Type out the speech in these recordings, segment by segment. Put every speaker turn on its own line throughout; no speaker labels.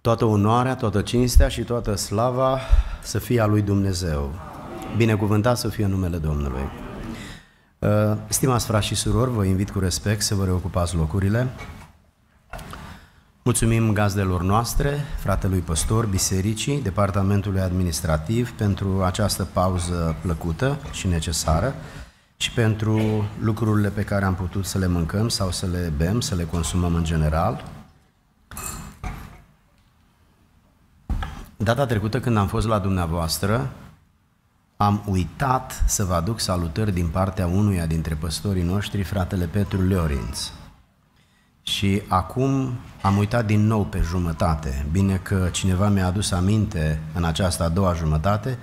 Toată onoarea, toată cinstea și toată slava să fie a lui Dumnezeu. Binecuvântat să fie numele Domnului. Uh, stimați frați și surori, vă invit cu respect să vă reocupați locurile. Mulțumim gazdelor noastre, fratelui păstor, bisericii, departamentului administrativ pentru această pauză plăcută și necesară și pentru lucrurile pe care am putut să le mâncăm sau să le bem, să le consumăm în general, Data trecută când am fost la dumneavoastră, am uitat să vă aduc salutări din partea unuia dintre păstorii noștri, fratele Petru Leorinț. Și acum am uitat din nou pe jumătate. Bine că cineva mi-a adus aminte în această a doua jumătate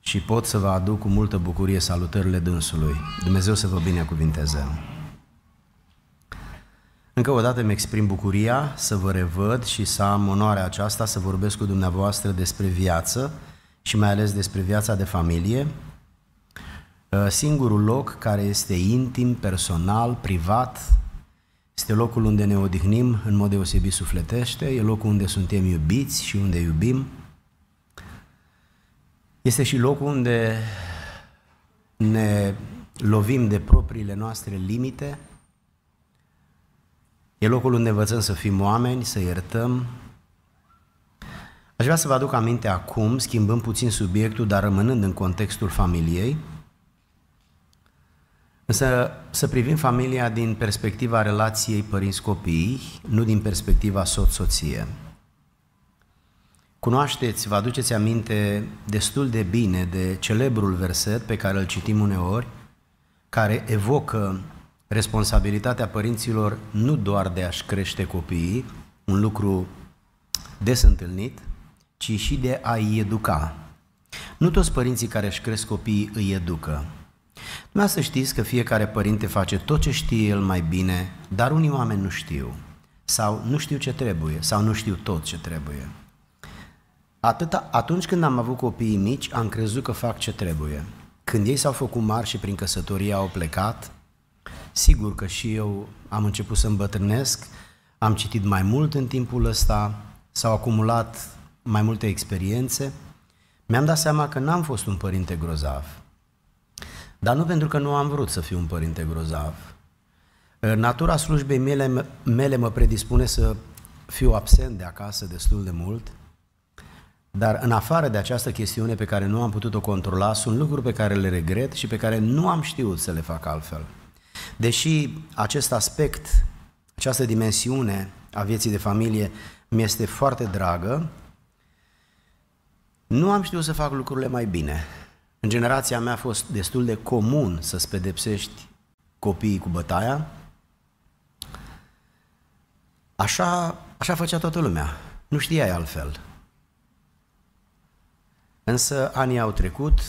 și pot să vă aduc cu multă bucurie salutările dânsului. Dumnezeu să vă binecuvinteze! Încă o dată îmi exprim bucuria să vă revăd și să am onoarea aceasta să vorbesc cu dumneavoastră despre viață și mai ales despre viața de familie, uh, singurul loc care este intim, personal, privat, este locul unde ne odihnim în mod deosebit sufletește, e locul unde suntem iubiți și unde iubim. Este și locul unde ne lovim de propriile noastre limite, E locul unde învățăm să fim oameni, să iertăm. Aș vrea să vă aduc aminte acum, schimbând puțin subiectul, dar rămânând în contextul familiei, Însă să privim familia din perspectiva relației părinți-copii, nu din perspectiva soț-soție. Cunoașteți, vă aduceți aminte destul de bine de celebrul verset pe care îl citim uneori, care evocă responsabilitatea părinților nu doar de a-și crește copiii, un lucru des întâlnit, ci și de a-i educa. Nu toți părinții care își cresc copiii îi educă. Numai să știți că fiecare părinte face tot ce știe el mai bine, dar unii oameni nu știu. Sau nu știu ce trebuie, sau nu știu tot ce trebuie. Atâta, atunci când am avut copiii mici, am crezut că fac ce trebuie. Când ei s-au făcut mari și prin căsătorie au plecat, Sigur că și eu am început să îmbătrânesc, am citit mai mult în timpul ăsta, s-au acumulat mai multe experiențe. Mi-am dat seama că n-am fost un părinte grozav. Dar nu pentru că nu am vrut să fiu un părinte grozav. Natura slujbei mele, mele mă predispune să fiu absent de acasă destul de mult, dar în afară de această chestiune pe care nu am putut-o controla, sunt lucruri pe care le regret și pe care nu am știut să le fac altfel. Deși acest aspect, această dimensiune a vieții de familie mi este foarte dragă, nu am știut să fac lucrurile mai bine. În generația mea a fost destul de comun să-ți pedepsești copiii cu bătaia. Așa, așa făcea toată lumea. Nu știai altfel. Însă anii au trecut.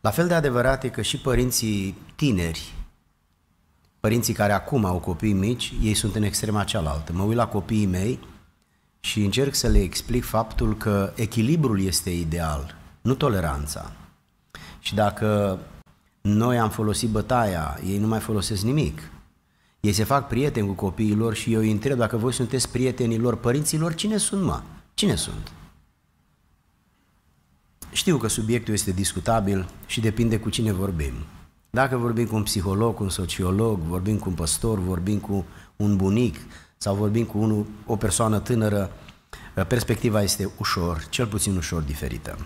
La fel de adevărat e că și părinții tineri părinții care acum au copii mici, ei sunt în extrema cealaltă. Mă uit la copiii mei și încerc să le explic faptul că echilibrul este ideal, nu toleranța. Și dacă noi am folosit bătaia, ei nu mai folosesc nimic. Ei se fac prieteni cu copiii lor și eu îi întreb dacă voi sunteți prietenii lor, lor, cine sunt, mă? Cine sunt? Știu că subiectul este discutabil și depinde cu cine vorbim. Dacă vorbim cu un psiholog, cu un sociolog, vorbim cu un păstor, vorbim cu un bunic sau vorbim cu unul, o persoană tânără, perspectiva este ușor, cel puțin ușor diferită.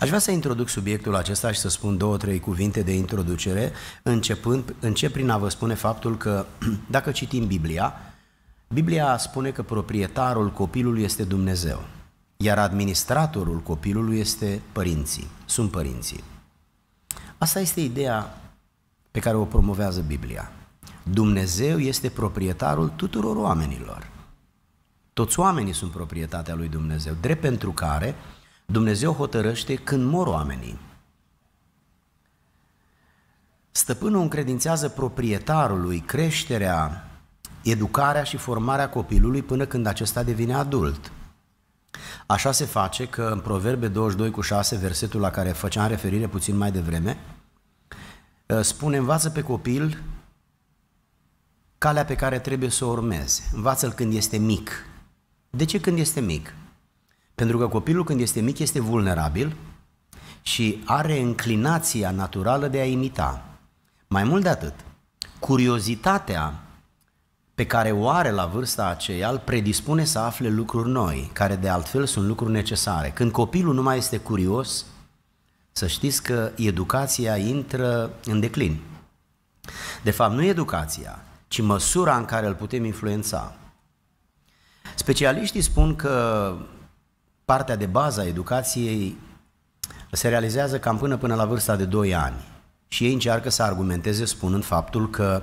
Aș vrea să introduc subiectul acesta și să spun două, trei cuvinte de introducere, începând, încep prin a vă spune faptul că dacă citim Biblia, Biblia spune că proprietarul copilului este Dumnezeu, iar administratorul copilului este părinții, sunt părinții. Asta este ideea pe care o promovează Biblia. Dumnezeu este proprietarul tuturor oamenilor. Toți oamenii sunt proprietatea lui Dumnezeu, drept pentru care Dumnezeu hotărăște când mor oamenii. Stăpânul încredințează proprietarului creșterea, educarea și formarea copilului până când acesta devine adult. Așa se face că în Proverbe 22 cu 6, versetul la care făceam referire puțin mai devreme, ă, spune învață pe copil calea pe care trebuie să o urmeze. Învață-l când este mic. De ce când este mic? Pentru că copilul când este mic este vulnerabil și are înclinația naturală de a imita. Mai mult de atât, curiozitatea pe care o are la vârsta aceea îl predispune să afle lucruri noi, care de altfel sunt lucruri necesare. Când copilul nu mai este curios, să știți că educația intră în declin. De fapt, nu educația, ci măsura în care îl putem influența. Specialiștii spun că partea de bază a educației se realizează cam până până la vârsta de 2 ani și ei încearcă să argumenteze spunând faptul că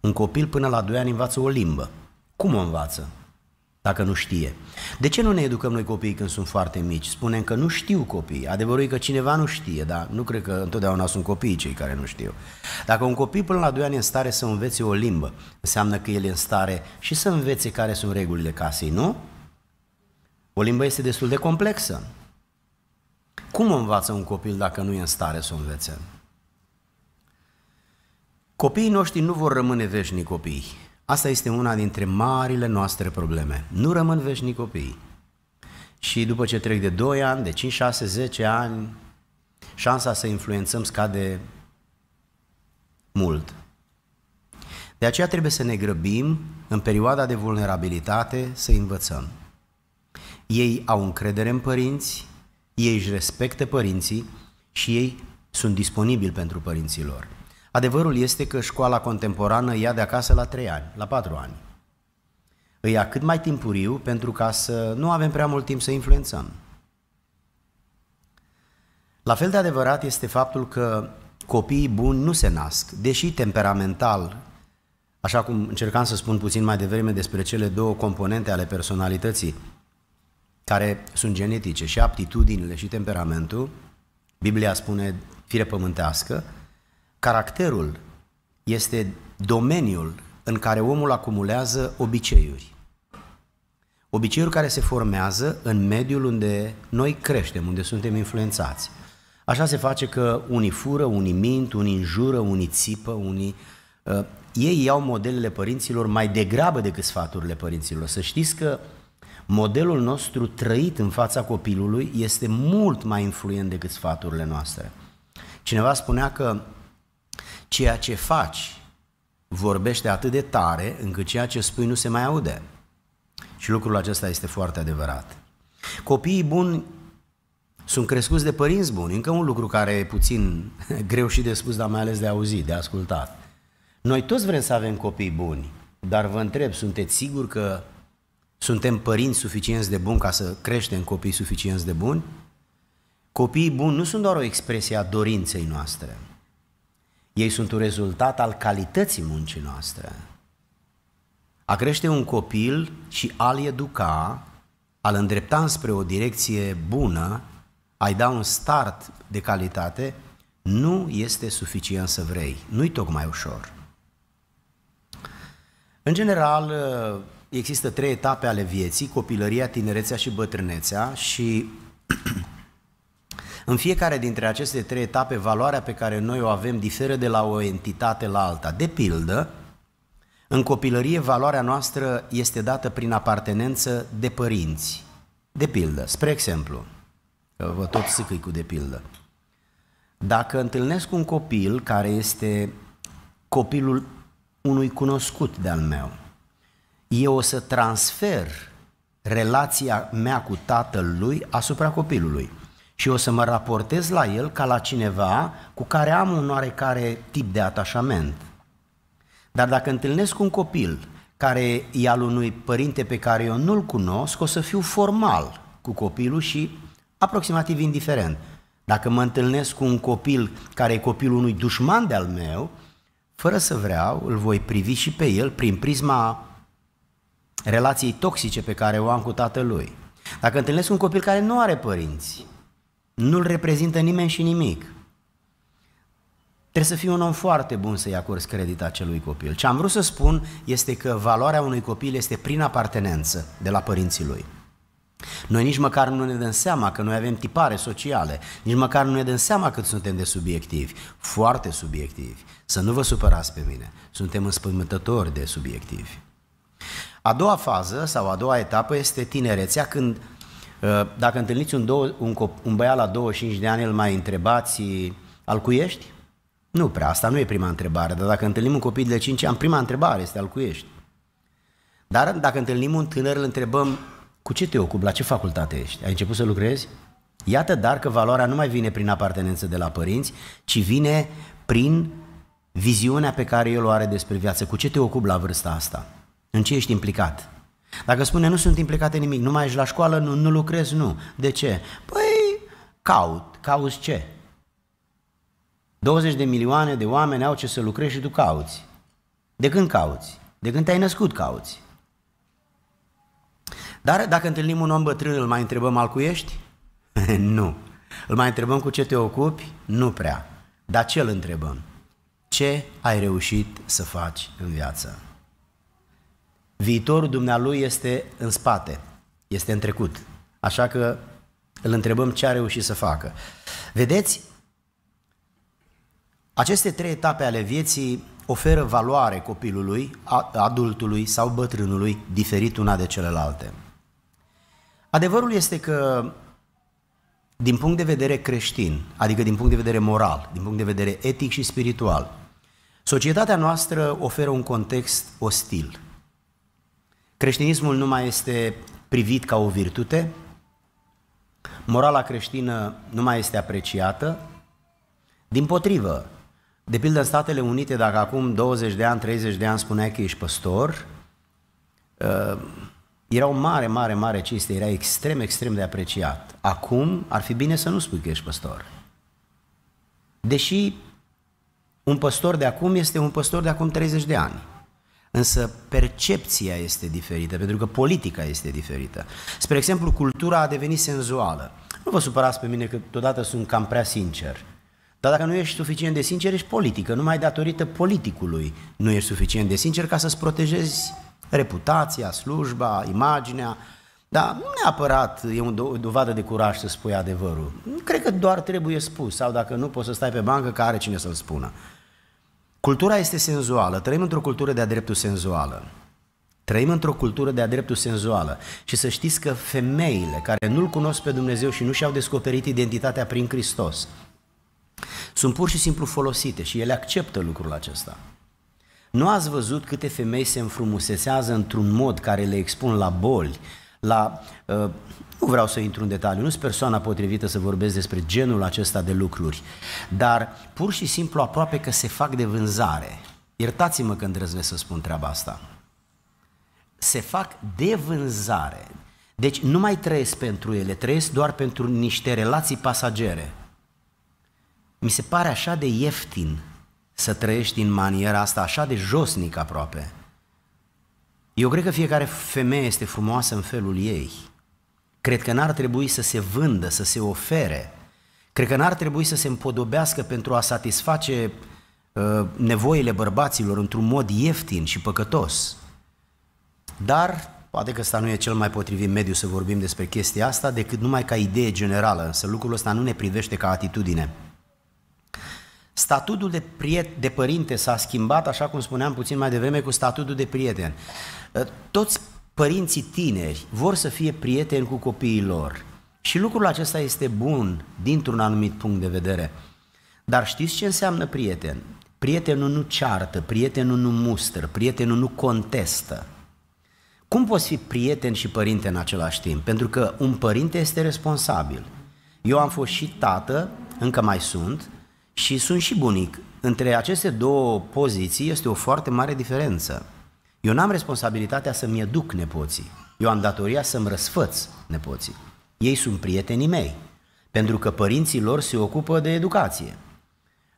un copil până la 2 ani învață o limbă. Cum o învață? Dacă nu știe. De ce nu ne educăm noi copiii când sunt foarte mici? Spunem că nu știu copii. Adevărul e că cineva nu știe, dar nu cred că întotdeauna sunt copiii cei care nu știu. Dacă un copil până la 2 ani e în stare să învețe o limbă, înseamnă că el e în stare și să învețe care sunt regulile casei, nu? O limbă este destul de complexă. Cum învață un copil dacă nu e în stare să o învețe? Copiii noștri nu vor rămâne veșnic copii. Asta este una dintre marile noastre probleme. Nu rămân veșnic copii. Și după ce trec de 2 ani, de 5, 6, 10 ani, șansa să influențăm scade mult. De aceea trebuie să ne grăbim în perioada de vulnerabilitate să învățăm. Ei au încredere în părinți, ei își respectă părinții și ei sunt disponibili pentru părinții lor. Adevărul este că școala contemporană ia de acasă la 3 ani, la 4 ani. Îi ia cât mai timpuriu pentru ca să nu avem prea mult timp să influențăm. La fel de adevărat este faptul că copiii buni nu se nasc, deși temperamental, așa cum încercam să spun puțin mai devreme despre cele două componente ale personalității, care sunt genetice, și aptitudinile și temperamentul, Biblia spune fire pământească, Caracterul este domeniul în care omul acumulează obiceiuri. Obiceiuri care se formează în mediul unde noi creștem, unde suntem influențați. Așa se face că unii fură, unii mint, unii înjură, unii țipă, unii... Uh, ei iau modelele părinților mai degrabă decât sfaturile părinților. Să știți că modelul nostru trăit în fața copilului este mult mai influent decât sfaturile noastre. Cineva spunea că ceea ce faci vorbește atât de tare încât ceea ce spui nu se mai aude. Și lucrul acesta este foarte adevărat. Copiii buni sunt crescuți de părinți buni, încă un lucru care e puțin greu și de spus, dar mai ales de auzit, de ascultat. Noi toți vrem să avem copii buni, dar vă întreb, sunteți siguri că suntem părinți suficienți de buni ca să creștem copii suficienți de buni? Copiii buni nu sunt doar o expresie a dorinței noastre – ei sunt un rezultat al calității muncii noastre. A crește un copil și a-l educa, a-l îndrepta spre o direcție bună, a-i da un start de calitate, nu este suficient să vrei. Nu-i tocmai ușor. În general, există trei etape ale vieții, copilăria, tinerețea și bătrânețea și În fiecare dintre aceste trei etape, valoarea pe care noi o avem diferă de la o entitate la alta. De pildă, în copilărie, valoarea noastră este dată prin apartenență de părinți. De pildă, spre exemplu, că vă tot sâcâi cu de pildă. Dacă întâlnesc un copil care este copilul unui cunoscut de-al meu, eu o să transfer relația mea cu tatăl lui asupra copilului și o să mă raportez la el ca la cineva cu care am un oarecare tip de atașament. Dar dacă întâlnesc un copil care e al unui părinte pe care eu nu-l cunosc, o să fiu formal cu copilul și aproximativ indiferent. Dacă mă întâlnesc cu un copil care e copilul unui dușman de-al meu, fără să vreau, îl voi privi și pe el prin prisma relației toxice pe care o am cu tatălui. Dacă întâlnesc un copil care nu are părinți, nu-l reprezintă nimeni și nimic. Trebuie să fii un om foarte bun să-i acorzi credit acelui copil. Ce am vrut să spun este că valoarea unui copil este prin apartenență de la părinții lui. Noi nici măcar nu ne dăm seama că noi avem tipare sociale, nici măcar nu ne dăm seama cât suntem de subiectivi, foarte subiectivi. Să nu vă supărați pe mine, suntem înspăimântători de subiectivi. A doua fază sau a doua etapă este tinerețea când Uh, dacă întâlniți un, două, un, cop, un băiat la 25 de ani, îl mai întrebați, al ești? Nu prea, asta nu e prima întrebare, dar dacă întâlnim un copil de 5 ani, prima întrebare este al ești. Dar dacă întâlnim un tânăr, îl întrebăm, cu ce te ocupi, la ce facultate ești? Ai început să lucrezi? Iată dar că valoarea nu mai vine prin apartenență de la părinți, ci vine prin viziunea pe care el o are despre viață. Cu ce te ocupi la vârsta asta? În ce ești implicat? Dacă spune nu sunt implicat în nimic, nu mai ești la școală, nu, nu lucrez, nu. De ce? Păi caut. Cauți ce? 20 de milioane de oameni au ce să lucrezi și tu cauți. De când cauți? De când te-ai născut cauți. Dar dacă întâlnim un om bătrân, îl mai întrebăm al cu ești? nu. Îl mai întrebăm cu ce te ocupi? Nu prea. Dar ce îl întrebăm? Ce ai reușit să faci în viață? Viitorul dumnealui este în spate, este în trecut. Așa că îl întrebăm ce a reușit să facă. Vedeți, aceste trei etape ale vieții oferă valoare copilului, adultului sau bătrânului, diferit una de celelalte. Adevărul este că, din punct de vedere creștin, adică din punct de vedere moral, din punct de vedere etic și spiritual, societatea noastră oferă un context ostil – Creștinismul nu mai este privit ca o virtute, morala creștină nu mai este apreciată. Din potrivă, de pildă în Statele Unite, dacă acum 20 de ani, 30 de ani spuneai că ești păstor, uh, era o mare, mare, mare cinste, era extrem, extrem de apreciat. Acum ar fi bine să nu spui că ești păstor. Deși un păstor de acum este un păstor de acum 30 de ani. Însă percepția este diferită, pentru că politica este diferită. Spre exemplu, cultura a devenit senzuală. Nu vă supărați pe mine că totodată sunt cam prea sincer. Dar dacă nu ești suficient de sincer, ești politică. Numai datorită politicului nu ești suficient de sincer ca să-ți protejezi reputația, slujba, imaginea. Dar nu neapărat e o dovadă de curaj să spui adevărul. Cred că doar trebuie spus, sau dacă nu poți să stai pe bancă, care are cine să-l spună. Cultura este senzuală. Trăim într-o cultură de-a dreptul senzuală. Trăim într-o cultură de-a dreptul senzuală și să știți că femeile care nu-L cunosc pe Dumnezeu și nu și-au descoperit identitatea prin Hristos sunt pur și simplu folosite și ele acceptă lucrul acesta. Nu ați văzut câte femei se înfrumusețează într-un mod care le expun la boli, la... Uh, nu vreau să intru în detaliu, nu sunt persoana potrivită să vorbesc despre genul acesta de lucruri, dar pur și simplu aproape că se fac de vânzare. Iertați-mă când îndrăznesc să spun treaba asta. Se fac de vânzare. Deci nu mai trăiesc pentru ele, trăiesc doar pentru niște relații pasagere. Mi se pare așa de ieftin să trăiești în maniera asta, așa de josnic aproape. Eu cred că fiecare femeie este frumoasă în felul ei. Cred că n-ar trebui să se vândă, să se ofere. Cred că n-ar trebui să se împodobească pentru a satisface uh, nevoile bărbaților într-un mod ieftin și păcătos. Dar, poate că ăsta nu e cel mai potrivit mediu să vorbim despre chestia asta, decât numai ca idee generală, însă lucrul ăsta nu ne privește ca atitudine. Statutul de, priet- de părinte s-a schimbat, așa cum spuneam puțin mai devreme, cu statutul de prieten. Ă, toți părinții tineri vor să fie prieteni cu copiii lor. Și lucrul acesta este bun dintr-un anumit punct de vedere. Dar știți ce înseamnă prieten? Prietenul nu ceartă, prietenul nu mustră, prietenul nu contestă. Cum poți fi prieten și părinte în același timp? Pentru că un părinte este responsabil. Eu am fost și tată, încă mai sunt, și sunt și bunic. Între aceste două poziții este o foarte mare diferență. Eu n-am responsabilitatea să-mi educ nepoții. Eu am datoria să-mi răsfăț nepoții. Ei sunt prietenii mei, pentru că părinții lor se ocupă de educație.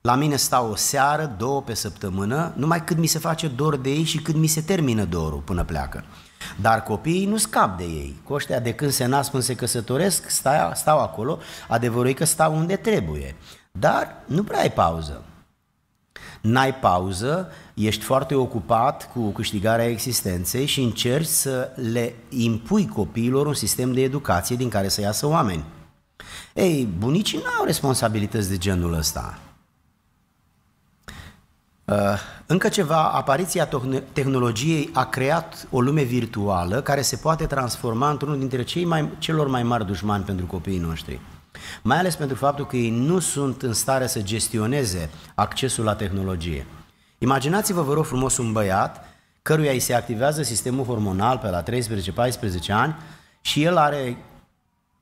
La mine stau o seară, două pe săptămână, numai cât mi se face dor de ei și cât mi se termină dorul până pleacă. Dar copiii nu scap de ei. Cu ăștia de când se nasc, când se căsătoresc, stau, stau acolo, adevărul e că stau unde trebuie. Dar nu prea ai pauză. N-ai pauză, ești foarte ocupat cu câștigarea existenței și încerci să le impui copiilor un sistem de educație din care să iasă oameni. Ei, bunicii nu au responsabilități de genul ăsta. Uh, încă ceva, apariția tehnologiei a creat o lume virtuală care se poate transforma într-unul dintre cei mai, celor mai mari dușmani pentru copiii noștri – mai ales pentru faptul că ei nu sunt în stare să gestioneze accesul la tehnologie. Imaginați-vă, vă rog frumos, un băiat căruia îi se activează sistemul hormonal pe la 13-14 ani și el are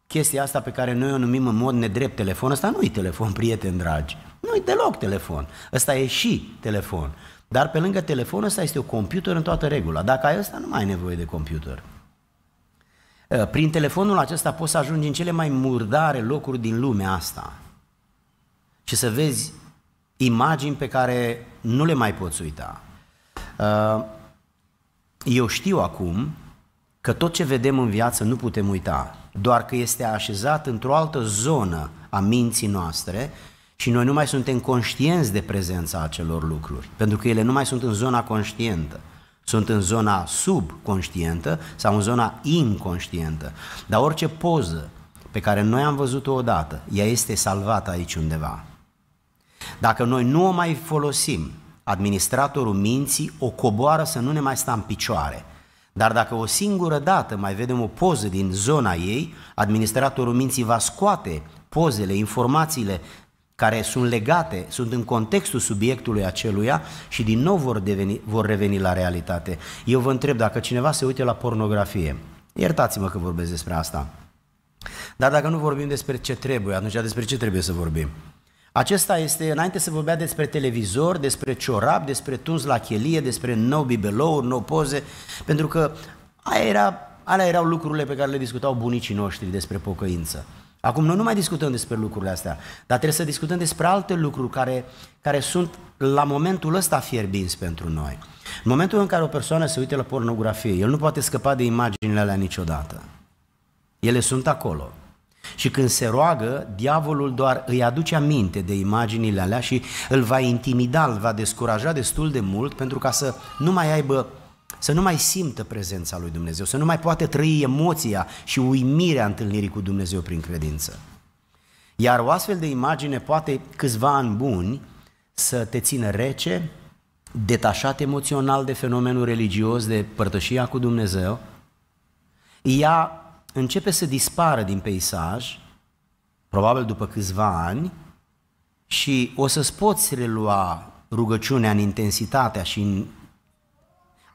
chestia asta pe care noi o numim în mod nedrept telefon. Ăsta nu-i telefon, prieteni dragi. Nu-i deloc telefon. Ăsta e și telefon. Dar pe lângă telefon ăsta este o computer în toată regula. Dacă ai ăsta, nu mai ai nevoie de computer. Eh, prin telefonul acesta poți să ajungi în cele mai murdare locuri din lumea asta și să vezi imagini pe care nu le mai poți uita. Eh, eu știu acum că tot ce vedem în viață nu putem uita, doar că este așezat într-o altă zonă a minții noastre și noi nu mai suntem conștienți de prezența acelor lucruri, pentru că ele nu mai sunt în zona conștientă. Sunt în zona subconștientă sau în zona inconștientă. Dar orice poză pe care noi am văzut-o odată, ea este salvată aici undeva. Dacă noi nu o mai folosim, administratorul minții o coboară să nu ne mai sta în picioare. Dar dacă o singură dată mai vedem o poză din zona ei, administratorul minții va scoate pozele, informațiile care sunt legate, sunt în contextul subiectului aceluia și din nou vor, deveni, vor reveni la realitate. Eu vă întreb dacă cineva se uite la pornografie, iertați-mă că vorbesc despre asta, dar dacă nu vorbim despre ce trebuie, atunci despre ce trebuie să vorbim? Acesta este, înainte să vorbea despre televizor, despre ciorap, despre tuns la chelie, despre nou bibelouri, nou poze, pentru că aia era, alea erau lucrurile pe care le discutau bunicii noștri despre pocăință. Acum noi nu mai discutăm despre lucrurile astea, dar trebuie să discutăm despre alte lucruri care, care sunt la momentul ăsta fierbinți pentru noi. În momentul în care o persoană se uită la pornografie, el nu poate scăpa de imaginile alea niciodată. Ele sunt acolo. Și când se roagă, diavolul doar îi aduce aminte de imaginile alea și îl va intimida, îl va descuraja destul de mult pentru ca să nu mai aibă să nu mai simtă prezența lui Dumnezeu, să nu mai poate trăi emoția și uimirea întâlnirii cu Dumnezeu prin credință. Iar o astfel de imagine poate câțiva ani buni să te țină rece, detașat emoțional de fenomenul religios, de părtășia cu Dumnezeu, ea începe să dispară din peisaj, probabil după câțiva ani, și o să-ți poți relua rugăciunea în intensitatea și în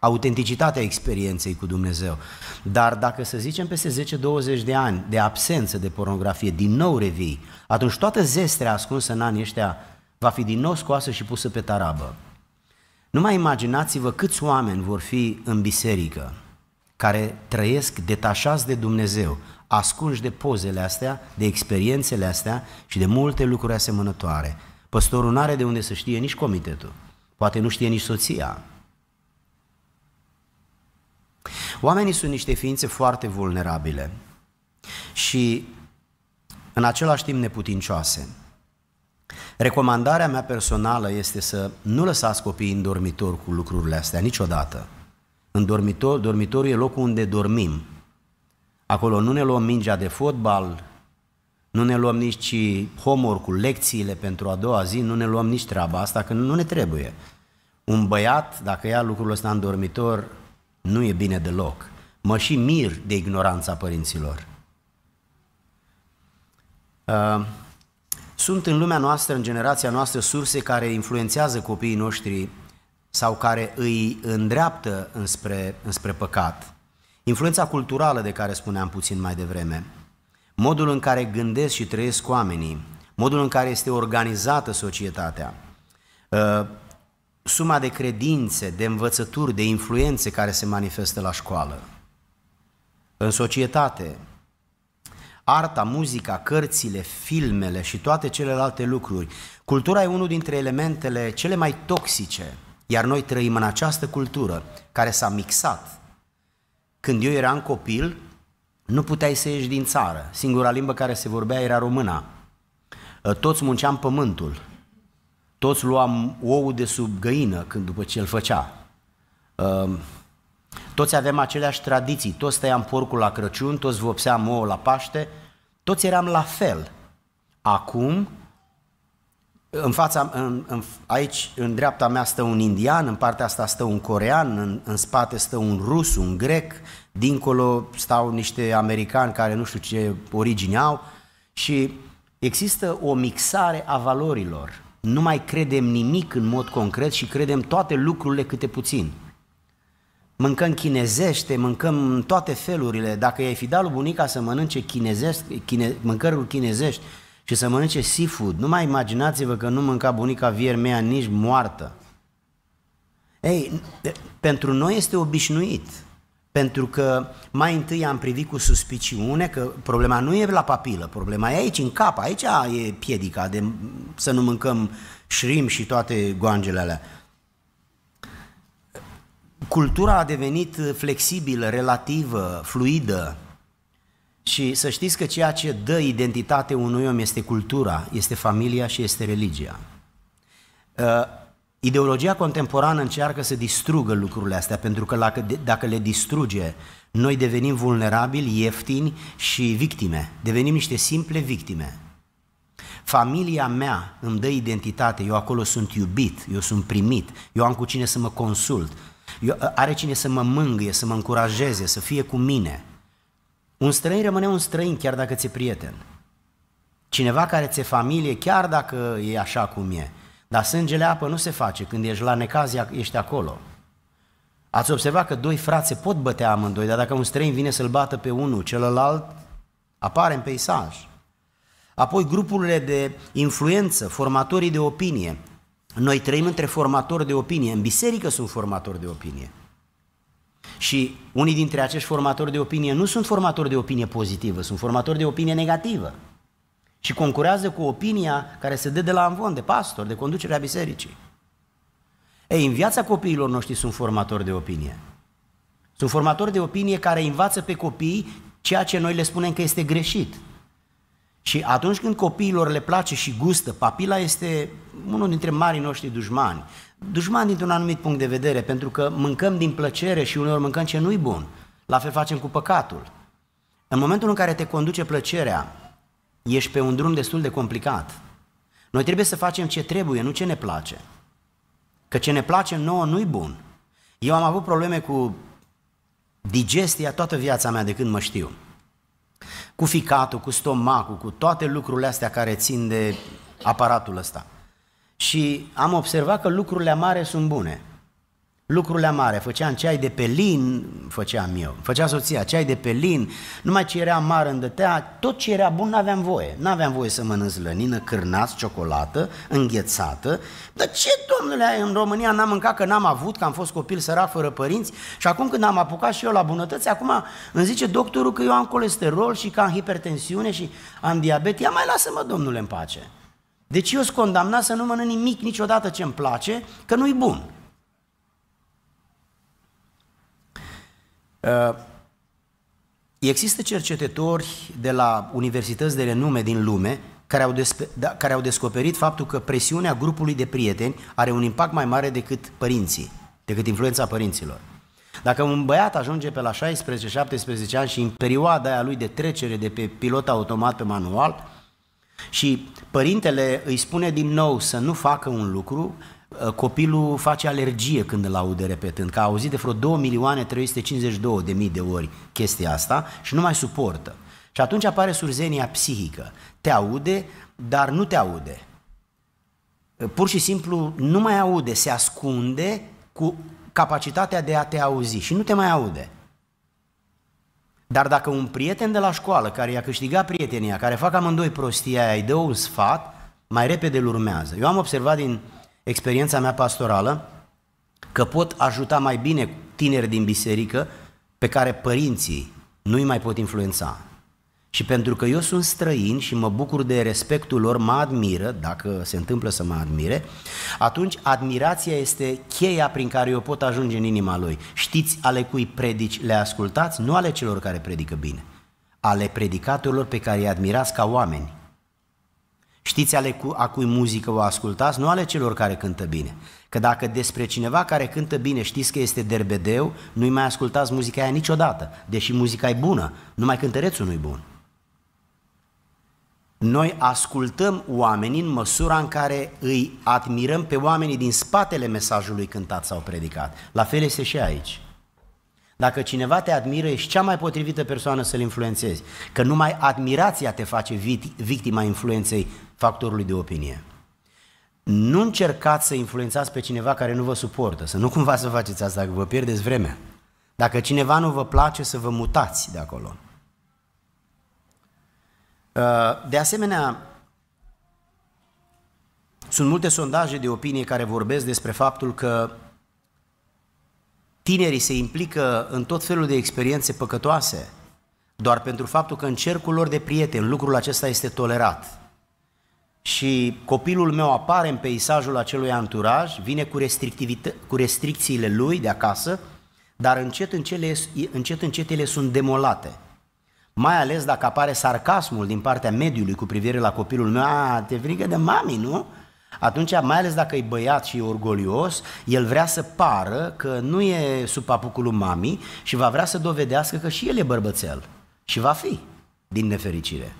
autenticitatea experienței cu Dumnezeu. Dar dacă să zicem peste 10-20 de ani de absență de pornografie, din nou revii, atunci toată zestrea ascunsă în anii ăștia va fi din nou scoasă și pusă pe tarabă. Nu mai imaginați-vă câți oameni vor fi în biserică care trăiesc detașați de Dumnezeu, ascunși de pozele astea, de experiențele astea și de multe lucruri asemănătoare. Păstorul nu are de unde să știe nici comitetul, poate nu știe nici soția, Oamenii sunt niște ființe foarte vulnerabile și în același timp neputincioase. Recomandarea mea personală este să nu lăsați copiii în dormitor cu lucrurile astea niciodată. În dormitor, dormitorul e locul unde dormim. Acolo nu ne luăm mingea de fotbal, nu ne luăm nici homor cu lecțiile pentru a doua zi, nu ne luăm nici treaba asta, că nu ne trebuie. Un băiat, dacă ia lucrul ăsta în dormitor, nu e bine deloc. Mă și mir de ignoranța părinților. Uh, sunt în lumea noastră, în generația noastră, surse care influențează copiii noștri sau care îi îndreaptă înspre, înspre păcat. Influența culturală de care spuneam puțin mai devreme, modul în care gândesc și trăiesc oamenii, modul în care este organizată societatea, uh, suma de credințe, de învățături, de influențe care se manifestă la școală, în societate, arta, muzica, cărțile, filmele și toate celelalte lucruri. Cultura e unul dintre elementele cele mai toxice, iar noi trăim în această cultură care s-a mixat. Când eu eram copil, nu puteai să ieși din țară. Singura limbă care se vorbea era româna. Toți munceam pământul. Toți luam ou de sub găină când după ce îl făcea. Ehm, toți avem aceleași tradiții, toți tăiam porcul la Crăciun, toți vopseam ouă la Paște, toți eram la fel. Acum, în fața, în, în, aici, în dreapta mea stă un indian, în partea asta stă un corean, în, în spate stă un rus, un grec, dincolo stau niște americani care nu știu ce origini au și există o mixare a valorilor nu mai credem nimic în mod concret și credem toate lucrurile câte puțin. Mâncăm chinezește, mâncăm toate felurile. Dacă i-ai fi dat lui bunica să mănânce chinezești, chine, mâncăruri chinezești și să mănânce seafood, nu mai imaginați-vă că nu mânca bunica viermea nici moartă. Ei, pentru noi este obișnuit pentru că mai întâi am privit cu suspiciune că problema nu e la papilă, problema e aici, în cap, aici e piedica de să nu mâncăm șrim și toate goangele alea. Cultura a devenit flexibilă, relativă, fluidă și să știți că ceea ce dă identitate unui om este cultura, este familia și este religia. Ă, Ideologia contemporană încearcă să distrugă lucrurile astea, pentru că dacă le distruge, noi devenim vulnerabili, ieftini și victime. Devenim niște simple victime. Familia mea îmi dă identitate, eu acolo sunt iubit, eu sunt primit, eu am cu cine să mă consult, eu, are cine să mă mângâie, să mă încurajeze, să fie cu mine. Un străin rămâne un străin chiar dacă ți-e prieten. Cineva care ți-e familie chiar dacă e așa cum e. Dar sângele apă nu se face, când ești la necaz, ești acolo. Ați observat că doi frați pot bătea amândoi, dar dacă un străin vine să-l bată pe unul, celălalt apare în peisaj. Apoi grupurile de influență, formatorii de opinie. Noi trăim între formatori de opinie, în biserică sunt formatori de opinie. Și unii dintre acești formatori de opinie nu sunt formatori de opinie pozitivă, sunt formatori de opinie negativă și concurează cu opinia care se dă de la amvon, de pastor, de conducerea bisericii. Ei, în viața copiilor noștri sunt formatori de opinie. Sunt formatori de opinie care învață pe copii ceea ce noi le spunem că este greșit. Și atunci când copiilor le place și gustă, papila este unul dintre marii noștri dușmani. Dușmani dintr-un anumit punct de vedere, pentru că mâncăm din plăcere și uneori mâncăm ce nu-i bun. La fel facem cu păcatul. În momentul în care te conduce plăcerea, ești pe un drum destul de complicat. Noi trebuie să facem ce trebuie, nu ce ne place. Că ce ne place nouă nu-i bun. Eu am avut probleme cu digestia toată viața mea de când mă știu. Cu ficatul, cu stomacul, cu toate lucrurile astea care țin de aparatul ăsta. Și am observat că lucrurile amare sunt bune lucrurile amare. Făceam ceai de pe lin, făceam eu, făcea soția ceai de pe lin, numai ce era amar îndătea, tot ce era bun n-aveam voie. N-aveam voie să mănânc lănină, cârnaț, ciocolată, înghețată. Dar ce, domnule, în România n-am mâncat, că n-am avut, că am fost copil sărac fără părinți și acum când am apucat și eu la bunătăți, acum îmi zice doctorul că eu am colesterol și că am hipertensiune și am diabet. Ia mai lasă-mă, domnule, în pace. Deci eu sunt condamnat să nu mănânc nimic niciodată ce îmi place, că nu-i bun. Uh, există cercetători de la universități de renume din lume care au, da, care au descoperit faptul că presiunea grupului de prieteni are un impact mai mare decât părinții, decât influența părinților. Dacă un băiat ajunge pe la 16-17 ani și în perioada aia lui de trecere de pe pilot automat pe manual și părintele îi spune din nou să nu facă un lucru, Ă, copilul face alergie când îl aude repetând, că a auzit de vreo 2.352.000 de ori chestia asta și nu mai suportă. Și atunci apare surzenia psihică. Te aude, dar nu te aude. Ă, pur și simplu nu mai aude, se ascunde cu capacitatea de a te auzi și nu te mai aude. Dar dacă un prieten de la școală care i-a câștigat prietenia, care fac amândoi prostia aia, îi dă un sfat, mai repede îl urmează. Eu am observat din uh, experiența mea pastorală că pot ajuta mai bine tineri din biserică pe care părinții nu-i mai pot influența. Și pentru că eu sunt străin și mă bucur de respectul lor, mă admiră, dacă se întâmplă să mă admire, atunci admirația este cheia prin care eu pot ajunge în inima lui. Știți ale cui predici le ascultați, nu ale celor care predică bine, ale predicatorilor pe care îi admirați ca oameni. Știți ale cu, a cui muzică o ascultați, nu ale celor care cântă bine. Că dacă despre cineva care cântă bine știți că este derbedeu, nu-i mai ascultați muzica aia niciodată, deși muzica e bună, numai cântărețul nu-i bun. Noi ascultăm oamenii în măsura în care îi admirăm pe oamenii din spatele mesajului cântat sau predicat. La fel este și aici. Dacă cineva te admiră, ești cea mai potrivită persoană să-l influențezi. Că numai admirația te face victima influenței factorului de opinie. Nu încercați să influențați pe cineva care nu vă suportă, să nu cumva să faceți asta, dacă vă pierdeți vremea. Dacă cineva nu vă place, să vă mutați de acolo. Uh, de asemenea, sunt multe sondaje de opinie care vorbesc despre faptul că Tinerii se implică în tot felul de experiențe păcătoase, doar pentru faptul că în cercul lor de prieteni lucrul acesta este tolerat. Și copilul meu apare în peisajul acelui anturaj, vine cu, cu restricțiile lui de acasă, dar încet încet, ele, încet încet ele sunt demolate. Mai ales dacă apare sarcasmul din partea mediului cu privire la copilul meu, a, te frică de mami, nu? Atunci, mai ales dacă e băiat și e orgolios, el vrea să pară că nu e sub papucul lui mami și va vrea să dovedească că și el e bărbățel. Și va fi, din nefericire.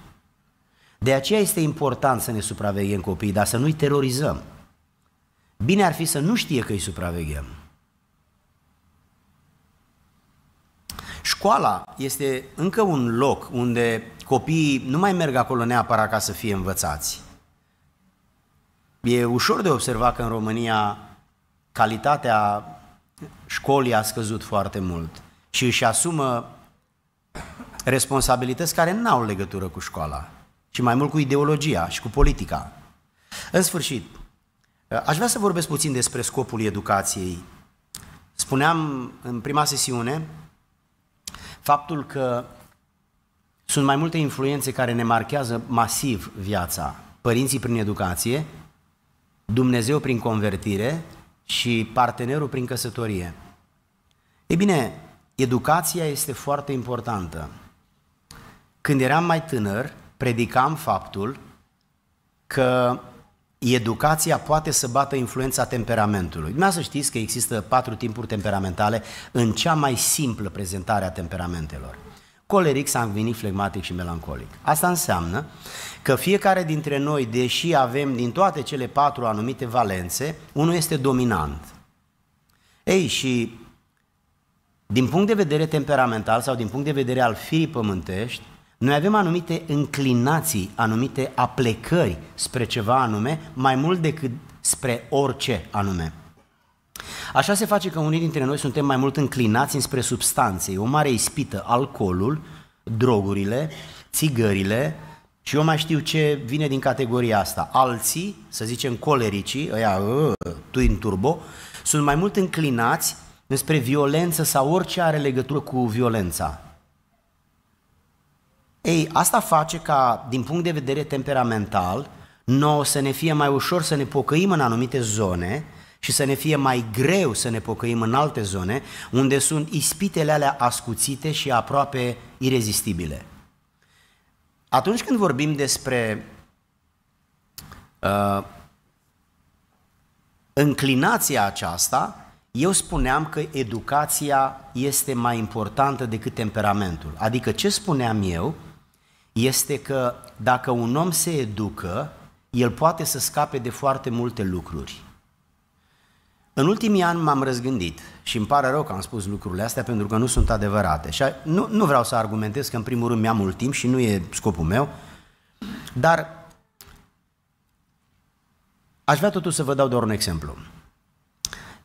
De aceea este important să ne supraveghem copiii, dar să nu-i terorizăm. Bine ar fi să nu știe că îi supraveghem. Școala este încă un loc unde copiii nu mai merg acolo neapărat ca să fie învățați E ușor de observat că în România calitatea școlii a scăzut foarte mult și își asumă responsabilități care n-au legătură cu școala ci mai mult cu ideologia și cu politica. În sfârșit, aș vrea să vorbesc puțin despre scopul educației. Spuneam în prima sesiune faptul că sunt mai multe influențe care ne marchează masiv viața. Părinții prin educație, Dumnezeu prin convertire și partenerul prin căsătorie. Ei bine, educația este foarte importantă. Când eram mai tânăr, predicam faptul că educația poate să bată influența temperamentului. să știți că există patru timpuri temperamentale în cea mai simplă prezentare a temperamentelor coleric, sanguinic, flegmatic și melancolic. Asta înseamnă că fiecare dintre noi, deși avem din toate cele patru anumite valențe, unul este dominant. Ei, și din punct de vedere temperamental sau din punct de vedere al firii pământești, noi avem anumite înclinații, anumite aplecări spre ceva anume, mai mult decât spre orice anume. Așa se face că unii dintre noi suntem mai mult înclinați înspre substanțe. o mare ispită, alcoolul, drogurile, țigările și eu mai știu ce vine din categoria asta. Alții, să zicem colericii, ăia ă, tu în turbo, sunt mai mult înclinați înspre violență sau orice are legătură cu violența. Ei, asta face ca, din punct de vedere temperamental, nouă să ne fie mai ușor să ne pocăim în anumite zone, și să ne fie mai greu să ne pocăim în alte zone unde sunt ispitele alea ascuțite și aproape irezistibile. Atunci când vorbim despre uh, înclinația aceasta, eu spuneam că educația este mai importantă decât temperamentul. Adică ce spuneam eu este că dacă un om se educă, el poate să scape de foarte multe lucruri. În ultimii ani m-am răzgândit și îmi pare rău că am spus lucrurile astea pentru că nu sunt adevărate. Și nu, nu vreau să argumentez că în primul rând mi-am mult timp și nu e scopul meu, dar aș vrea totuși să vă dau doar un exemplu.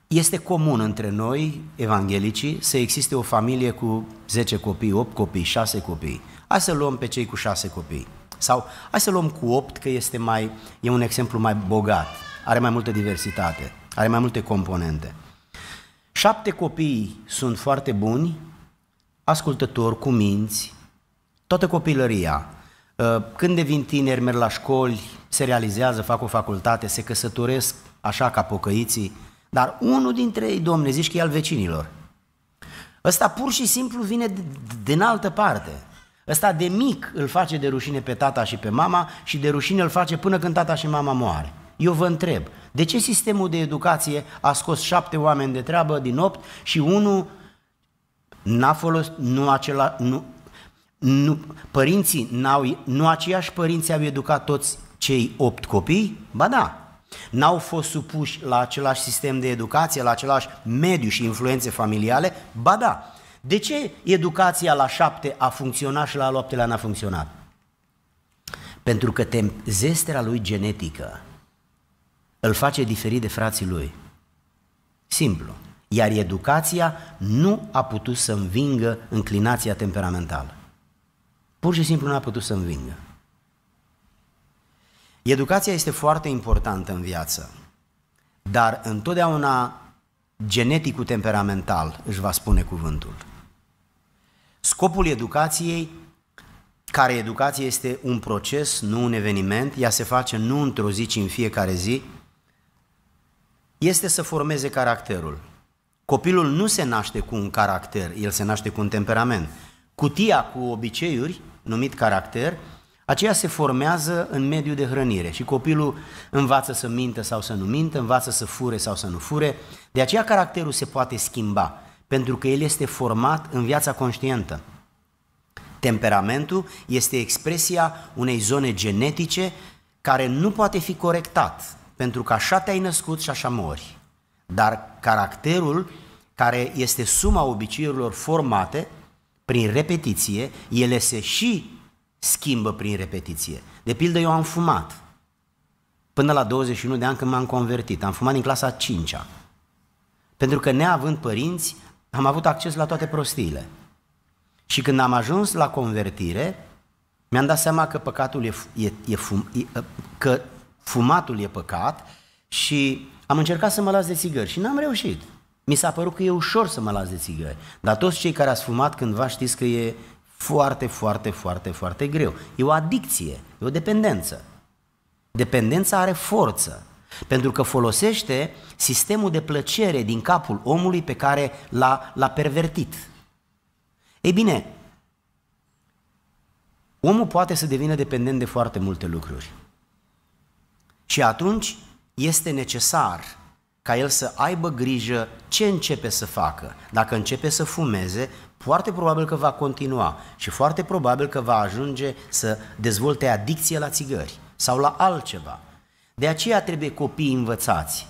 Este comun între noi, evanghelicii, să existe o familie cu 10 copii, 8 copii, 6 copii. Hai să luăm pe cei cu 6 copii. Sau hai să luăm cu 8 că este mai, e un exemplu mai bogat, are mai multă diversitate. Are mai multe componente. Șapte copii sunt foarte buni, ascultători, cu minți, toată copilăria. Uh, când devin tineri, merg la școli, se realizează, fac o facultate, se căsătoresc așa ca pocăiții, dar unul dintre ei, domne, zici că e al vecinilor. Ăsta pur și simplu vine din altă parte. Ăsta de mic îl face de rușine pe tata și pe mama și de rușine îl face până când tata și mama moare. Eu vă întreb, de ce sistemul de educație a scos șapte oameni de treabă din opt și unul n-a folosit, nu acela, nu, nu, părinții n-au, nu aceiași părinți au educat toți cei opt copii? Ba da, N-au fost supuși la același sistem de educație, la același mediu și influențe familiale? Ba da. De ce educația la șapte a funcționat și la al optelea n-a funcționat? Pentru că zestera lui genetică îl face diferit de frații lui. Simplu. Iar educația nu a putut să învingă înclinația temperamentală. Pur și simplu nu a putut să învingă. Educația este foarte importantă în viață, dar întotdeauna geneticul temperamental își va spune cuvântul. Scopul educației, care educație este un proces, nu un eveniment, ea se face nu într-o zi, ci în fiecare zi, este să formeze caracterul. Copilul nu se naște cu un caracter, el se naște cu un temperament. Cutia cu obiceiuri, numit caracter, aceea se formează în mediul de hrănire și copilul învață să mintă sau să nu mintă, învață să fure sau să nu fure. De aceea caracterul se poate schimba, pentru că el este format în viața conștientă. Temperamentul este expresia unei zone genetice care nu poate fi corectat, pentru că așa te-ai născut și așa mori. Dar caracterul, care este suma obiceiurilor formate prin repetiție, ele se și schimbă prin repetiție. De pildă, eu am fumat până la 21 de ani când m-am convertit. Am fumat din clasa 5-a. Pentru că neavând părinți, am avut acces la toate prostiile. Și când am ajuns la convertire, mi-am dat seama că păcatul e, e, e, fum, e că fumatul e păcat și am încercat să mă las de țigări și n-am reușit. Mi s-a părut că e ușor să mă las de țigări, dar toți cei care ați fumat cândva știți că e foarte, foarte, foarte, foarte greu. E o adicție, e o dependență. Dependența are forță, pentru că folosește sistemul de plăcere din capul omului pe care l-a, l-a pervertit. Ei bine, omul poate să devină dependent de foarte multe lucruri. Și atunci este necesar ca el să aibă grijă ce începe să facă. Dacă începe să fumeze, foarte probabil că va continua și foarte probabil că va ajunge să dezvolte adicție la țigări sau la altceva. De aceea trebuie copii învățați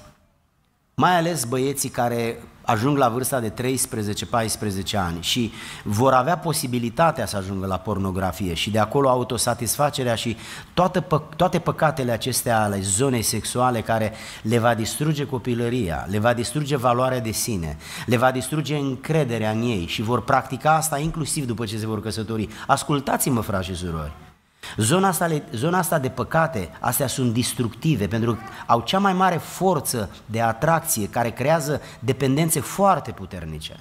mai ales băieții care ajung la vârsta de 13-14 ani și vor avea posibilitatea să ajungă la pornografie și de acolo autosatisfacerea și pă- toate păcatele acestea ale zonei sexuale care le va distruge copilăria, le va distruge valoarea de sine, le va distruge încrederea în ei și vor practica asta inclusiv după ce se vor căsători. Ascultați-mă, frați și surori! Zona asta, zona asta de păcate, astea sunt destructive, pentru că au cea mai mare forță de atracție care creează dependențe foarte puternice.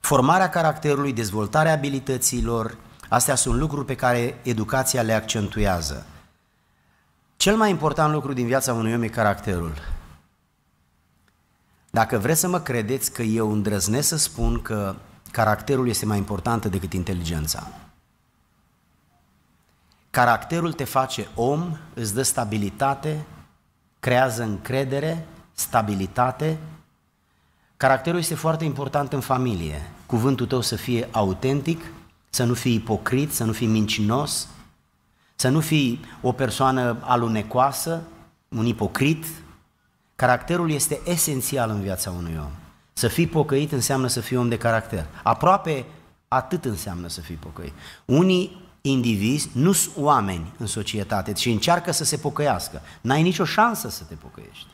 Formarea caracterului, dezvoltarea abilităților, astea sunt lucruri pe care educația le accentuează. Cel mai important lucru din viața unui om e caracterul. Dacă vreți să mă credeți că eu îndrăznesc să spun că caracterul este mai important decât inteligența. Caracterul te face om, îți dă stabilitate, creează încredere, stabilitate. Caracterul este foarte important în familie. Cuvântul tău să fie autentic, să nu fii ipocrit, să nu fii mincinos, să nu fii o persoană alunecoasă, un ipocrit. Caracterul este esențial în viața unui om. Să fii pocăit înseamnă să fii om de caracter. Aproape atât înseamnă să fii pocăit. Unii indivizi nu sunt oameni în societate și încearcă să se pocăiască. N-ai nicio șansă să te pocăiești.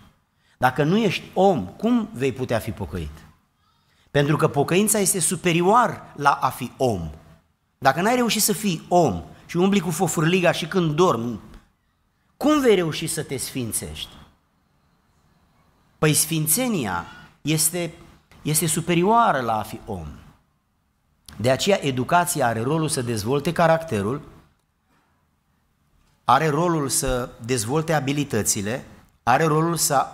Dacă nu ești om, cum vei putea fi pocăit? Pentru că pocăința este superior la a fi om. Dacă n-ai reușit să fii om și umbli cu fofurliga și când dormi, cum vei reuși să te sfințești? Păi sfințenia este este superioară la a fi om. De aceea educația are rolul să dezvolte caracterul, are rolul să dezvolte abilitățile, are rolul să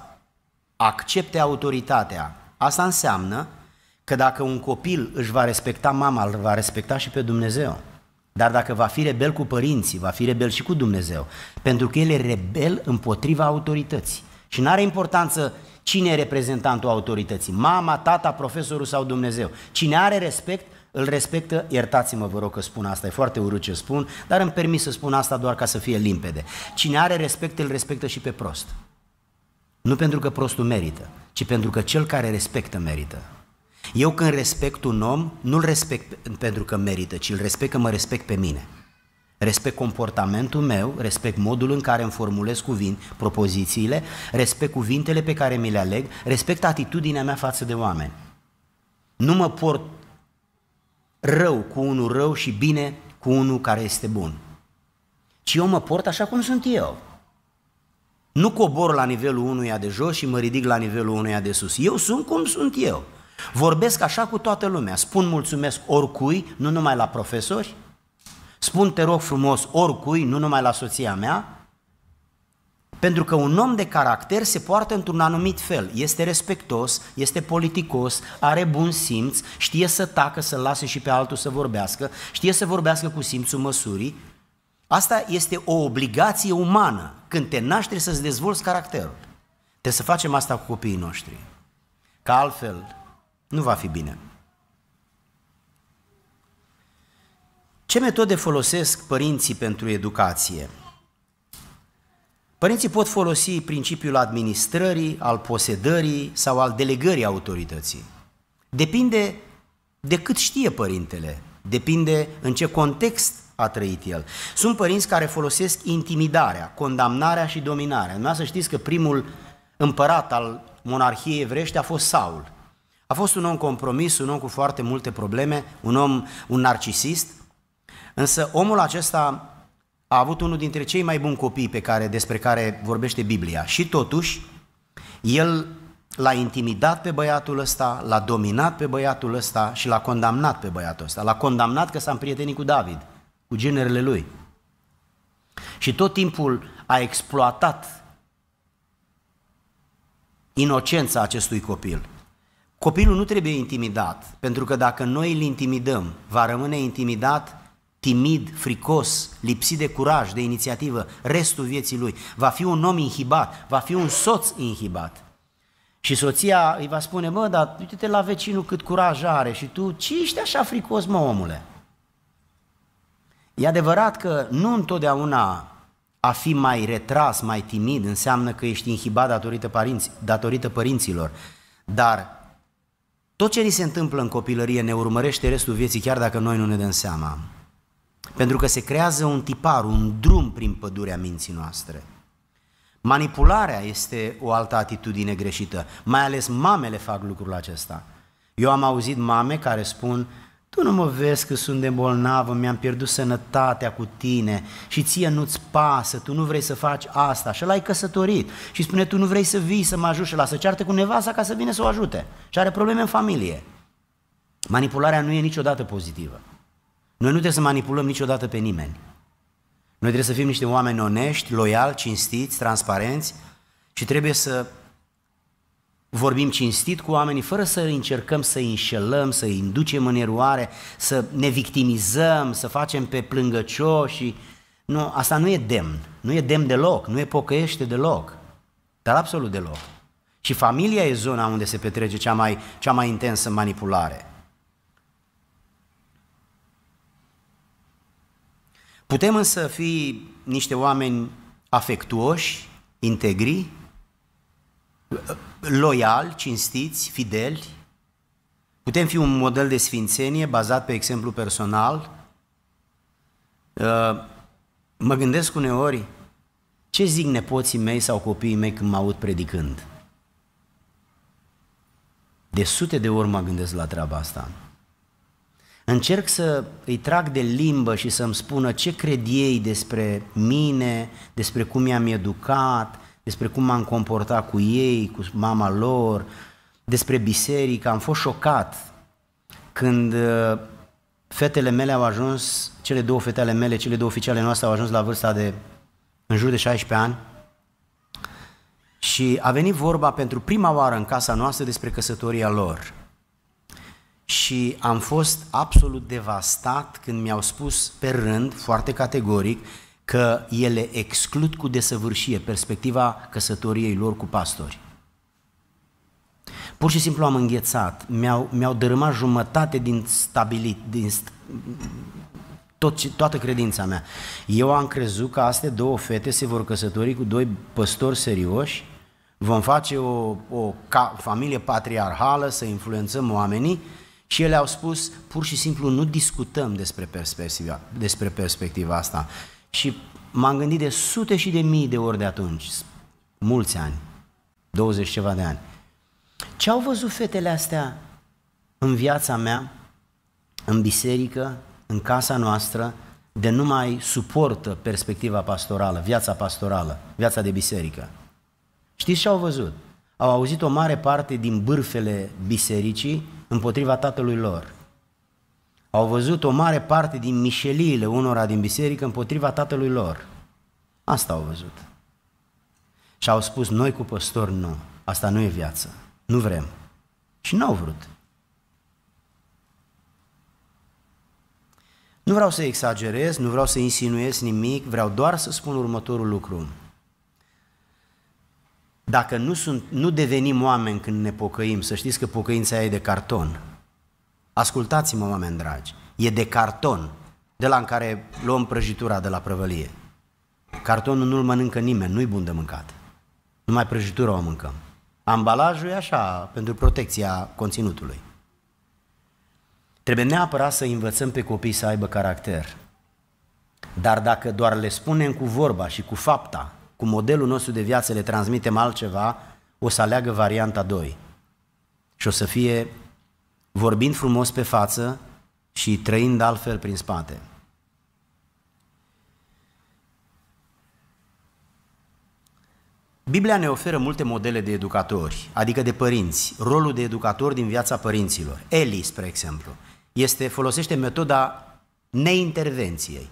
accepte autoritatea. Asta înseamnă că dacă un copil își va respecta mama, îl va respecta și pe Dumnezeu. Dar dacă va fi rebel cu părinții, va fi rebel și cu Dumnezeu, pentru că el e rebel împotriva autorității. Și nu are importanță cine e reprezentantul autorității, mama, tata, profesorul sau Dumnezeu. Cine are respect, îl respectă, iertați-mă vă rog că spun asta, e foarte urât ce spun, dar îmi permis să spun asta doar ca să fie limpede. Cine are respect, îl respectă și pe prost. Nu pentru că prostul merită, ci pentru că cel care respectă merită. Eu când respect un om, nu-l respect pentru că merită, ci îl respect că mă respect pe mine. Respect comportamentul meu, respect modul în care îmi formulez cuvinte, propozițiile, respect cuvintele pe care mi le aleg, respect atitudinea mea față de oameni. Nu mă port rău cu unul rău și bine cu unul care este bun. Ci eu mă port așa cum sunt eu. Nu cobor la nivelul unuia de jos și mă ridic la nivelul unuia de sus. Eu sunt cum sunt eu. Vorbesc așa cu toată lumea. Spun mulțumesc oricui, nu numai la profesori, Spun, te rog frumos, oricui, nu numai la soția mea, pentru că un om de caracter se poartă într-un anumit fel. Este respectos, este politicos, are bun simț, știe să tacă, să lase și pe altul să vorbească, știe să vorbească cu simțul măsurii. Asta este o obligație umană. Când te naști să-ți dezvolți caracterul. Trebuie să facem asta cu copiii noștri. Că altfel nu va fi bine. Ce metode folosesc părinții pentru educație? Părinții pot folosi principiul administrării, al posedării sau al delegării autorității. Depinde de cât știe părintele, depinde în ce context a trăit el. Sunt părinți care folosesc intimidarea, condamnarea și dominarea. Nu să știți că primul împărat al monarhiei evrești a fost Saul. A fost un om compromis, un om cu foarte multe probleme, un om, un narcisist, Însă omul acesta a avut unul dintre cei mai buni copii pe care, despre care vorbește Biblia și totuși el l-a intimidat pe băiatul ăsta, l-a dominat pe băiatul ăsta și l-a condamnat pe băiatul ăsta. L-a condamnat că s-a împrietenit cu David, cu generele lui. Și tot timpul a exploatat inocența acestui copil. Copilul nu trebuie intimidat, pentru că dacă noi îl intimidăm, va rămâne intimidat timid, fricos, lipsit de curaj, de inițiativă, restul vieții lui. Va fi un om inhibat, va fi un soț inhibat. Și soția îi va spune, mă, dar uite-te la vecinul cât curaj are și tu, ce ești așa fricos, mă, omule? E adevărat că nu întotdeauna a fi mai retras, mai timid, înseamnă că ești inhibat datorită, părinți, datorită părinților. Dar tot ce ni se întâmplă în copilărie ne urmărește restul vieții, chiar dacă noi nu ne dăm seama. Pentru că se creează un tipar, un drum prin pădurea minții noastre. Manipularea este o altă atitudine greșită, mai ales mamele fac lucrul acesta. Eu am auzit mame care spun, tu nu mă vezi că sunt de bolnavă, mi-am pierdut sănătatea cu tine și ție nu-ți pasă, tu nu vrei să faci asta și l-ai căsătorit și spune tu nu vrei să vii să mă ajut și să cearte cu nevasta ca să vină să o ajute și are probleme în familie. Manipularea nu e niciodată pozitivă. Noi nu trebuie să manipulăm niciodată pe nimeni. Noi trebuie să fim niște oameni onești, loiali, cinstiți, transparenți și trebuie să vorbim cinstit cu oamenii fără să încercăm să îi înșelăm, să îi inducem în eroare, să ne victimizăm, să facem pe și, Nu, asta nu e demn, nu e demn deloc, nu e pocăiește deloc, dar absolut deloc. Și familia e zona unde se petrece cea mai, cea mai intensă manipulare. Putem însă fi niște oameni afectuoși, integri, loiali, cinstiți, fideli. Putem fi un model de sfințenie bazat pe exemplu personal. Uh, mă gândesc uneori ce zic nepoții mei sau copiii mei când mă aud predicând. De sute de ori mă gândesc la treaba asta. Încerc să îi trag de limbă și să-mi spună ce cred ei despre mine, despre cum i-am educat, despre cum m-am comportat cu ei, cu mama lor, despre biserică. Am fost șocat când uh, fetele mele au ajuns, cele două fete ale mele, cele două oficiale noastre au ajuns la vârsta de în jur de 16 ani și a venit vorba pentru prima oară în casa noastră despre căsătoria lor și am fost absolut devastat când mi-au spus pe rând, foarte categoric, că ele exclud cu desăvârșie perspectiva căsătoriei lor cu pastori. Pur și simplu am înghețat, mi-au, mi-au dărâmat jumătate din stabilit, din st- tot, toată credința mea. Eu am crezut că astea două fete se vor căsători cu doi păstori serioși, vom face o, o ca, familie patriarhală, să influențăm oamenii și ele au spus, pur și simplu, nu discutăm despre perspectiva, despre perspectiva asta. Și m-am gândit de sute și de mii de ori de atunci, mulți ani, 20 ceva de ani. Ce au văzut fetele astea în viața mea, în biserică, în casa noastră, de nu mai suportă perspectiva pastorală, viața pastorală, viața de biserică? Știți ce au văzut? Au auzit o mare parte din bârfele bisericii împotriva tatălui lor. Au văzut o mare parte din mișeliile unora din biserică împotriva tatălui lor. Asta au văzut. Și au spus, noi cu păstori nu, asta nu e viață, nu vrem. Și n-au vrut. Nu vreau să exagerez, nu vreau să insinuez nimic, vreau doar să spun următorul lucru. Dacă nu, sunt, nu devenim oameni când ne pocăim, să știți că pocăința e de carton. Ascultați-mă, oameni dragi, e de carton, de la în care luăm prăjitura de la prăvălie. Cartonul nu-l mănâncă nimeni, nu-i bun de mâncat. Numai prăjitura o mâncăm. Ambalajul e așa, pentru protecția conținutului. Trebuie neapărat să învățăm pe copii să aibă caracter. Dar dacă doar le spunem cu vorba și cu fapta cu modelul nostru de viață le transmitem altceva, o să aleagă varianta 2. Și o să fie vorbind frumos pe față și trăind altfel prin spate. Biblia ne oferă multe modele de educatori, adică de părinți, rolul de educator din viața părinților. Eli, spre exemplu, este, folosește metoda neintervenției.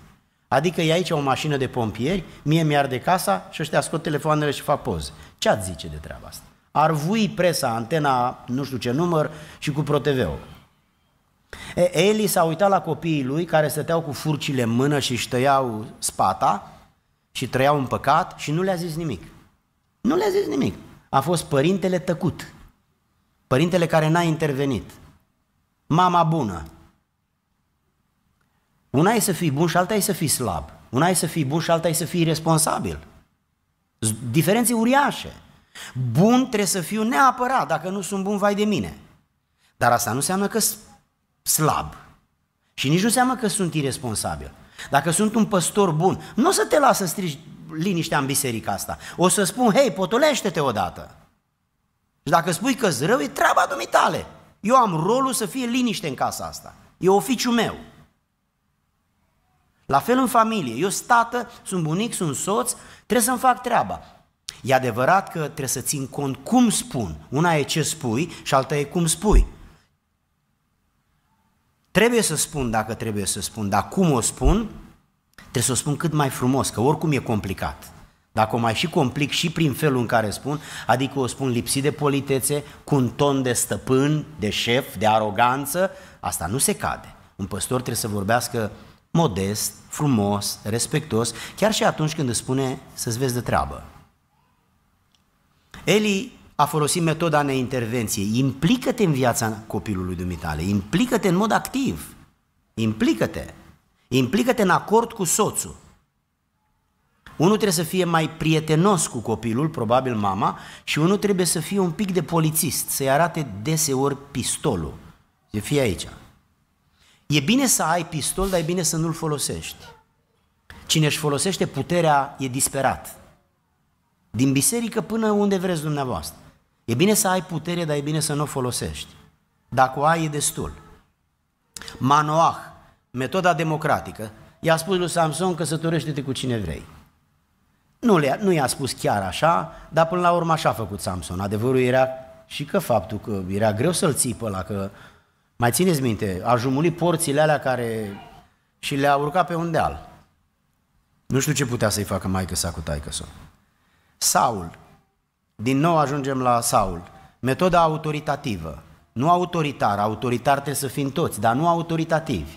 Adică e aici o mașină de pompieri, mie mi-ar de casa și ăștia scot telefoanele și fac poze. Ce ați zice de treaba asta? Ar vui presa, antena, nu știu ce număr și cu ProTV-ul. E, Eli s-a uitat la copiii lui care stăteau cu furcile în mână și își tăiau spata și trăiau în păcat și nu le-a zis nimic. Nu le-a zis nimic. A fost părintele tăcut. Părintele care n-a intervenit. Mama bună, una e să fii bun și alta e să fii slab. Una e să fii bun și alta e să fii responsabil. Diferențe uriașe. Bun trebuie să fiu neapărat, dacă nu sunt bun, vai de mine. Dar asta nu înseamnă că slab. Și nici nu înseamnă că sunt irresponsabil. Dacă sunt un păstor bun, nu o să te las să strigi liniștea în biserica asta. O să spun, hei, potolește-te odată. Și dacă spui că rău, e treaba dumitale. Eu am rolul să fie liniște în casa asta. E oficiul meu. La fel în familie. Eu sunt tată, sunt bunic, sunt soț, trebuie să-mi fac treaba. E adevărat că trebuie să țin cont cum spun. Una e ce spui și alta e cum spui. Trebuie să spun dacă trebuie să spun, dar cum o spun, trebuie să o spun cât mai frumos, că oricum e complicat. Dacă o mai și complic și prin felul în care spun, adică o spun lipsit de politețe, cu un ton de stăpân, de șef, de aroganță, asta nu se cade. Un păstor trebuie să vorbească modest, frumos, respectos, chiar și atunci când îți spune să-ți vezi de treabă. Eli a folosit metoda neintervenției. Implică-te în viața copilului dumitale, implică-te în mod activ, implică-te, implică-te în acord cu soțul. Unul trebuie să fie mai prietenos cu copilul, probabil mama, și unul trebuie să fie un pic de polițist, să-i arate deseori pistolul. Să fie aici, E bine să ai pistol, dar e bine să nu-l folosești. Cine își folosește puterea e disperat. Din biserică până unde vreți dumneavoastră. E bine să ai putere, dar e bine să nu o folosești. Dacă o ai, e destul. Manoah, metoda democratică, i-a spus lui Samson căsătorește-te cu cine vrei. Nu, le, nu i-a spus chiar așa, dar până la urmă așa a făcut Samson. Adevărul era și că faptul că era greu să-l ții pe ăla, că mai țineți minte, a jumulit porțile alea care și le-a urcat pe un deal. Nu știu ce putea să-i facă maică sa cu taică -sa. Saul. Din nou ajungem la Saul. Metoda autoritativă. Nu autoritar, autoritar trebuie să fim toți, dar nu autoritativi.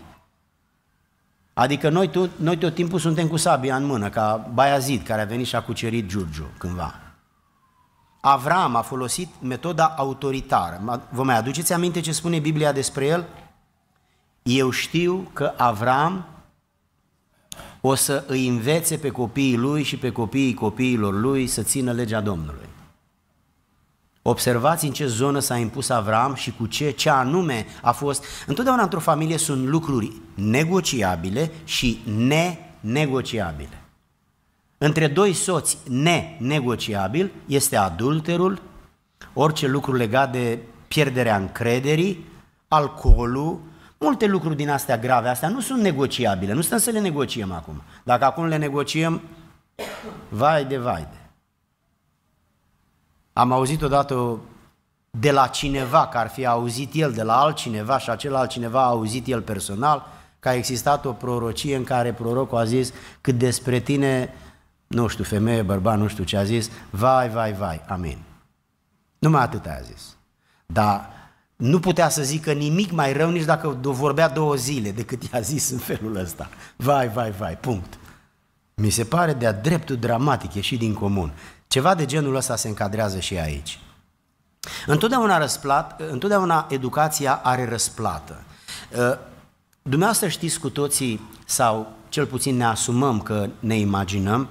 Adică noi, noi tot timpul suntem cu sabia în mână, ca Baiazid care a venit și a cucerit Giurgiu cândva. Avram a folosit metoda autoritară. Vă mai aduceți aminte ce spune Biblia despre el? Eu știu că Avram o să îi învețe pe copiii lui și pe copiii copiilor lui să țină legea Domnului. Observați în ce zonă s-a impus Avram și cu ce, ce anume a fost. Întotdeauna într-o familie sunt lucruri negociabile și nenegociabile. Între doi soți nenegociabil este adulterul, orice lucru legat de pierderea încrederii, alcoolul, multe lucruri din astea grave, astea nu sunt negociabile, nu stăm să le negociem acum. Dacă acum le negociem, vai de vai de. Am auzit odată de la cineva, că ar fi auzit el de la altcineva și acel altcineva a auzit el personal, că a existat o prorocie în care prorocul a zis cât despre tine nu știu, femeie, bărbat, nu știu ce a zis, vai, vai, vai, amin. Numai atât a zis. Dar nu putea să zică nimic mai rău nici dacă vorbea două zile decât i-a zis în felul ăsta. Vai, vai, vai, punct. Mi se pare de-a dreptul dramatic, și din comun. Ceva de genul ăsta se încadrează și aici. Întotdeauna, răsplat, întotdeauna educația are răsplată. Ă, dumneavoastră știți cu toții, sau cel puțin ne asumăm că ne imaginăm,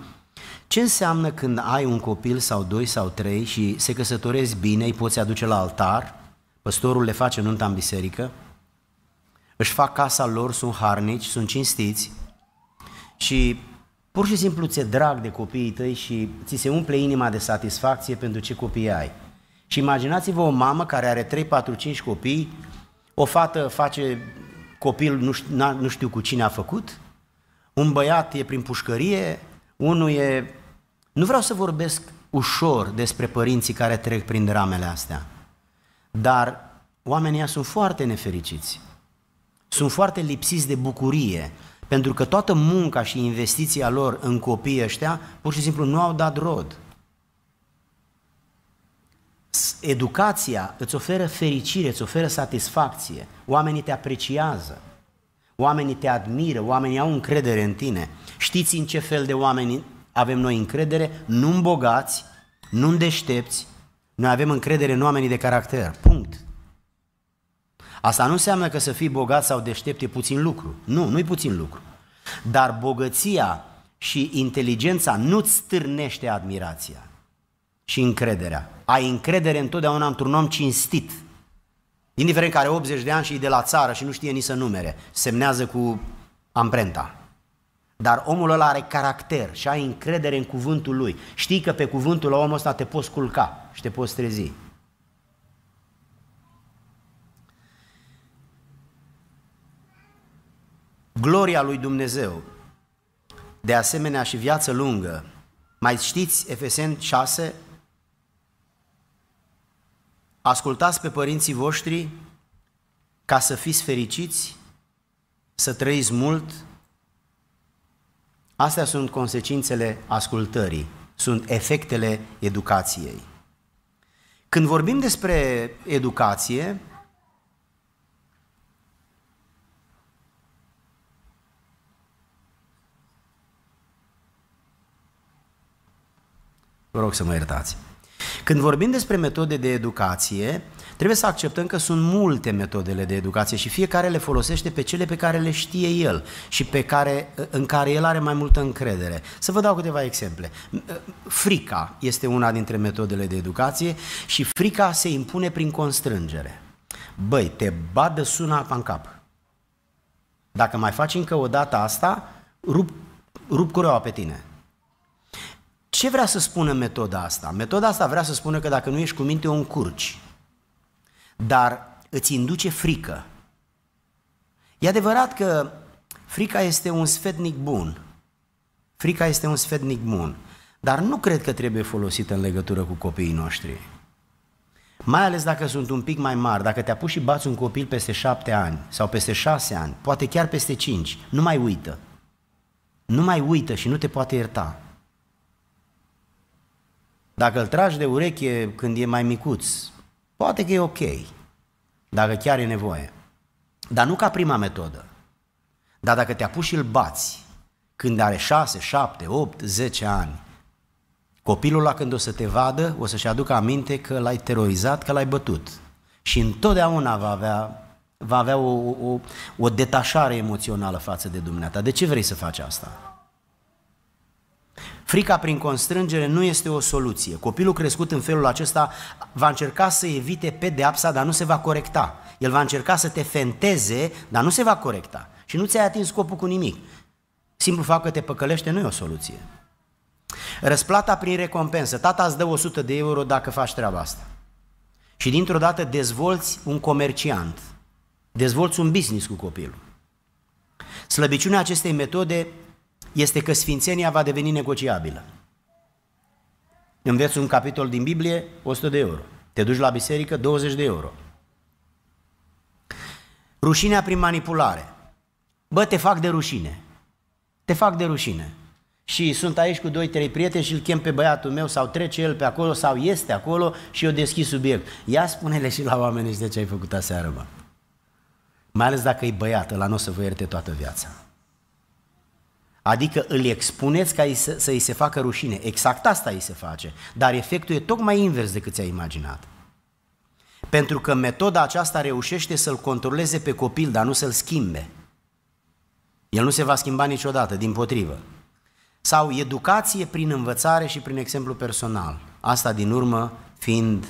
ce înseamnă când ai un copil sau doi sau trei și se căsătorezi bine, îi poți aduce la altar, păstorul le face nunta în biserică, își fac casa lor, sunt harnici, sunt cinstiți și pur și simplu ți-e drag de copiii tăi și ți se umple inima de satisfacție pentru ce copii ai. Și imaginați-vă o mamă care are 3, 4, 5 copii, o fată face copil, nu știu, nu știu cu cine a făcut, un băiat e prin pușcărie, unul e, nu vreau să vorbesc ușor despre părinții care trec prin dramele astea, dar oamenii ăia sunt foarte nefericiți, sunt foarte lipsiți de bucurie, pentru că toată munca și investiția lor în copiii ăștia pur și simplu nu au dat rod. Educația îți oferă fericire, îți oferă satisfacție, oamenii te apreciază. Oamenii te admiră, oamenii au încredere în tine. Știți în ce fel de oameni avem noi încredere? nu în bogați, nu în deștepți, noi avem încredere în oamenii de caracter. Punct. Asta nu înseamnă că să fii bogat sau deștept e puțin lucru. Nu, nu e puțin lucru. Dar bogăția și inteligența nu-ți stârnește admirația și încrederea. Ai încredere întotdeauna într-un om cinstit – indiferent că are 80 de ani și e de la țară și nu știe nici să numere, semnează cu amprenta. Dar omul ăla are caracter și ai încredere în cuvântul lui. Știi că pe cuvântul la omul ăsta te poți culca și te poți trezi. Gloria lui Dumnezeu, de asemenea și viață lungă. Mai știți Efeseni 6, ascultați pe părinții voștri ca să fiți fericiți, să trăiți mult. Astea sunt consecințele ascultării, sunt efectele educației. Când vorbim despre educație, Vă rog să mă iertați. Când vorbim despre metode de educație, trebuie să acceptăm că sunt multe metodele de educație și fiecare le folosește pe cele pe care le știe el și pe care, în care el are mai multă încredere. Să vă dau câteva exemple. Frica este una dintre metodele de educație și frica se impune prin constrângere. Băi, te badă suna apa în cap. Dacă mai faci încă o dată asta, rup, rup cureaua pe tine. Ce vrea să spună metoda asta? Metoda asta vrea să spună că dacă nu ești cu minte, o încurci. Dar îți induce frică. E adevărat că frica este un sfetnic bun. Frica este un sfetnic bun. Dar nu cred că trebuie folosită în legătură cu copiii noștri. Mai ales dacă sunt un pic mai mari, dacă te apuci și bați un copil peste șapte ani sau peste șase ani, poate chiar peste cinci, nu mai uită. Nu mai uită și nu te poate ierta. Dacă îl tragi de ureche când e mai micuț, poate că e ok, dacă chiar e nevoie. Dar nu ca prima metodă. Dar dacă te apuci și îl bați când are 6, 7, 8, 10 ani, copilul la când o să te vadă, o să-și aducă aminte că l-ai terorizat, că l-ai bătut. Și întotdeauna va avea, va avea o, o, o detașare emoțională față de dumneata. De ce vrei să faci asta? Frica prin constrângere nu este o soluție. Copilul crescut în felul acesta va încerca să evite pedeapsa, dar nu se va corecta. El va încerca să te fenteze, dar nu se va corecta. Și nu ți-ai atins scopul cu nimic. Simplu fapt că te păcălește nu e o soluție. Răsplata prin recompensă. Tata îți dă 100 de euro dacă faci treaba asta. Și dintr-o dată dezvolți un comerciant. Dezvolți un business cu copilul. Slăbiciunea acestei metode este că sfințenia va deveni negociabilă. Înveți un capitol din Biblie, 100 de euro. Te duci la biserică, 20 de euro. Rușinea prin manipulare. Bă, te fac de rușine. Te fac de rușine. Și sunt aici cu doi, trei prieteni și îl chem pe băiatul meu sau trece el pe acolo sau este acolo și eu deschid subiect. Ia spune-le și la oameni de ce ai făcut aseară, bă. Mai ales dacă e băiat, la nu o să vă ierte toată viața. Adică îl expuneți ca să îi se facă rușine. Exact asta îi se face. Dar efectul e tocmai invers decât ți-ai imaginat. Pentru că metoda aceasta reușește să-l controleze pe copil, dar nu să-l schimbe. El nu se va schimba niciodată, din potrivă. Sau educație prin învățare și prin exemplu personal. Asta din urmă fiind...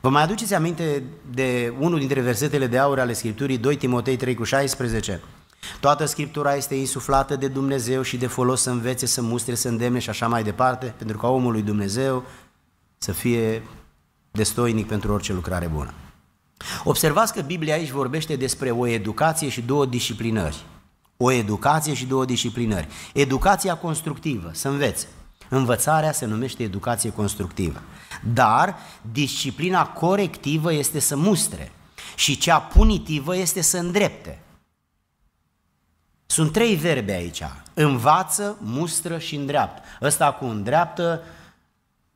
Vă mai aduceți aminte de unul dintre versetele de aur ale Scripturii, 2 Timotei 3 cu 16? Toată Scriptura este insuflată de Dumnezeu și de folos să învețe, să mustre, să îndemne și așa mai departe, pentru ca omul lui Dumnezeu să fie destoinic pentru orice lucrare bună. Observați că Biblia aici vorbește despre o educație și două disciplinări. O educație și două disciplinări. Educația constructivă, să înveți. Învățarea se numește educație constructivă. Dar disciplina corectivă este să mustre și cea punitivă este să îndrepte. Sunt trei verbe aici. Învață, mustră și îndreaptă. Ăsta cu îndreaptă,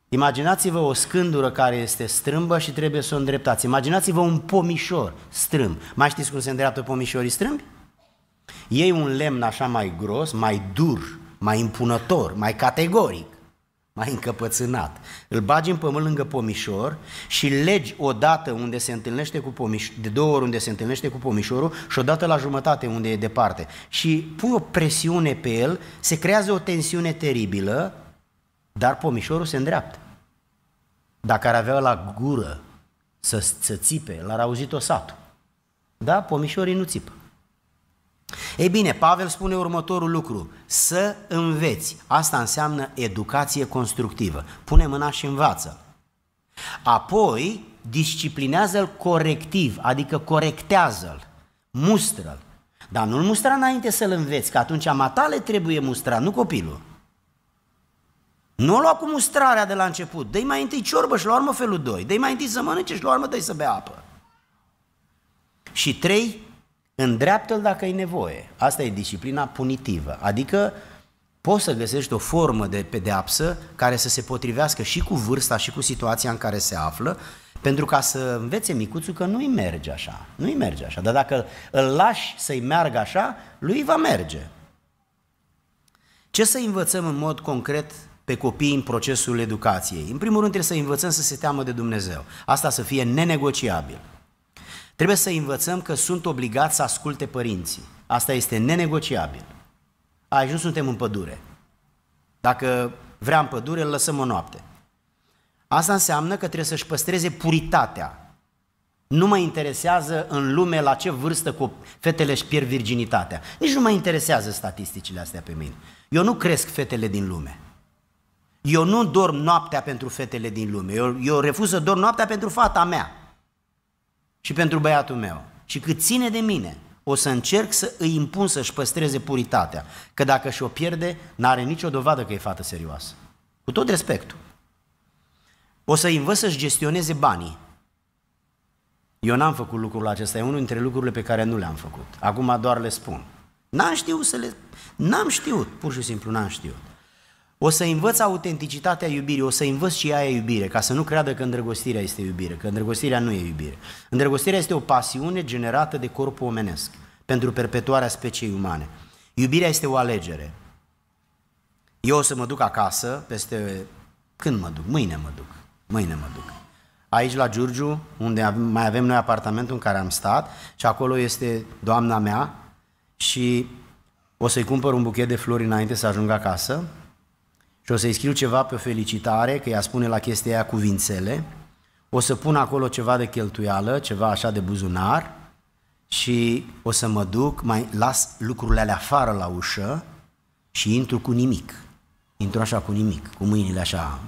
imaginați-vă o scândură care este strâmbă și trebuie să o îndreptați. Imaginați-vă un pomișor strâmb. Mai știți cum se îndreaptă pomișorii strâmbi? Ei un lemn așa mai gros, mai dur, mai impunător, mai categoric mai încăpățânat. Îl bagi în pământ lângă pomișor și legi o dată unde se întâlnește cu pomiș, de două ori unde se întâlnește cu pomișorul și o dată la jumătate unde e departe. Și pui o presiune pe el, se creează o tensiune teribilă, dar pomișorul se îndreaptă. Dacă ar avea la gură să, să țipe, l-ar auzit-o satul. Da? Pomișorii nu țipă. Ei bine, Pavel spune următorul lucru, să înveți. Asta înseamnă educație constructivă. Pune mâna și învață. Apoi, disciplinează-l corectiv, adică corectează-l, mustră-l. Dar nu-l mustra înainte să-l înveți, că atunci matale trebuie mustra, nu copilul. Nu o lua cu mustrarea de la început, dă mai întâi ciorbă și la urmă felul 2, dă mai întâi să mănânce și la urmă dă să bea apă. Și trei, îndreaptă-l dacă e nevoie. Asta e disciplina punitivă, adică poți să găsești o formă de pedeapsă care să se potrivească și cu vârsta și cu situația în care se află, pentru ca să învețe micuțul că nu-i merge așa, nu-i merge așa, dar dacă îl lași să-i meargă așa, lui va merge. Ce să învățăm în mod concret pe copii în procesul educației? În primul rând trebuie să învățăm să se teamă de Dumnezeu. Asta să fie nenegociabil. Trebuie să învățăm că sunt obligați să asculte părinții. Asta este nenegociabil. Aici nu suntem în pădure. Dacă vrea în pădure, îl lăsăm o noapte. Asta înseamnă că trebuie să-și păstreze puritatea. Nu mă interesează în lume la ce vârstă cu fetele își pierd virginitatea. Nici nu mă interesează statisticile astea pe mine. Eu nu cresc fetele din lume. Eu nu dorm noaptea pentru fetele din lume. Eu, eu refuz să dorm noaptea pentru fata mea și pentru băiatul meu. Și cât ține de mine, o să încerc să îi impun să-și păstreze puritatea. Că dacă și-o pierde, n-are nicio dovadă că e fată serioasă. Cu tot respectul. O să-i învăț să-și gestioneze banii. Eu n-am făcut lucrul acesta, e unul dintre lucrurile pe care nu le-am făcut. Acum doar le spun. N-am știut să le... N-am știut, pur și simplu n-am știut. O să învăț autenticitatea iubirii, o să învăț și aia iubire, ca să nu creadă că îndrăgostirea este iubire, că îndrăgostirea nu e iubire. Îndrăgostirea este o pasiune generată de corpul omenesc pentru perpetuarea speciei umane. Iubirea este o alegere. Eu o să mă duc acasă peste... Când mă duc? Mâine mă duc. Mâine mă duc. Aici la Giurgiu, unde mai avem noi apartamentul în care am stat și acolo este doamna mea și o să-i cumpăr un buchet de flori înainte să ajung acasă și o să-i scriu ceva pe o felicitare, că ea spune la chestia aia cuvințele, o să pun acolo ceva de cheltuială, ceva așa de buzunar și o să mă duc, mai las lucrurile alea afară la ușă și intru cu nimic. Intru așa cu nimic, cu mâinile așa.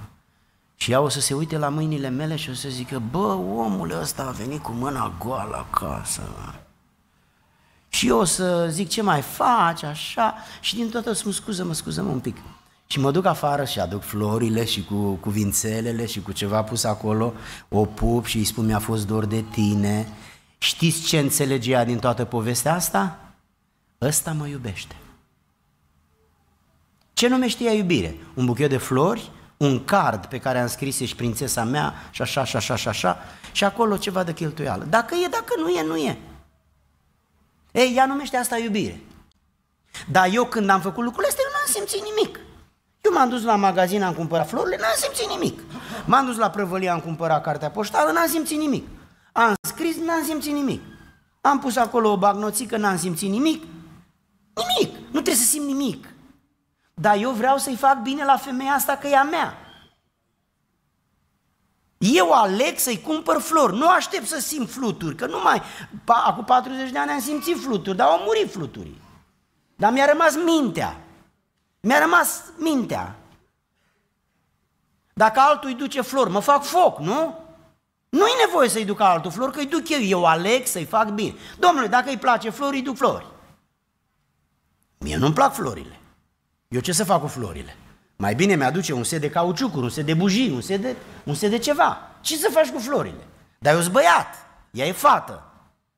Și ea o să se uite la mâinile mele și o să zică, bă, omul ăsta a venit cu mâna goală acasă. Și eu o să zic, ce mai faci, așa, și din toată spun, scuză-mă, scuză-mă un pic. Și mă duc afară și aduc florile și cu cuvințelele și cu ceva pus acolo, o pup și îi spun mi-a fost dor de tine. Știți ce înțelege ea din toată povestea asta? Ăsta mă iubește. Ce numește ea iubire? Un buchet de flori, un card pe care am scris și prințesa mea și așa, și așa, și așa, și acolo ceva de cheltuială. Dacă e, dacă nu e, nu e. Ei, ea numește asta iubire. Dar eu când am făcut lucrurile astea, nu am simțit nimic. Eu m-am dus la magazin, am cumpărat florile, n-am simțit nimic. M-am dus la prăvălie, am cumpărat cartea poștală, n-am simțit nimic. Am scris, n-am simțit nimic. Am pus acolo o bagnoțică, n-am simțit nimic. Nimic. Nu trebuie să simt nimic. Dar eu vreau să-i fac bine la femeia asta că e a mea. Eu aleg să-i cumpăr flori, nu aștept să simt fluturi, că nu mai... Acum 40 de ani am simțit fluturi, dar au murit fluturii. Dar mi-a rămas mintea. Mi-a rămas mintea. Dacă altul îi duce flori, mă fac foc, nu? nu e nevoie să-i duc altul flori, că îi duc eu, eu aleg să-i fac bine. Domnule, dacă îi place flori, îi duc flori. Mie nu-mi plac florile. Eu ce să fac cu florile? Mai bine mi-aduce un set de cauciucuri, un set de bujii, un set de, un set de ceva. Ce să faci cu florile? Dar eu sunt băiat, ea e fată.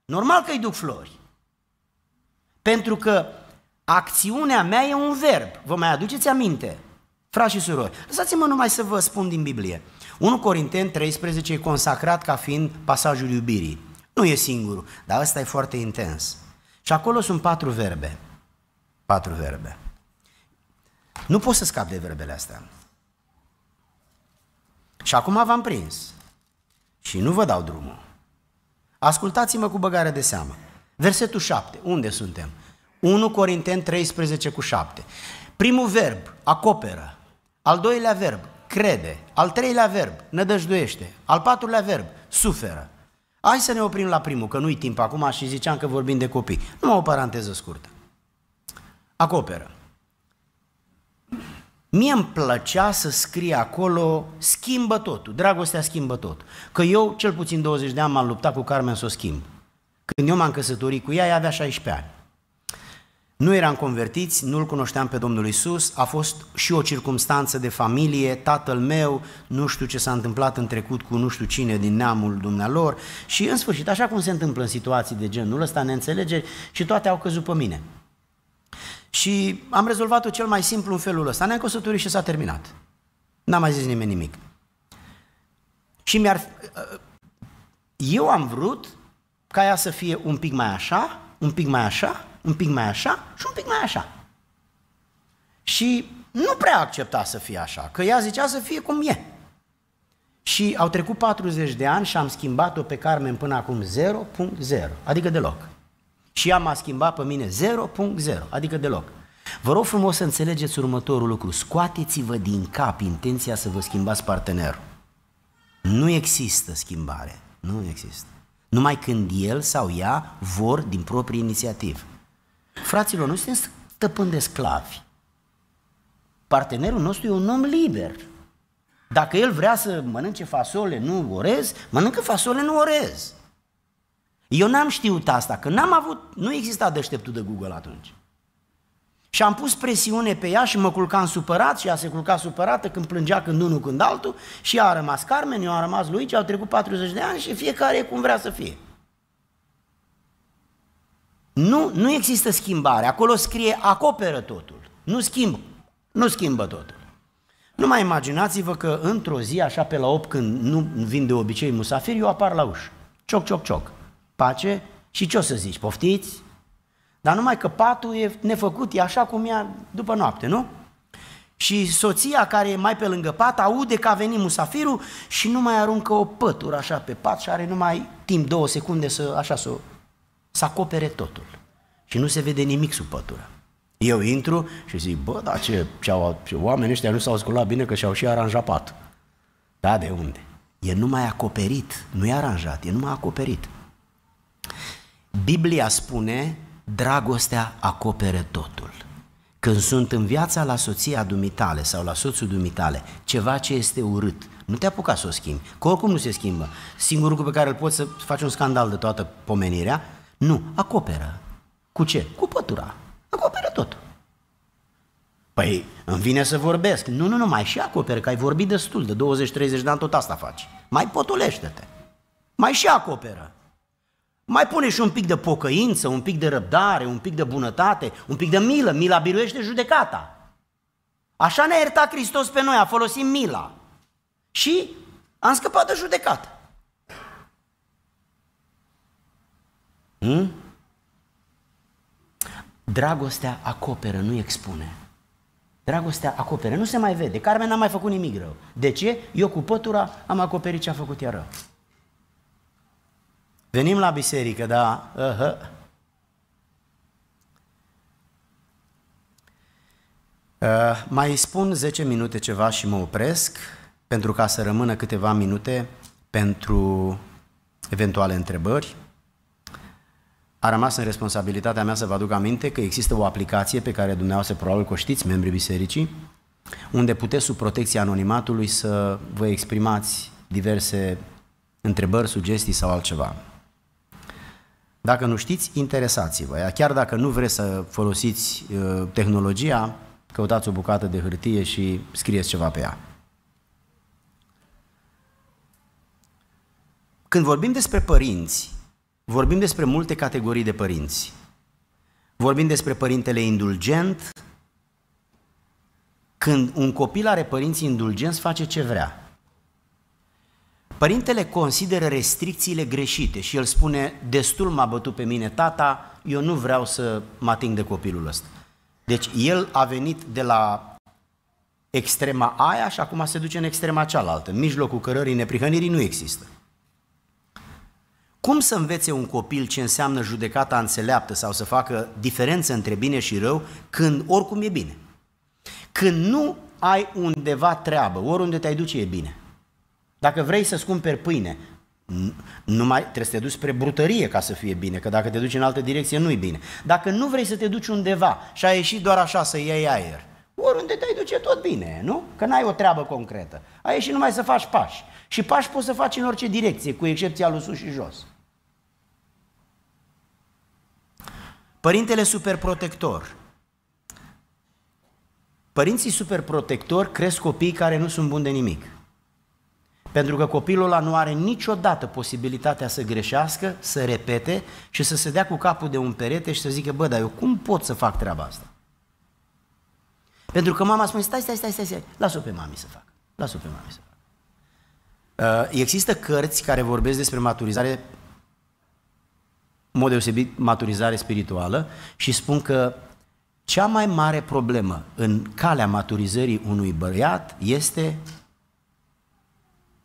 Normal că îi duc flori. Pentru că Acțiunea mea e un verb. Vă mai aduceți aminte? Frați și surori, lăsați-mă numai să vă spun din Biblie. 1 Corinten 13 e consacrat ca fiind pasajul iubirii. Nu e singurul, dar ăsta e foarte intens. Și acolo sunt patru verbe. Patru verbe. Nu pot să scap de verbele astea. Și acum v-am prins. Și nu vă dau drumul. Ascultați-mă cu băgare de seamă. Versetul 7. Unde suntem? 1 Corinteni 13 cu 7. Primul verb, acoperă. Al doilea verb, crede. Al treilea verb, nădăjduiește. Al patrulea verb, suferă. Hai să ne oprim la primul, că nu-i timp acum și ziceam că vorbim de copii. Nu o paranteză scurtă. Acoperă. Mie îmi plăcea să scrie acolo, schimbă totul, dragostea schimbă tot. Că eu, cel puțin 20 de ani, m-am luptat cu Carmen să o schimb. Când eu m-am căsătorit cu ea, ea avea 16 ani. Nu eram convertiți, nu-L cunoșteam pe Domnul Isus, a fost și o circumstanță de familie, tatăl meu, nu știu ce s-a întâmplat în trecut cu nu știu cine din neamul dumnealor și în sfârșit, așa cum se întâmplă în situații de genul ăsta, neînțelegeri și toate au căzut pe mine. Și am rezolvat-o cel mai simplu în felul ăsta, ne-am căsătorit și s-a terminat. N-a mai zis nimeni nimic. Și mi-ar... Eu am vrut ca ea să fie un pic mai așa, un pic mai așa, un pic mai așa și un pic mai așa. Și nu prea accepta să fie așa, că ea zicea să fie cum e. Și au trecut 40 de ani și am schimbat-o pe Carmen până acum 0.0, adică deloc. Și ea m-a schimbat pe mine 0.0, adică deloc. Vă rog frumos să înțelegeți următorul lucru. Scoateți-vă din cap intenția să vă schimbați partenerul. Nu există schimbare. Nu există. Numai când el sau ea vor din proprie inițiativă. Fraților, nu suntem stăpâni de sclavi. Partenerul nostru e un om liber. Dacă el vrea să mănânce fasole, nu orez, mănâncă fasole, nu orez. Eu n-am știut asta, că n-am avut, nu exista deșteptul de Google atunci. Și am pus presiune pe ea și mă culcam supărat și ea se culca supărată când plângea când unul, când altul și a rămas Carmen, eu a rămas Luigi, au trecut 40 de ani și fiecare e cum vrea să fie. Nu, nu există schimbare. Acolo scrie acoperă totul. Nu schimbă. Nu schimbă totul. Nu mai imaginați-vă că într-o zi, așa pe la 8, când nu vin de obicei musafiri, eu apar la ușă. Cioc, cioc, cioc. Pace. Și ce o să zici? Poftiți? Dar numai că patul e nefăcut, e așa cum e după noapte, nu? Și soția care e mai pe lângă pat aude că a venit musafirul și nu mai aruncă o pătură așa pe pat și are numai timp, două secunde să așa să o să acopere totul. Și nu se vede nimic sub pătură. Eu intru și zic, bă, dar ce, ce, au, ce oamenii ăștia nu s-au sculat bine că și-au și aranjat patul. Da, de unde? E numai acoperit, nu e aranjat, e numai acoperit. Biblia spune, dragostea acopere totul. Când sunt în viața la soția dumitale sau la soțul dumitale, ceva ce este urât, nu te apuca să o schimbi, că oricum nu se schimbă. Singurul lucru pe care îl poți să faci un scandal de toată pomenirea nu, acoperă. Cu ce? Cu pătura. Acoperă tot. Păi îmi vine să vorbesc. Nu, nu, nu, mai și acoperă. că ai vorbit destul de 20-30 de ani, tot asta faci. Mai potolește-te. Mai și acoperă. Mai pune și un pic de pocăință, un pic de răbdare, un pic de bunătate, un pic de milă. Mila biruiește judecata. Așa ne-a iertat Hristos pe noi, a folosit mila. Și am scăpat de judecată. Hmm? Dragostea acoperă, nu expune. Dragostea acoperă, nu se mai vede. Carmen n-a mai făcut nimic rău. De ce? Eu cu pătura am acoperit ce a făcut ea rău. Venim la biserică, da? Uh-huh. Uh, mai spun 10 minute ceva și mă opresc, pentru ca să rămână câteva minute pentru eventuale întrebări. A rămas în responsabilitatea mea să vă aduc aminte că există o aplicație pe care dumneavoastră probabil că o știți, membrii bisericii, unde puteți sub protecția anonimatului să vă exprimați diverse întrebări, sugestii sau altceva. Dacă nu știți, interesați-vă. Chiar dacă nu vreți să folosiți uh, tehnologia, căutați o bucată de hârtie și scrieți ceva pe ea. Când vorbim despre părinți, Vorbim despre multe categorii de părinți. Vorbim despre părintele indulgent. Când un copil are părinți indulgenți, face ce vrea. Părintele consideră restricțiile greșite și el spune, destul m-a bătut pe mine tata, eu nu vreau să mă ating de copilul ăsta. Deci el a venit de la extrema aia și acum se duce în extrema cealaltă. În mijlocul cărării neprihănirii nu există. Cum să învețe un copil ce înseamnă judecata înțeleaptă sau să facă diferență între bine și rău când oricum e bine? Când nu ai undeva treabă, oriunde te-ai duce e bine. Dacă vrei să-ți cumperi pâine, nu mai, trebuie să te duci spre brutărie ca să fie bine, că dacă te duci în altă direcție nu-i bine. Dacă nu vrei să te duci undeva și ai ieșit doar așa să iei aer, oriunde te-ai duce tot bine, nu? Că n-ai o treabă concretă. Ai ieșit numai să faci pași. Și pași poți să faci în orice direcție, cu excepția lui sus și jos. Părintele superprotector. Părinții superprotectori cresc copii care nu sunt buni de nimic. Pentru că copilul ăla nu are niciodată posibilitatea să greșească, să repete și să se dea cu capul de un perete și să zică, bă, dar eu cum pot să fac treaba asta? Pentru că mama spune, stai, stai, stai, stai, stai. las-o pe mami să fac, las-o pe mami să fac. Uh, există cărți care vorbesc despre maturizare mod deosebit maturizare spirituală și spun că cea mai mare problemă în calea maturizării unui băiat este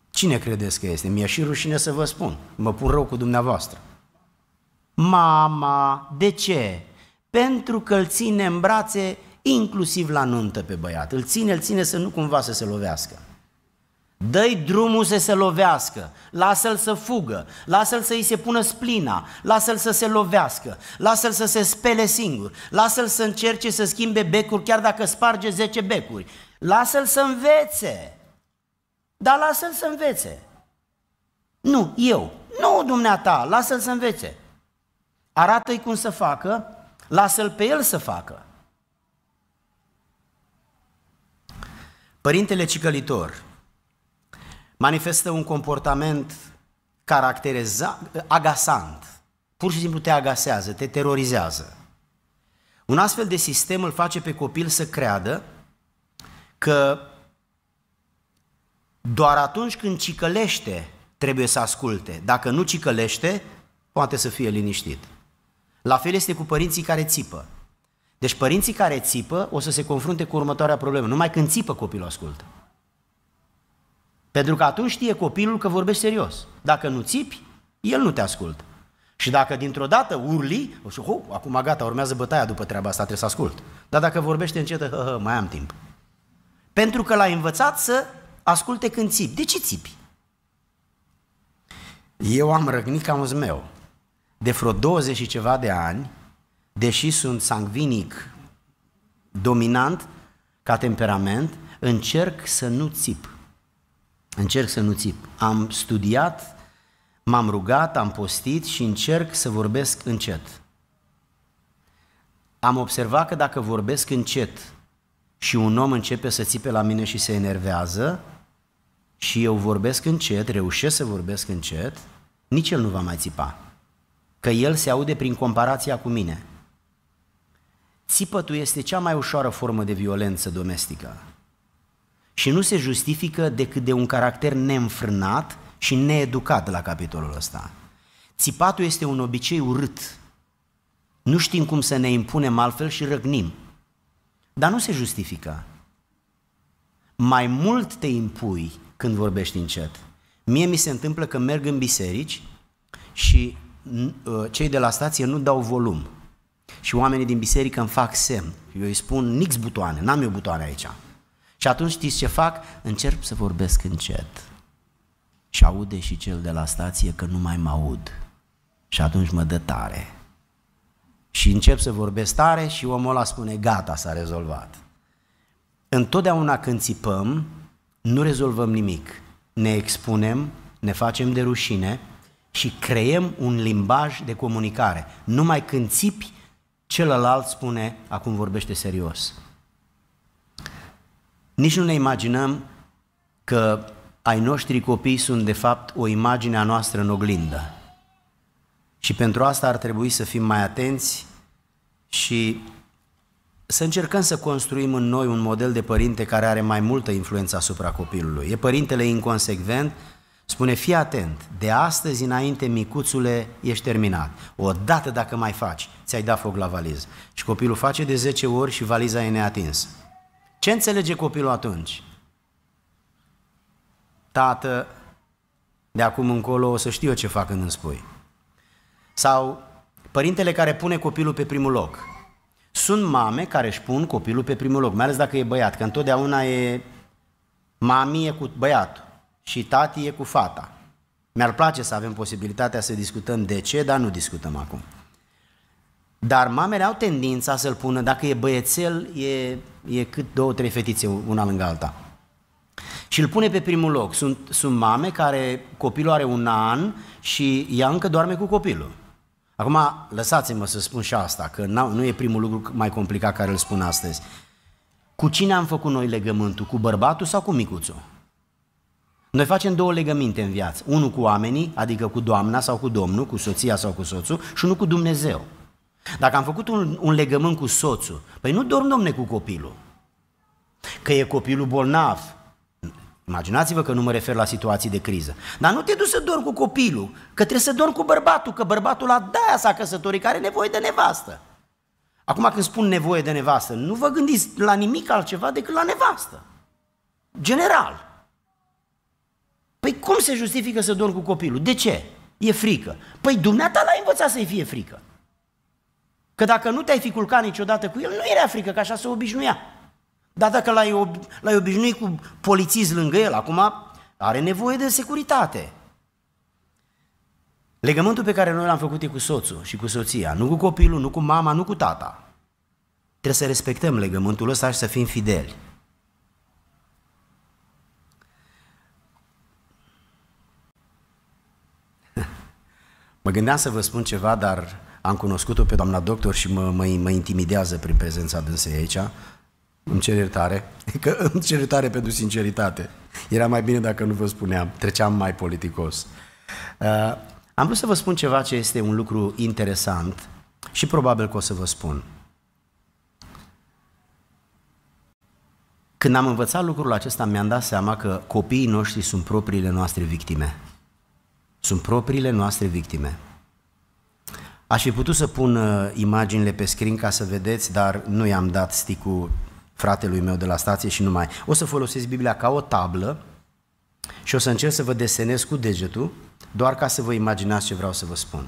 Cine credeți că este? Mi-e și rușine să vă spun. Mă pun rău cu dumneavoastră. Mama, de ce? Pentru că îl ține în brațe inclusiv la nuntă pe băiat. Îl ține, îl ține să nu cumva să se lovească. Dă-i drumul să se lovească, lasă-l să fugă, lasă-l să-i se pună splina, lasă-l să se lovească, lasă-l să se spele singur, lasă-l să încerce să schimbe becuri chiar dacă sparge 10 becuri, lasă-l să învețe, dar lasă-l să învețe. Nu, eu, nu dumneata, lasă-l să învețe. Arată-i cum să facă, lasă-l pe el să facă. Părintele Cicălitor, manifestă un comportament caracterizat agasant. Pur și simplu te agasează, te terorizează. Un astfel de sistem îl face pe copil să creadă că doar atunci când cicălește trebuie să asculte. Dacă nu cicălește, poate să fie liniștit. La fel este cu părinții care țipă. Deci părinții care țipă o să se confrunte cu următoarea problemă. Numai când țipă copilul ascultă. Pentru că atunci știe copilul că vorbești serios. Dacă nu țipi, el nu te ascultă. Și dacă dintr-o dată urli, o să, oh, acum gata, urmează bătaia după treaba asta, trebuie să ascult. Dar dacă vorbește încet, hă, hă, mai am timp. Pentru că l-ai învățat să asculte când țipi. De ce țipi? Eu am răgnit ca un zmeu. De vreo 20 și ceva de ani, deși sunt sangvinic dominant ca temperament, încerc să nu țip. Încerc să nu țip. Am studiat, m-am rugat, am postit și încerc să vorbesc încet. Am observat că dacă vorbesc încet și un om începe să țipe la mine și se enervează și eu vorbesc încet, reușesc să vorbesc încet, nici el nu va mai țipa. Că el se aude prin comparația cu mine. Țipătul este cea mai ușoară formă de violență domestică și nu se justifică decât de un caracter neînfrânat și needucat la capitolul ăsta. Țipatul este un obicei urât. Nu știm cum să ne impunem altfel și răgnim. Dar nu se justifică. Mai mult te impui când vorbești încet. Mie mi se întâmplă că merg în biserici și ă, cei de la stație nu dau volum. Și oamenii din biserică îmi fac semn. Eu îi spun nix butoane, n-am eu butoane aici. Și atunci știți ce fac? Încerc să vorbesc încet. Și aude și cel de la stație că nu mai mă aud. Și atunci mă dă tare. Și încep să vorbesc tare și omul ăla spune, gata, s-a rezolvat. Întotdeauna când țipăm, nu rezolvăm nimic. Ne expunem, ne facem de rușine și creăm un limbaj de comunicare. Numai când țipi, celălalt spune, acum vorbește serios. Nici nu ne imaginăm că ai noștri copii sunt de fapt o imagine a noastră în oglindă. Și pentru asta ar trebui să fim mai atenți și să încercăm să construim în noi un model de părinte care are mai multă influență asupra copilului. E părintele inconsecvent, spune fii atent, de astăzi înainte, micuțule, ești terminat. Odată dacă mai faci, ți-ai dat foc la valiză. Și copilul face de 10 ori și valiza e neatinsă. Ce înțelege copilul atunci? Tată, de acum încolo o să știu eu ce fac când îmi spui. Sau părintele care pune copilul pe primul loc. Sunt mame care își pun copilul pe primul loc, mai ales dacă e băiat, că întotdeauna e mami e cu băiatul și tati e cu fata. Mi-ar place să avem posibilitatea să discutăm de ce, dar nu discutăm acum. Dar mamele au tendința să-l pună, dacă e băiețel, e, e cât două, trei fetițe una lângă alta. Și îl pune pe primul loc. Sunt, sunt mame care copilul are un an și ea încă doarme cu copilul. Acum, lăsați-mă să spun și asta, că nu e primul lucru mai complicat care îl spun astăzi. Cu cine am făcut noi legământul? Cu bărbatul sau cu micuțul? Noi facem două legăminte în viață. Unul cu oamenii, adică cu doamna sau cu domnul, cu soția sau cu soțul, și unul cu Dumnezeu. Dacă am făcut un, un legământ cu soțul, păi nu dorm, domne, cu copilul. Că e copilul bolnav. Imaginați-vă că nu mă refer la situații de criză. Dar nu te duci să dormi cu copilul, că trebuie să dormi cu bărbatul, că bărbatul la aia s-a căsătorit, care are nevoie de nevastă. Acum când spun nevoie de nevastă, nu vă gândiți la nimic altceva decât la nevastă. General. Păi cum se justifică să dormi cu copilul? De ce? E frică. Păi dumneata l-a învățat să-i fie frică. Că dacă nu te-ai fi culcat niciodată cu el, nu era frică, că așa se obișnuia. Dar dacă l-ai, ob- l-ai obișnuit cu polițiști lângă el, acum are nevoie de securitate. Legământul pe care noi l-am făcut e cu soțul și cu soția, nu cu copilul, nu cu mama, nu cu tata. Trebuie să respectăm legământul ăsta și să fim fideli. Mă gândeam să vă spun ceva, dar am cunoscut-o pe doamna doctor și mă, mă, mă intimidează prin prezența dânsei aici. Îmi cer iertare, că îmi cer iertare pentru sinceritate. Era mai bine dacă nu vă spuneam, treceam mai politicos. Uh, am vrut să vă spun ceva ce este un lucru interesant și probabil că o să vă spun. Când am învățat lucrul acesta, mi-am dat seama că copiii noștri sunt propriile noastre victime. Sunt propriile noastre victime. Aș fi putut să pun uh, imaginile pe screen ca să vedeți, dar nu i-am dat sticul fratelui meu de la stație și numai. O să folosesc Biblia ca o tablă și o să încerc să vă desenez cu degetul, doar ca să vă imaginați ce vreau să vă spun.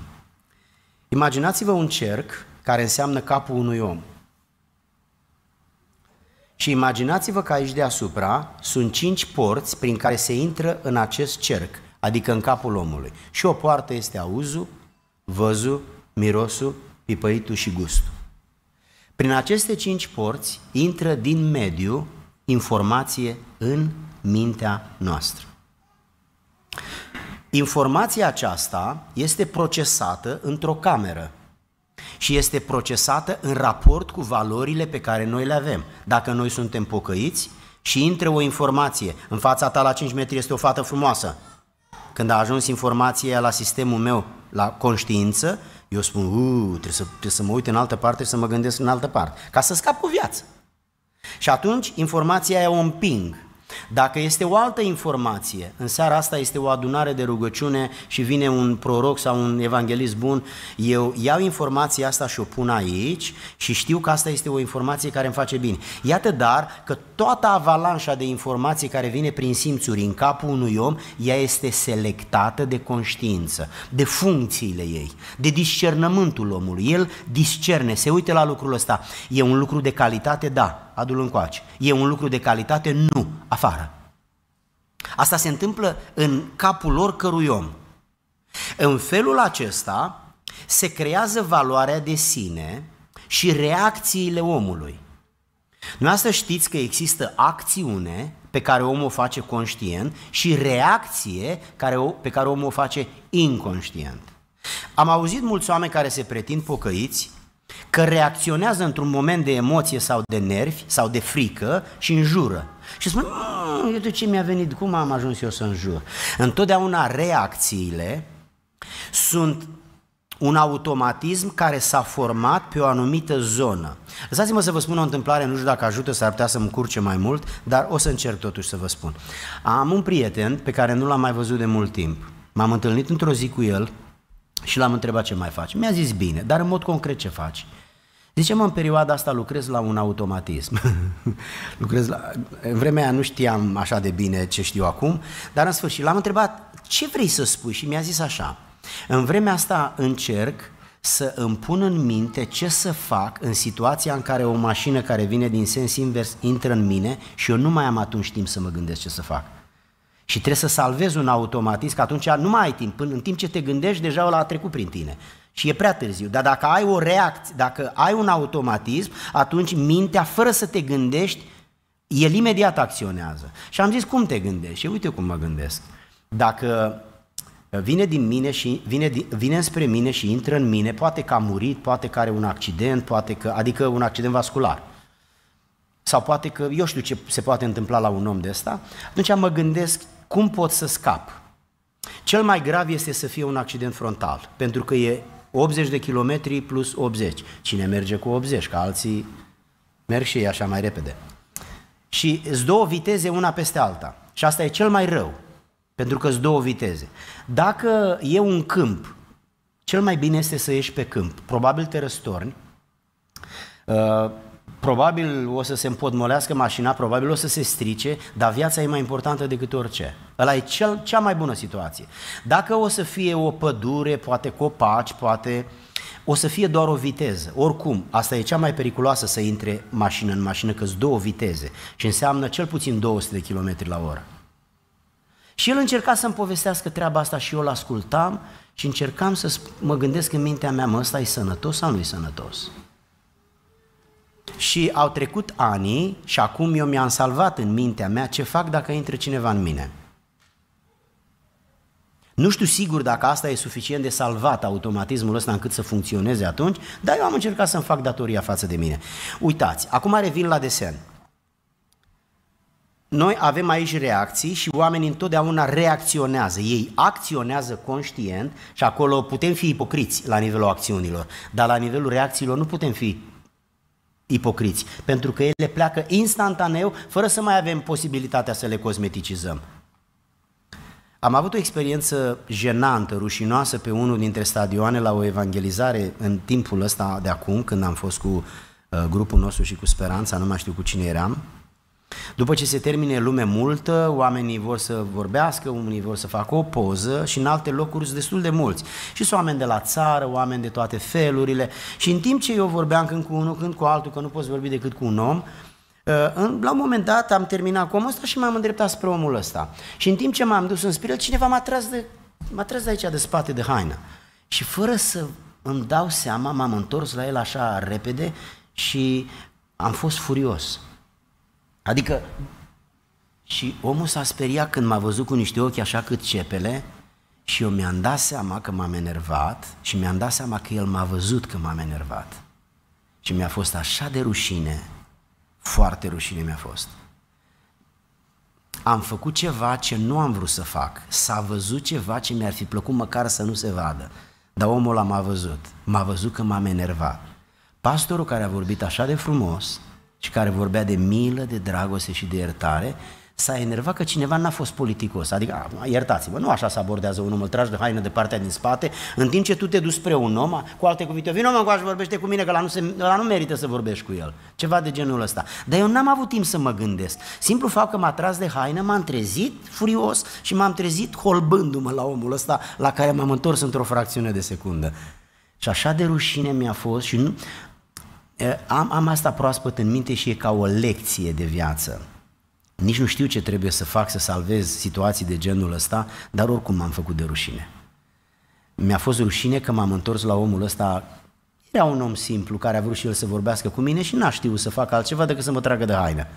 Imaginați-vă un cerc care înseamnă capul unui om. Și imaginați-vă că aici deasupra sunt cinci porți prin care se intră în acest cerc, adică în capul omului. Și o poartă este auzul, văzul, mirosul, pipăitul și gustul. Prin aceste cinci porți intră din mediu informație în mintea noastră. Informația aceasta este procesată într-o cameră și este procesată în raport cu valorile pe care noi le avem. Dacă noi suntem pocăiți și intră o informație, în fața ta la 5 metri este o fată frumoasă, când a ajuns informația la sistemul meu, la conștiință, eu spun, uuu, trebuie să, trebuie să mă uit în altă parte și să mă gândesc în altă parte, ca să scap cu viață. Și atunci informația aia o împing. Dacă este o altă informație, în seara asta este o adunare de rugăciune și vine un proroc sau un evanghelist bun, eu iau informația asta și o pun aici și știu că asta este o informație care îmi face bine. Iată dar că toată avalanșa de informații care vine prin simțuri în capul unui om, ea este selectată de conștiință, de funcțiile ei, de discernământul omului. El discerne, se uite la lucrul ăsta. E un lucru de calitate, da, adu-l încoace. E un lucru de calitate? Nu, afară. Asta se întâmplă în capul lor cărui om. În felul acesta se creează valoarea de sine și reacțiile omului. Dumneavoastră știți că există acțiune pe care omul o face conștient și reacție care o, pe care omul o face inconștient. Am auzit mulți oameni care se pretind pocăiți că reacționează într-un moment de emoție sau de nervi sau de frică și înjură. Și spune, mm, eu de ce mi-a venit, cum am ajuns eu să înjur? Întotdeauna reacțiile sunt un automatism care s-a format pe o anumită zonă. Lăsați-mă să vă spun o întâmplare, nu știu dacă ajută, s-ar putea să-mi curce mai mult, dar o să încerc totuși să vă spun. Am un prieten pe care nu l-am mai văzut de mult timp. M-am întâlnit într-o zi cu el, și l-am întrebat ce mai faci. Mi-a zis bine, dar în mod concret ce faci? Zice, mă, în perioada asta lucrez la un automatism. lucrez la... În vremea aia nu știam așa de bine ce știu acum, dar în sfârșit l-am întrebat ce vrei să spui și mi-a zis așa. În vremea asta încerc să îmi pun în minte ce să fac în situația în care o mașină care vine din sens invers intră în mine și eu nu mai am atunci timp să mă gândesc ce să fac. Și trebuie să salvezi un automatism, că atunci nu mai ai timp. Până în timp ce te gândești, deja ăla a trecut prin tine. Și e prea târziu. Dar dacă ai o reacție, dacă ai un automatism, atunci mintea, fără să te gândești, el imediat acționează. Și am zis, cum te gândești? Și uite cum mă gândesc. Dacă vine din mine și vine, vine spre mine și intră în mine, poate că a murit, poate că are un accident, poate că, adică un accident vascular. Sau poate că, eu știu ce se poate întâmpla la un om de ăsta, atunci mă gândesc cum pot să scap? Cel mai grav este să fie un accident frontal, pentru că e 80 de kilometri plus 80. Cine merge cu 80, ca alții merg și ei așa mai repede. Și sunt două viteze una peste alta. Și asta e cel mai rău, pentru că sunt două viteze. Dacă e un câmp, cel mai bine este să ieși pe câmp. Probabil te răstorni, uh, probabil o să se împotmolească mașina, probabil o să se strice, dar viața e mai importantă decât orice. Ăla e cel, cea mai bună situație. Dacă o să fie o pădure, poate copaci, poate o să fie doar o viteză. Oricum, asta e cea mai periculoasă să intre mașină în mașină, că două viteze și înseamnă cel puțin 200 de km la oră. Și el încerca să-mi povestească treaba asta și eu l ascultam și încercam să mă gândesc în mintea mea, mă, ăsta e sănătos sau nu e sănătos? Și au trecut ani și acum eu mi-am salvat în mintea mea ce fac dacă intră cineva în mine. Nu știu sigur dacă asta e suficient de salvat automatismul ăsta încât să funcționeze atunci, dar eu am încercat să-mi fac datoria față de mine. Uitați, acum revin la desen. Noi avem aici reacții și oamenii întotdeauna reacționează. Ei acționează conștient și acolo putem fi ipocriți la nivelul acțiunilor, dar la nivelul reacțiilor nu putem fi ipocriți, pentru că ele pleacă instantaneu, fără să mai avem posibilitatea să le cosmeticizăm. Am avut o experiență jenantă, rușinoasă pe unul dintre stadioane la o evangelizare în timpul ăsta de acum, când am fost cu uh, grupul nostru și cu Speranța, nu mai știu cu cine eram, după ce se termine lume multă, oamenii vor să vorbească, unii vor să facă o poză și în alte locuri sunt destul de mulți. Și sunt oameni de la țară, oameni de toate felurile și în timp ce eu vorbeam când cu unul, când cu altul, că nu poți vorbi decât cu un om, uh, la un moment dat am terminat cu omul ăsta și m-am îndreptat spre omul ăsta. Și în timp ce m-am dus în spiral, cineva m-a tras de, m-a tras de aici de spate de haină. Și fără să îmi dau seama, m-am întors la el așa repede și am fost furios. Adică și omul s-a speriat când m-a văzut cu niște ochi așa cât cepele și eu mi-am dat seama că m-am enervat și mi-am dat seama că el m-a văzut că m-am enervat. Și mi-a fost așa de rușine, foarte rușine mi-a fost. Am făcut ceva ce nu am vrut să fac, s-a văzut ceva ce mi-ar fi plăcut măcar să nu se vadă. Dar omul ăla m-a văzut, m-a văzut că m-am enervat. Pastorul care a vorbit așa de frumos, și care vorbea de milă, de dragoste și de iertare, s-a enervat că cineva n-a fost politicos. Adică, a, iertați-mă, nu așa se abordează un om, îl tragi de haină de partea din spate, în timp ce tu te duci spre un om, cu alte cuvinte, vino mă coaș, vorbește cu mine, că la nu, se, la nu merită să vorbești cu el. Ceva de genul ăsta. Dar eu n-am avut timp să mă gândesc. Simplu fapt că m-a tras de haină, m-am trezit furios și m-am trezit holbându-mă la omul ăsta la care m-am întors într-o fracțiune de secundă. Și așa de rușine mi-a fost și nu, am, am asta proaspăt în minte și e ca o lecție de viață. Nici nu știu ce trebuie să fac să salvez situații de genul ăsta, dar oricum m-am făcut de rușine. Mi-a fost rușine că m-am întors la omul ăsta, era un om simplu care a vrut și el să vorbească cu mine și n-a știut să fac altceva decât să mă tragă de haine.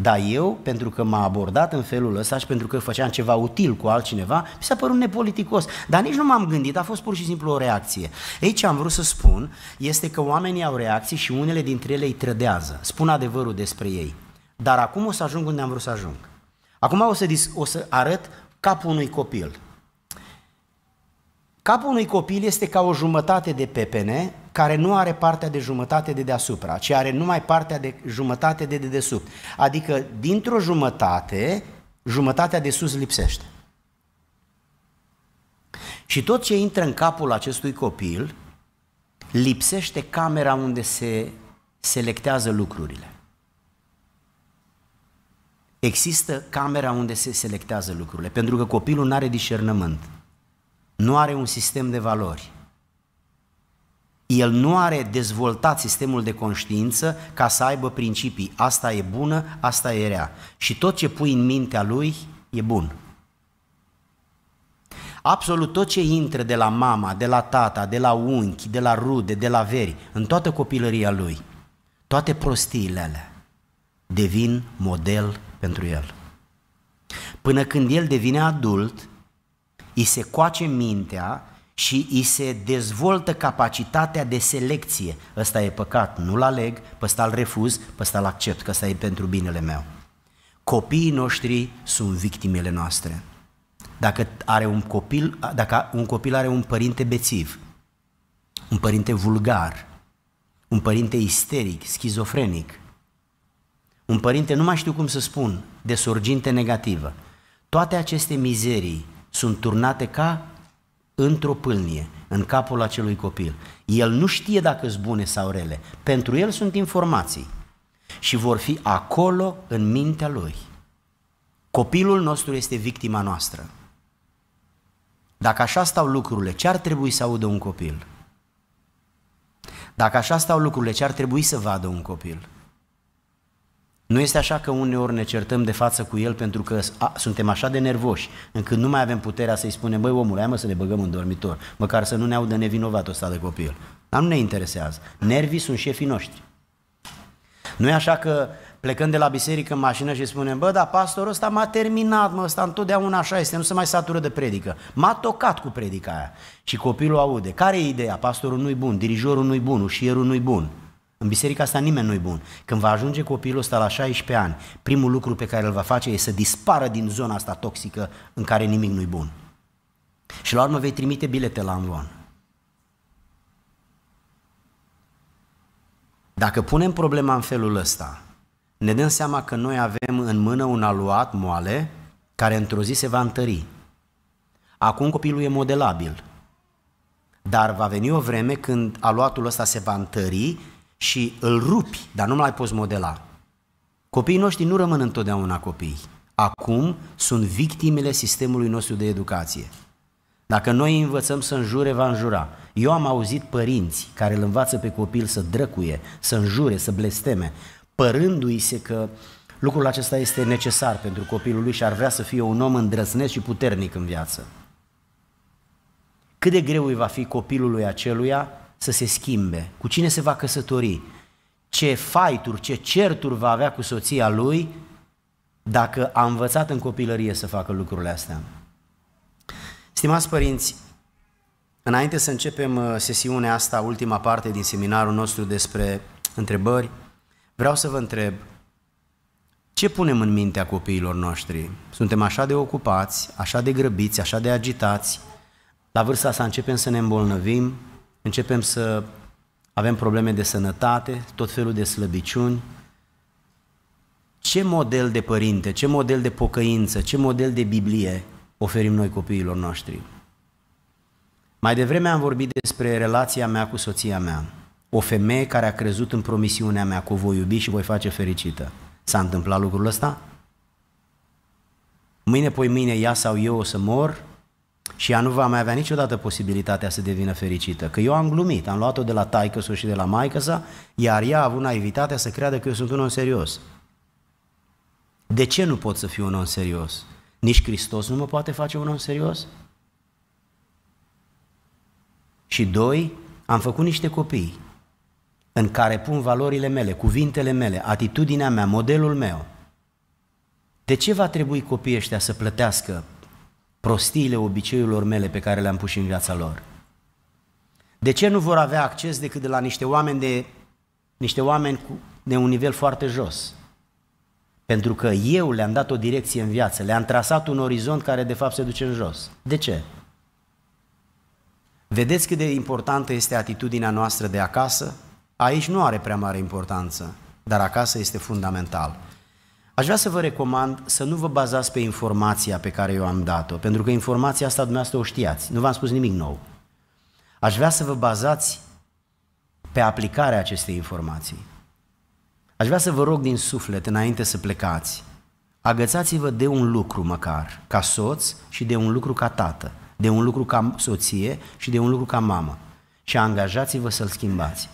Dar eu, pentru că m-a abordat în felul ăsta și pentru că făceam ceva util cu altcineva, mi s-a părut nepoliticos. Dar nici nu m-am gândit, a fost pur și simplu o reacție. Ei, ce am vrut să spun este că oamenii au reacții și unele dintre ele îi trădează, spun adevărul despre ei. Dar acum o să ajung unde am vrut să ajung. Acum o să, dis- o să arăt capul unui copil. Capul unui copil este ca o jumătate de pepene care nu are partea de jumătate de deasupra, ci are numai partea de jumătate de dedesubt. Adică, dintr-o jumătate, jumătatea de sus lipsește. Și tot ce intră în capul acestui copil, lipsește camera unde se selectează lucrurile. Există camera unde se selectează lucrurile, pentru că copilul nu are discernământ nu are un sistem de valori. El nu are dezvoltat sistemul de conștiință ca să aibă principii. Asta e bună, asta e rea. Și tot ce pui în mintea lui e bun. Absolut tot ce intră de la mama, de la tata, de la unchi, de la rude, de la veri, în toată copilăria lui, toate prostiile alea devin model pentru el. Până când el devine adult, îi se coace mintea și îi se dezvoltă capacitatea de selecție. Ăsta e păcat, nu-l aleg, pe ăsta îl refuz, pe ăsta îl accept, că ăsta e pentru binele meu. Copiii noștri sunt victimele noastre. Dacă, are un copil, dacă un copil are un părinte bețiv, un părinte vulgar, un părinte isteric, schizofrenic, un părinte, nu mai știu cum să spun, de sorginte negativă, toate aceste mizerii sunt turnate ca într-o pâlnie în capul acelui copil. El nu știe dacă sunt bune sau rele. Pentru el sunt informații și vor fi acolo în mintea lui. Copilul nostru este victima noastră. Dacă așa stau lucrurile, ce ar trebui să audă un copil? Dacă așa stau lucrurile, ce ar trebui să vadă un copil? Nu este așa că uneori ne certăm de față cu el pentru că suntem așa de nervoși încât nu mai avem puterea să-i spunem, băi omule, hai mă să ne băgăm în dormitor, măcar să nu ne audă nevinovatul ăsta de copil. Dar nu ne interesează. Nervii sunt șefii noștri. Nu e așa că plecând de la biserică în mașină și spunem, bă, dar pastorul ăsta m-a terminat, mă, ăsta întotdeauna așa este, nu se mai satură de predică. M-a tocat cu predica aia. Și copilul aude. Care e ideea? Pastorul nu-i bun, dirijorul nu-i bun, ușierul nu-i bun. În biserica asta nimeni nu-i bun. Când va ajunge copilul ăsta la 16 ani, primul lucru pe care îl va face e să dispară din zona asta toxică în care nimic nu-i bun. Și la urmă vei trimite bilete la învon. Dacă punem problema în felul ăsta, ne dăm seama că noi avem în mână un aluat moale care într-o zi se va întări. Acum copilul e modelabil, dar va veni o vreme când aluatul ăsta se va întări și îl rupi, dar nu mai poți modela. Copiii noștri nu rămân întotdeauna copii. Acum sunt victimele sistemului nostru de educație. Dacă noi învățăm să înjure, va înjura. Eu am auzit părinți care îl învață pe copil să drăcuie, să înjure, să blesteme, părându-i se că lucrul acesta este necesar pentru copilul lui și ar vrea să fie un om îndrăznesc și puternic în viață. Cât de greu îi va fi copilului aceluia să se schimbe, cu cine se va căsători, ce faituri, ce certuri va avea cu soția lui dacă a învățat în copilărie să facă lucrurile astea. Stimați părinți, înainte să începem uh, sesiunea asta, ultima parte din seminarul nostru despre întrebări, vreau să vă întreb, ce punem în mintea copiilor noștri? Suntem așa de ocupați, așa de grăbiți, așa de agitați, la vârsta asta începem să ne îmbolnăvim, începem să avem probleme de sănătate, tot felul de slăbiciuni. Ce model de părinte, ce model de pocăință, ce model de Biblie oferim noi copiilor noștri? Mai devreme am vorbit despre relația mea cu soția mea, o femeie care a crezut în promisiunea mea că o voi iubi și voi face fericită. S-a întâmplat lucrul ăsta? Mâine, poi mâine, ea sau eu o să mor și ea nu va mai avea niciodată posibilitatea să devină fericită. Că eu am glumit, am luat-o de la taică și de la maică sa, iar ea a avut naivitatea să creadă că eu sunt un om serios. De ce nu pot să fiu un om serios? Nici Hristos nu mă poate face un om serios? Și doi, am făcut niște copii în care pun valorile mele, cuvintele mele, atitudinea mea, modelul meu. De ce va trebui copiii ăștia să plătească prostiile obiceiurilor mele pe care le-am pus în viața lor. De ce nu vor avea acces decât de la niște oameni de niște oameni cu, de un nivel foarte jos? Pentru că eu le-am dat o direcție în viață, le-am trasat un orizont care de fapt se duce în jos. De ce? Vedeți cât de importantă este atitudinea noastră de acasă? Aici nu are prea mare importanță, dar acasă este fundamental. Aș vrea să vă recomand să nu vă bazați pe informația pe care eu am dat-o, pentru că informația asta dumneavoastră o știați, nu v-am spus nimic nou. Aș vrea să vă bazați pe aplicarea acestei informații. Aș vrea să vă rog din suflet, înainte să plecați, agățați-vă de un lucru măcar, ca soț și de un lucru ca tată, de un lucru ca soție și de un lucru ca mamă și angajați-vă să-l schimbați.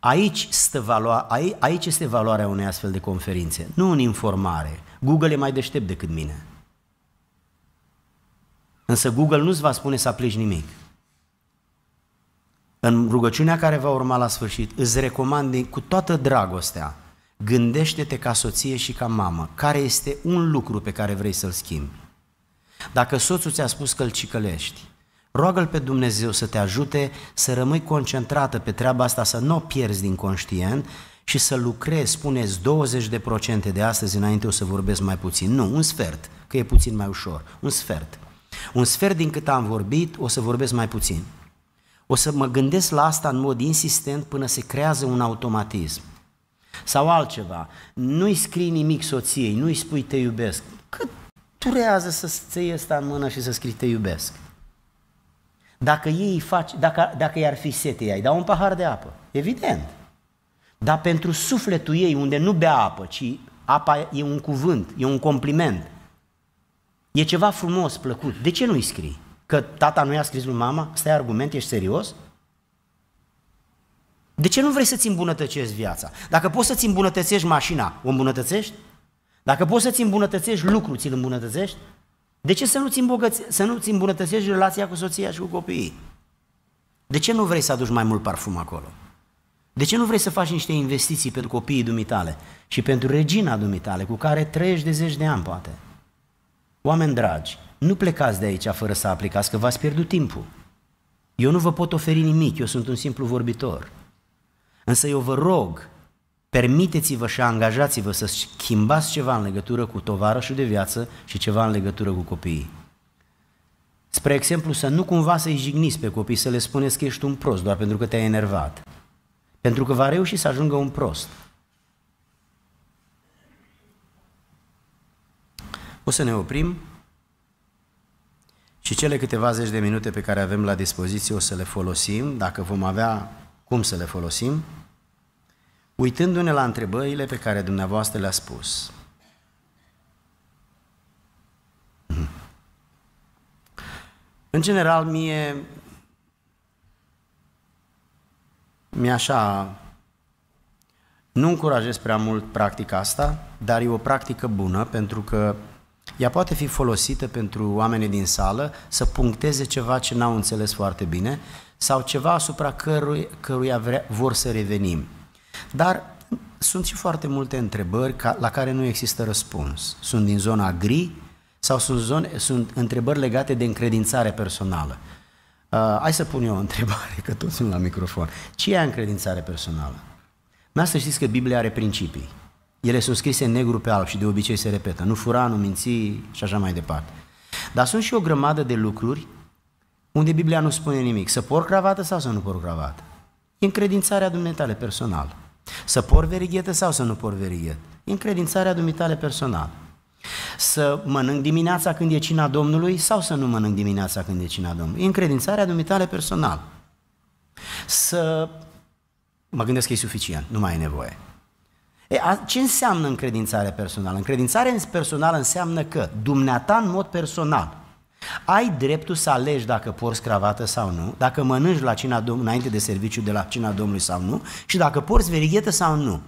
Aici, stă valoa, aici este valoarea unei astfel de conferințe, nu în informare. Google e mai deștept decât mine. Însă Google nu-ți va spune să aplici nimic. În rugăciunea care va urma la sfârșit, îți recomand cu toată dragostea, gândește-te ca soție și ca mamă, care este un lucru pe care vrei să-l schimbi. Dacă soțul ți-a spus că îl cicălești, Roagă-L pe Dumnezeu să te ajute să rămâi concentrată pe treaba asta, să nu o pierzi din conștient și să lucrezi, spuneți 20% de astăzi înainte o să vorbesc mai puțin. Nu, un sfert, că e puțin mai ușor, un sfert. Un sfert din cât am vorbit, o să vorbesc mai puțin. O să mă gândesc la asta în mod insistent până se creează un automatism. Sau altceva, nu-i scrii nimic soției, nu-i spui te iubesc. Cât durează să-ți iei asta în mână și să scrii te iubesc? Dacă, ei faci, dacă, dacă i-ar fi sete, ei ai da un pahar de apă. Evident. Dar pentru sufletul ei, unde nu bea apă, ci apa e un cuvânt, e un compliment, e ceva frumos, plăcut, de ce nu-i scrii? Că tata nu i-a scris lui mama? Stai, argument? Ești serios? De ce nu vrei să-ți îmbunătățești viața? Dacă poți să-ți îmbunătățești mașina, o îmbunătățești? Dacă poți să-ți îmbunătățești lucrul, ți-l îmbunătățești? De ce să nu-ți, îmbogăți, să nu-ți îmbunătățești relația cu soția și cu copiii? De ce nu vrei să aduci mai mult parfum acolo? De ce nu vrei să faci niște investiții pentru copiii dumitale și pentru regina dumitale cu care trăiești de zeci de ani, poate? Oameni dragi, nu plecați de aici fără să aplicați, că v-ați pierdut timpul. Eu nu vă pot oferi nimic, eu sunt un simplu vorbitor. Însă eu vă rog Permiteți-vă și angajați-vă să schimbați ceva în legătură cu tovarășul de viață și ceva în legătură cu copiii. Spre exemplu, să nu cumva să-i jigniți pe copii, să le spuneți că ești un prost doar pentru că te-ai enervat. Pentru că va reuși să ajungă un prost. O să ne oprim și cele câteva zeci de minute pe care avem la dispoziție o să le folosim, dacă vom avea cum să le folosim uitându-ne la întrebările pe care dumneavoastră le-a spus. Mhm. În general, mie mi așa nu încurajez prea mult practica asta, dar e o practică bună pentru că ea poate fi folosită pentru oamenii din sală să puncteze ceva ce n-au înțeles foarte bine sau ceva asupra căruia, căruia vrea, vor să revenim. Dar sunt și foarte multe întrebări ca, la care nu există răspuns. Sunt din zona gri sau sunt, zone, sunt întrebări legate de încredințare personală. Uh, hai să pun eu o întrebare, că toți sunt la microfon. Ce e încredințare personală? Mă să știți că Biblia are principii. Ele sunt scrise în negru pe alb și de obicei se repetă. Nu fura, nu minți și așa mai departe. Dar sunt și o grămadă de lucruri unde Biblia nu spune nimic. Să por cravată sau să nu por cravată? E încredințarea dumneitale personală. Să por verighetă sau să nu por verighetă? Încredințarea dumitale personală. Să mănânc dimineața când e cina Domnului sau să nu mănânc dimineața când e cina Domnului? Încredințarea dumitale personală. Să mă gândesc că e suficient, nu mai e nevoie. E, a, ce înseamnă încredințare personală? Încredințare personală înseamnă că dumneata în mod personal ai dreptul să alegi dacă porți cravată sau nu, dacă mănânci la cina Domnului, înainte de serviciu de la cina Domnului sau nu și dacă porți verighetă sau nu.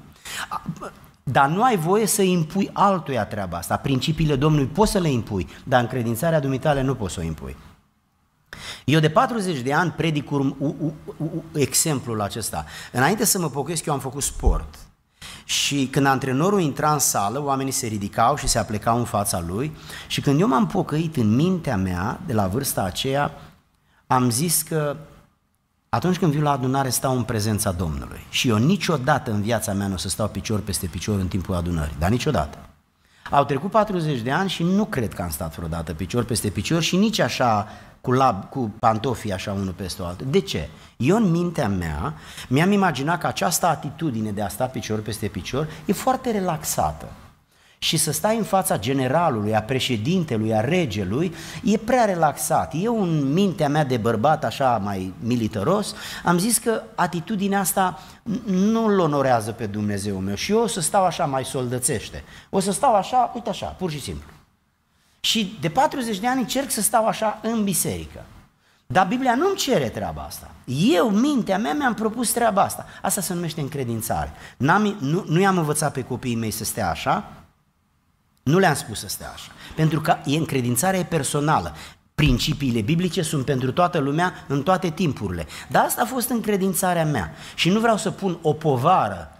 Dar nu ai voie să impui altuia treaba asta. Principiile Domnului poți să le impui, dar încredințarea dumitale nu poți să o impui. Eu de 40 de ani predic exemplul acesta. Înainte să mă pocăiesc, eu am făcut sport. Și când antrenorul intra în sală, oamenii se ridicau și se aplecau în fața lui și când eu m-am pocăit în mintea mea, de la vârsta aceea, am zis că atunci când viu la adunare, stau în prezența Domnului. Și eu niciodată în viața mea nu o să stau picior peste picior în timpul adunării, dar niciodată. Au trecut 40 de ani și nu cred că am stat vreodată picior peste picior și nici așa cu, lab, cu pantofii așa unul peste altul. De ce? Eu în mintea mea mi-am imaginat că această atitudine de a sta picior peste picior e foarte relaxată. Și să stai în fața generalului, a președintelui, a regelui, e prea relaxat. Eu, în mintea mea de bărbat, așa mai militaros, am zis că atitudinea asta nu îl onorează pe Dumnezeu meu și eu o să stau așa mai soldățește. O să stau așa, uite așa, pur și simplu. Și de 40 de ani încerc să stau așa în biserică. Dar Biblia nu-mi cere treaba asta. Eu, mintea mea, mi-am propus treaba asta. Asta se numește încredințare. N-am, nu, nu i-am învățat pe copiii mei să stea așa, nu le-am spus să stea așa. Pentru că e încredințarea e personală. Principiile biblice sunt pentru toată lumea în toate timpurile. Dar asta a fost încredințarea mea. Și nu vreau să pun o povară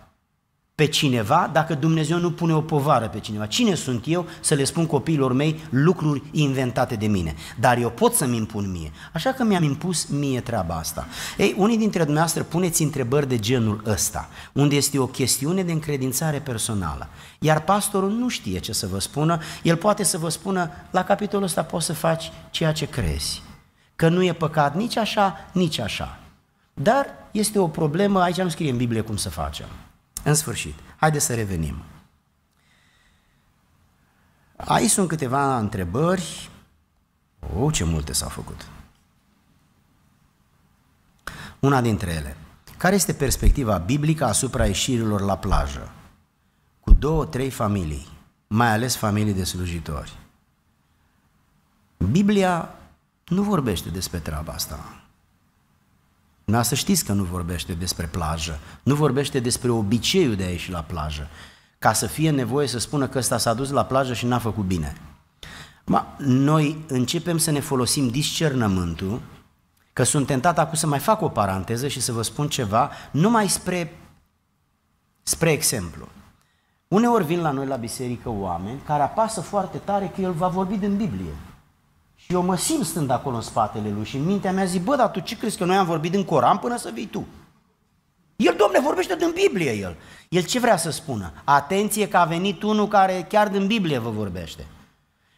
pe cineva dacă Dumnezeu nu pune o povară pe cineva. Cine sunt eu să le spun copiilor mei lucruri inventate de mine? Dar eu pot să-mi impun mie. Așa că mi-am impus mie treaba asta. Ei, unii dintre dumneavoastră puneți întrebări de genul ăsta, unde este o chestiune de încredințare personală. Iar pastorul nu știe ce să vă spună, el poate să vă spună, la capitolul ăsta poți să faci ceea ce crezi. Că nu e păcat nici așa, nici așa. Dar este o problemă, aici nu scrie în Biblie cum să facem. În sfârșit, haideți să revenim. Aici sunt câteva întrebări. O, oh, ce multe s-au făcut! Una dintre ele. Care este perspectiva biblică asupra ieșirilor la plajă? Cu două, trei familii, mai ales familii de slujitori. Biblia nu vorbește despre treaba asta. Dar să știți că nu vorbește despre plajă, nu vorbește despre obiceiul de a ieși la plajă, ca să fie nevoie să spună că ăsta s-a dus la plajă și n-a făcut bine. Ma, noi începem să ne folosim discernământul, că sunt tentat acum să mai fac o paranteză și să vă spun ceva, numai spre, spre exemplu. Uneori vin la noi la biserică oameni care apasă foarte tare că el va vorbi din Biblie eu mă simt stând acolo în spatele lui și în mintea mea zic, bă, dar tu ce crezi că noi am vorbit în Coran până să vii tu? El, domne, vorbește din Biblie el. El ce vrea să spună? Atenție că a venit unul care chiar din Biblie vă vorbește.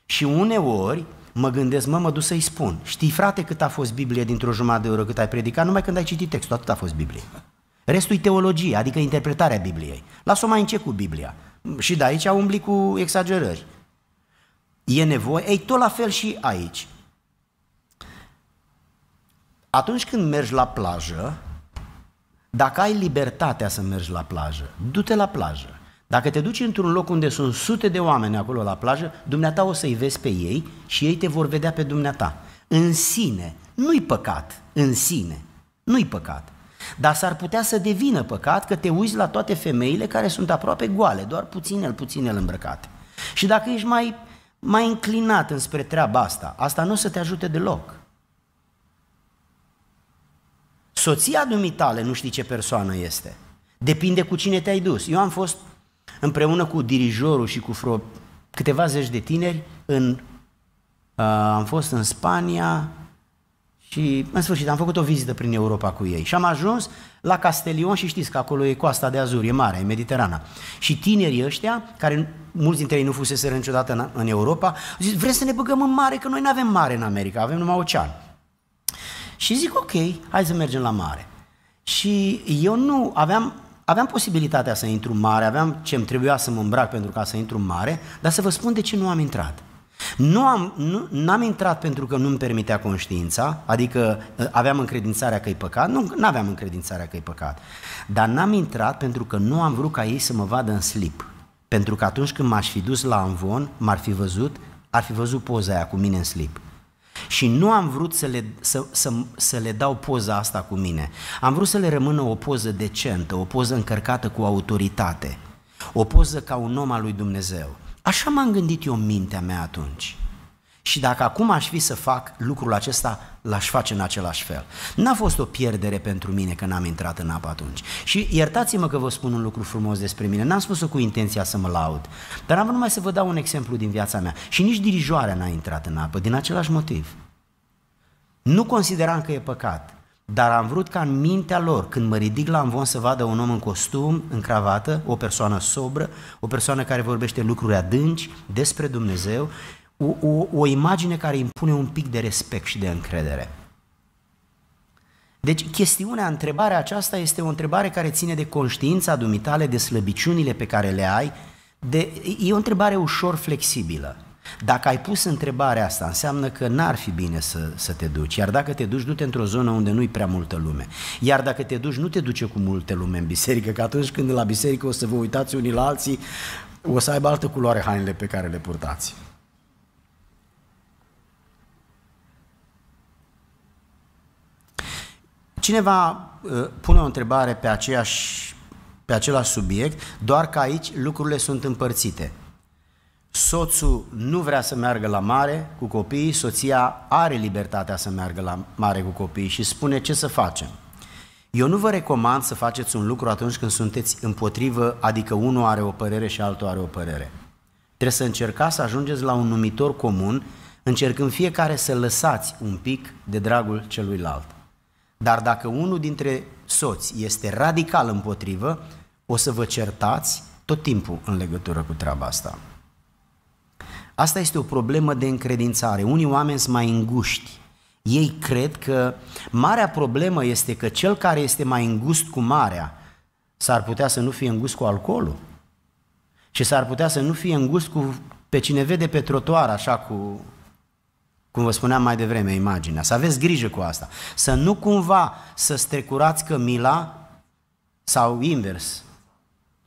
Și uneori mă gândesc, mă, mă duc să-i spun. Știi, frate, cât a fost Biblie dintr-o jumătate de oră cât ai predicat? Numai când ai citit textul, atât a fost Biblie. Restul e teologie, adică interpretarea Bibliei. Lasă-o mai încet cu Biblia. Și de aici umbli cu exagerări e nevoie, ei tot la fel și aici. Atunci când mergi la plajă, dacă ai libertatea să mergi la plajă, du-te la plajă. Dacă te duci într-un loc unde sunt sute de oameni acolo la plajă, dumneata o să-i vezi pe ei și ei te vor vedea pe dumneata. În sine, nu-i păcat, în sine, nu-i păcat. Dar s-ar putea să devină păcat că te uiți la toate femeile care sunt aproape goale, doar puținel, puținel îmbrăcate. Și dacă ești mai mai înclinat înspre treaba asta. Asta nu o să te ajute deloc. Soția dumitale nu știi ce persoană este. Depinde cu cine te-ai dus. Eu am fost împreună cu dirijorul și cu vreo câteva zeci de tineri în, uh, am fost în Spania, și, în sfârșit, am făcut o vizită prin Europa cu ei și am ajuns la Castelion și știți că acolo e coasta de Azur, e mare, e Mediterana. Și tinerii ăștia, care mulți dintre ei nu fusese niciodată în, în Europa, au zis, vrem să ne băgăm în mare, că noi nu avem mare în America, avem numai ocean. Și zic, ok, hai să mergem la mare. Și eu nu aveam, aveam posibilitatea să intru în mare, aveam ce îmi trebuia să mă îmbrac pentru ca să intru în mare, dar să vă spun de ce nu am intrat. Nu am, nu, am intrat pentru că nu-mi permitea conștiința, adică ă, aveam încredințarea că e păcat, nu aveam încredințarea că e păcat, dar n-am intrat pentru că nu am vrut ca ei să mă vadă în slip. Pentru că atunci când m-aș fi dus la Anvon, m-ar fi văzut, ar fi văzut poza aia cu mine în slip. Și nu am vrut să le, să, să, să le dau poza asta cu mine. Am vrut să le rămână o poză decentă, o poză încărcată cu autoritate, o poză ca un om al lui Dumnezeu. Așa m-am gândit eu în mintea mea atunci. Și dacă acum aș fi să fac lucrul acesta, l-aș face în același fel. N-a fost o pierdere pentru mine că n-am intrat în apă atunci. Și iertați-mă că vă spun un lucru frumos despre mine, n-am spus-o cu intenția să mă laud, dar am vrut numai să vă dau un exemplu din viața mea. Și nici dirijoarea n-a intrat în apă, din același motiv. Nu consideram că e păcat, dar am vrut ca în mintea lor, când mă ridic la învon să vadă un om în costum, în cravată, o persoană sobră, o persoană care vorbește lucruri adânci despre Dumnezeu, o, o, o imagine care impune un pic de respect și de încredere. Deci chestiunea, întrebarea aceasta este o întrebare care ține de conștiința dumitale, de slăbiciunile pe care le ai, de, e o întrebare ușor flexibilă. Dacă ai pus întrebarea asta, înseamnă că n-ar fi bine să, să te duci. Iar dacă te duci, du-te într-o zonă unde nu-i prea multă lume. Iar dacă te duci, nu te duce cu multe lume în biserică, că atunci când la biserică o să vă uitați unii la alții, o să aibă altă culoare hainele pe care le purtați. Cineva uh, pune o întrebare pe, aceeași, pe același subiect, doar că aici lucrurile sunt împărțite soțul nu vrea să meargă la mare cu copiii, soția are libertatea să meargă la mare cu copiii și spune ce să facem. Eu nu vă recomand să faceți un lucru atunci când sunteți împotrivă, adică unul are o părere și altul are o părere. Trebuie să încercați să ajungeți la un numitor comun, încercând fiecare să lăsați un pic de dragul celuilalt. Dar dacă unul dintre soți este radical împotrivă, o să vă certați tot timpul în legătură cu treaba asta. Asta este o problemă de încredințare. Unii oameni sunt mai înguști. Ei cred că marea problemă este că cel care este mai îngust cu marea s-ar putea să nu fie îngust cu alcoolul și s-ar putea să nu fie îngust cu pe cine vede pe trotuar, așa cu, cum vă spuneam mai devreme, imaginea. Să aveți grijă cu asta. Să nu cumva să strecurați cămila sau invers,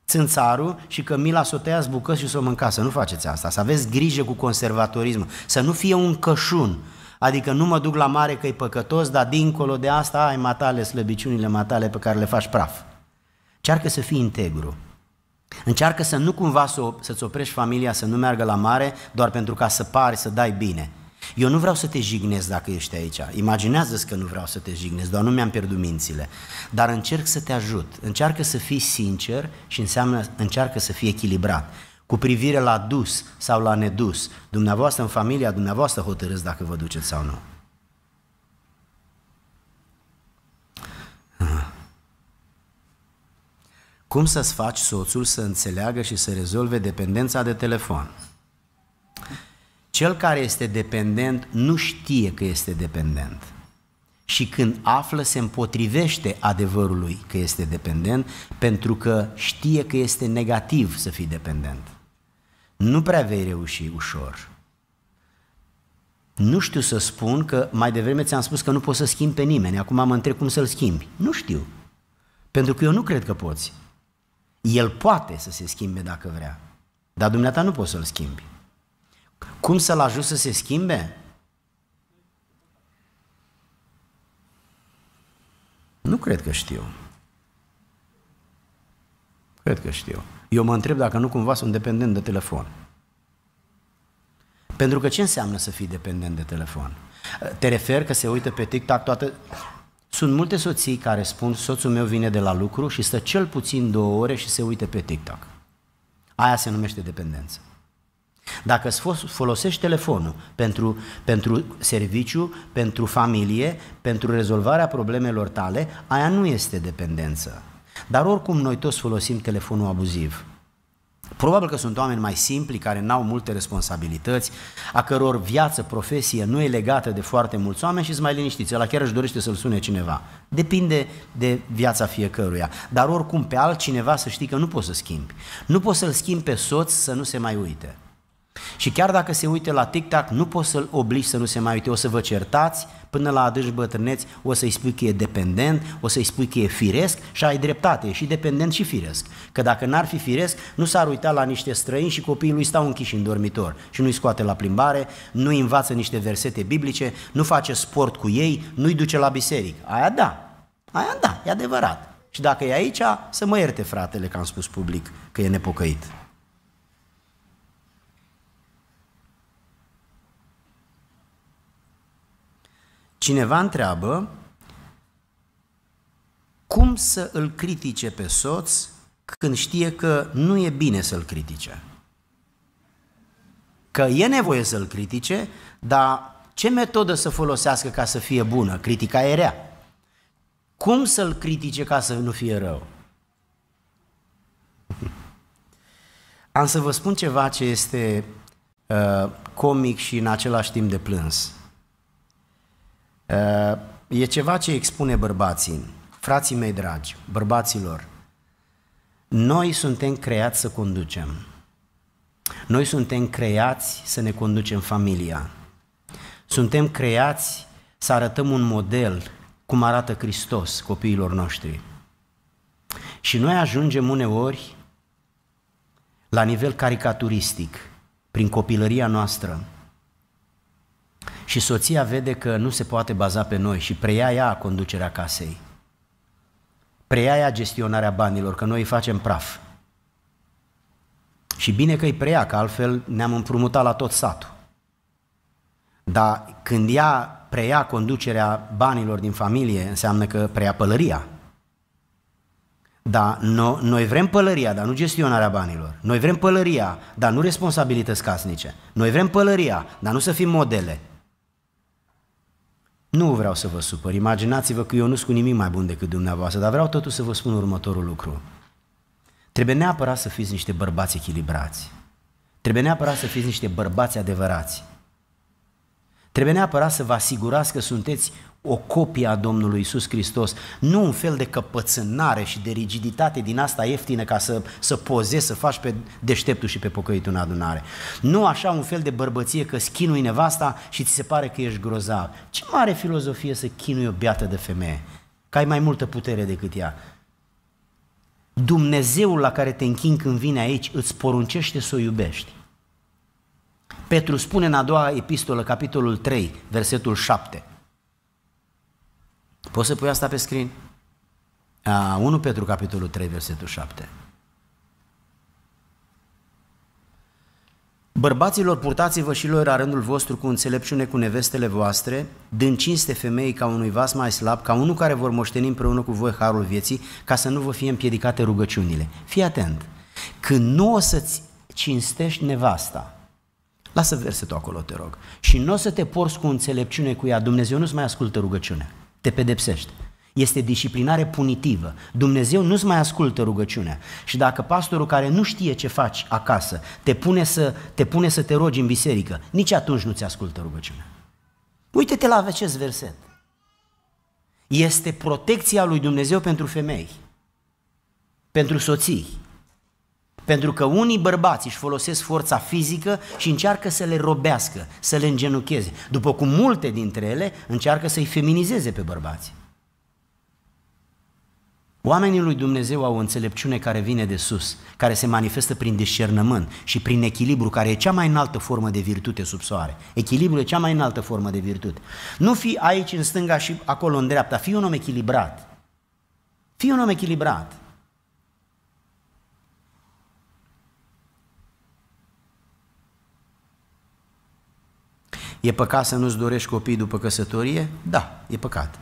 țânțarul și că mila s o tăiați bucăți și să o mâncați. Să nu faceți asta, să aveți grijă cu conservatorismul, să nu fie un cășun. Adică nu mă duc la mare că e păcătos, dar dincolo de asta ai matale, slăbiciunile matale pe care le faci praf. Încearcă să fii integru. Încearcă să nu cumva să, să-ți oprești familia să nu meargă la mare doar pentru ca să pari, să dai bine. Eu nu vreau să te jignesc dacă ești aici. Imaginează-ți că nu vreau să te jignesc, doar nu mi-am pierdut mințile. Dar încerc să te ajut. Încearcă să fii sincer și înseamnă încearcă să fii echilibrat. Cu privire la dus sau la nedus. Dumneavoastră în familia dumneavoastră hotărâți dacă vă duceți sau nu. Ah. Cum să-ți faci soțul să înțeleagă și să rezolve dependența de telefon? Cel care este dependent nu știe că este dependent. Și când află, se împotrivește adevărului că este dependent, pentru că știe că este negativ să fii dependent. Nu prea vei reuși ușor. Nu știu să spun că mai devreme ți-am spus că nu poți să schimbi pe nimeni. Acum mă întreb cum să-l schimbi. Nu știu. Pentru că eu nu cred că poți. El poate să se schimbe dacă vrea. Dar dumneata nu poți să-l schimbi. Cum să-l ajut să se schimbe? Nu cred că știu. Cred că știu. Eu mă întreb dacă nu cumva sunt dependent de telefon. Pentru că ce înseamnă să fii dependent de telefon? Te refer că se uită pe TikTok toată... Sunt multe soții care spun, soțul meu vine de la lucru și stă cel puțin două ore și se uită pe TikTok. Aia se numește dependență. Dacă îți folosești telefonul pentru, pentru serviciu, pentru familie, pentru rezolvarea problemelor tale, aia nu este dependență. Dar oricum noi toți folosim telefonul abuziv. Probabil că sunt oameni mai simpli, care n-au multe responsabilități, a căror viață, profesie nu e legată de foarte mulți oameni și sunt mai liniștiți. Ăla chiar își dorește să-l sune cineva. Depinde de viața fiecăruia. Dar oricum pe altcineva să știi că nu poți să schimbi. Nu poți să-l schimbi pe soț să nu se mai uite. Și chiar dacă se uite la tic-tac, nu poți să-l obligi să nu se mai uite, o să vă certați până la adânci bătrâneți, o să-i spui că e dependent, o să-i spui că e firesc și ai dreptate, și dependent și firesc. Că dacă n-ar fi firesc, nu s-ar uita la niște străini și copiii lui stau închiși în dormitor și nu-i scoate la plimbare, nu-i învață niște versete biblice, nu face sport cu ei, nu-i duce la biserică. Aia da, aia da, e adevărat. Și dacă e aici, să mă ierte fratele că am spus public că e nepocăit. Cineva întreabă cum să îl critique pe soț când știe că nu e bine să-l critique. Că e nevoie să-l critique, dar ce metodă să folosească ca să fie bună? Critica e rea. Cum să-l critique ca să nu fie rău? Am să vă spun ceva ce este uh, comic și în același timp de plâns. Uh, e ceva ce expune bărbații. Frații mei dragi, bărbaților, noi suntem creați să conducem. Noi suntem creați să ne conducem familia. Suntem creați să arătăm un model cum arată Hristos copiilor noștri. Și noi ajungem uneori la nivel caricaturistic, prin copilăria noastră, și soția vede că nu se poate baza pe noi și preia ea conducerea casei. Preia ea gestionarea banilor, că noi îi facem praf. Și bine că îi preia, că altfel ne-am împrumutat la tot satul. Dar când ea preia conducerea banilor din familie, înseamnă că preia pălăria. Da, no, noi vrem pălăria, dar nu gestionarea banilor. Noi vrem pălăria, dar nu responsabilități casnice. Noi vrem pălăria, dar nu să fim modele. Nu vreau să vă supăr, imaginați-vă că eu nu sunt cu nimic mai bun decât dumneavoastră, dar vreau totuși să vă spun următorul lucru. Trebuie neapărat să fiți niște bărbați echilibrați. Trebuie neapărat să fiți niște bărbați adevărați. Trebuie neapărat să vă asigurați că sunteți o copie a Domnului Isus Hristos, nu un fel de căpățânare și de rigiditate din asta ieftină ca să, să pozezi, să faci pe deșteptul și pe pocăitul în adunare. Nu așa un fel de bărbăție că schinui nevasta și ți se pare că ești grozav. Ce mare filozofie să chinui o beată de femeie, că ai mai multă putere decât ea. Dumnezeul la care te închin când vine aici îți poruncește să o iubești. Petru spune în a doua epistolă, capitolul 3, versetul 7. Poți să pui asta pe screen? A, 1 Petru, capitolul 3, versetul 7. Bărbaților, purtați-vă și lor la rândul vostru cu înțelepciune cu nevestele voastre, din cinste femei ca unui vas mai slab, ca unul care vor moșteni împreună cu voi harul vieții, ca să nu vă fie împiedicate rugăciunile. Fii atent! Când nu o să-ți cinstești nevasta, Lasă versetul acolo, te rog. Și nu o să te porți cu înțelepciune cu ea. Dumnezeu nu-ți mai ascultă rugăciunea. Te pedepsește. Este disciplinare punitivă. Dumnezeu nu-ți mai ascultă rugăciunea. Și dacă pastorul care nu știe ce faci acasă te pune să te, pune să te rogi în biserică, nici atunci nu-ți ascultă rugăciunea. Uite-te la acest verset. Este protecția lui Dumnezeu pentru femei, pentru soții, pentru că unii bărbați își folosesc forța fizică și încearcă să le robească, să le îngenucheze. După cum multe dintre ele încearcă să-i feminizeze pe bărbați. Oamenii lui Dumnezeu au o înțelepciune care vine de sus, care se manifestă prin discernământ și prin echilibru, care e cea mai înaltă formă de virtute sub soare. Echilibru e cea mai înaltă formă de virtute. Nu fi aici în stânga și acolo în dreapta, fii un om echilibrat. Fii un om echilibrat. E păcat să nu-ți dorești copii după căsătorie? Da, e păcat.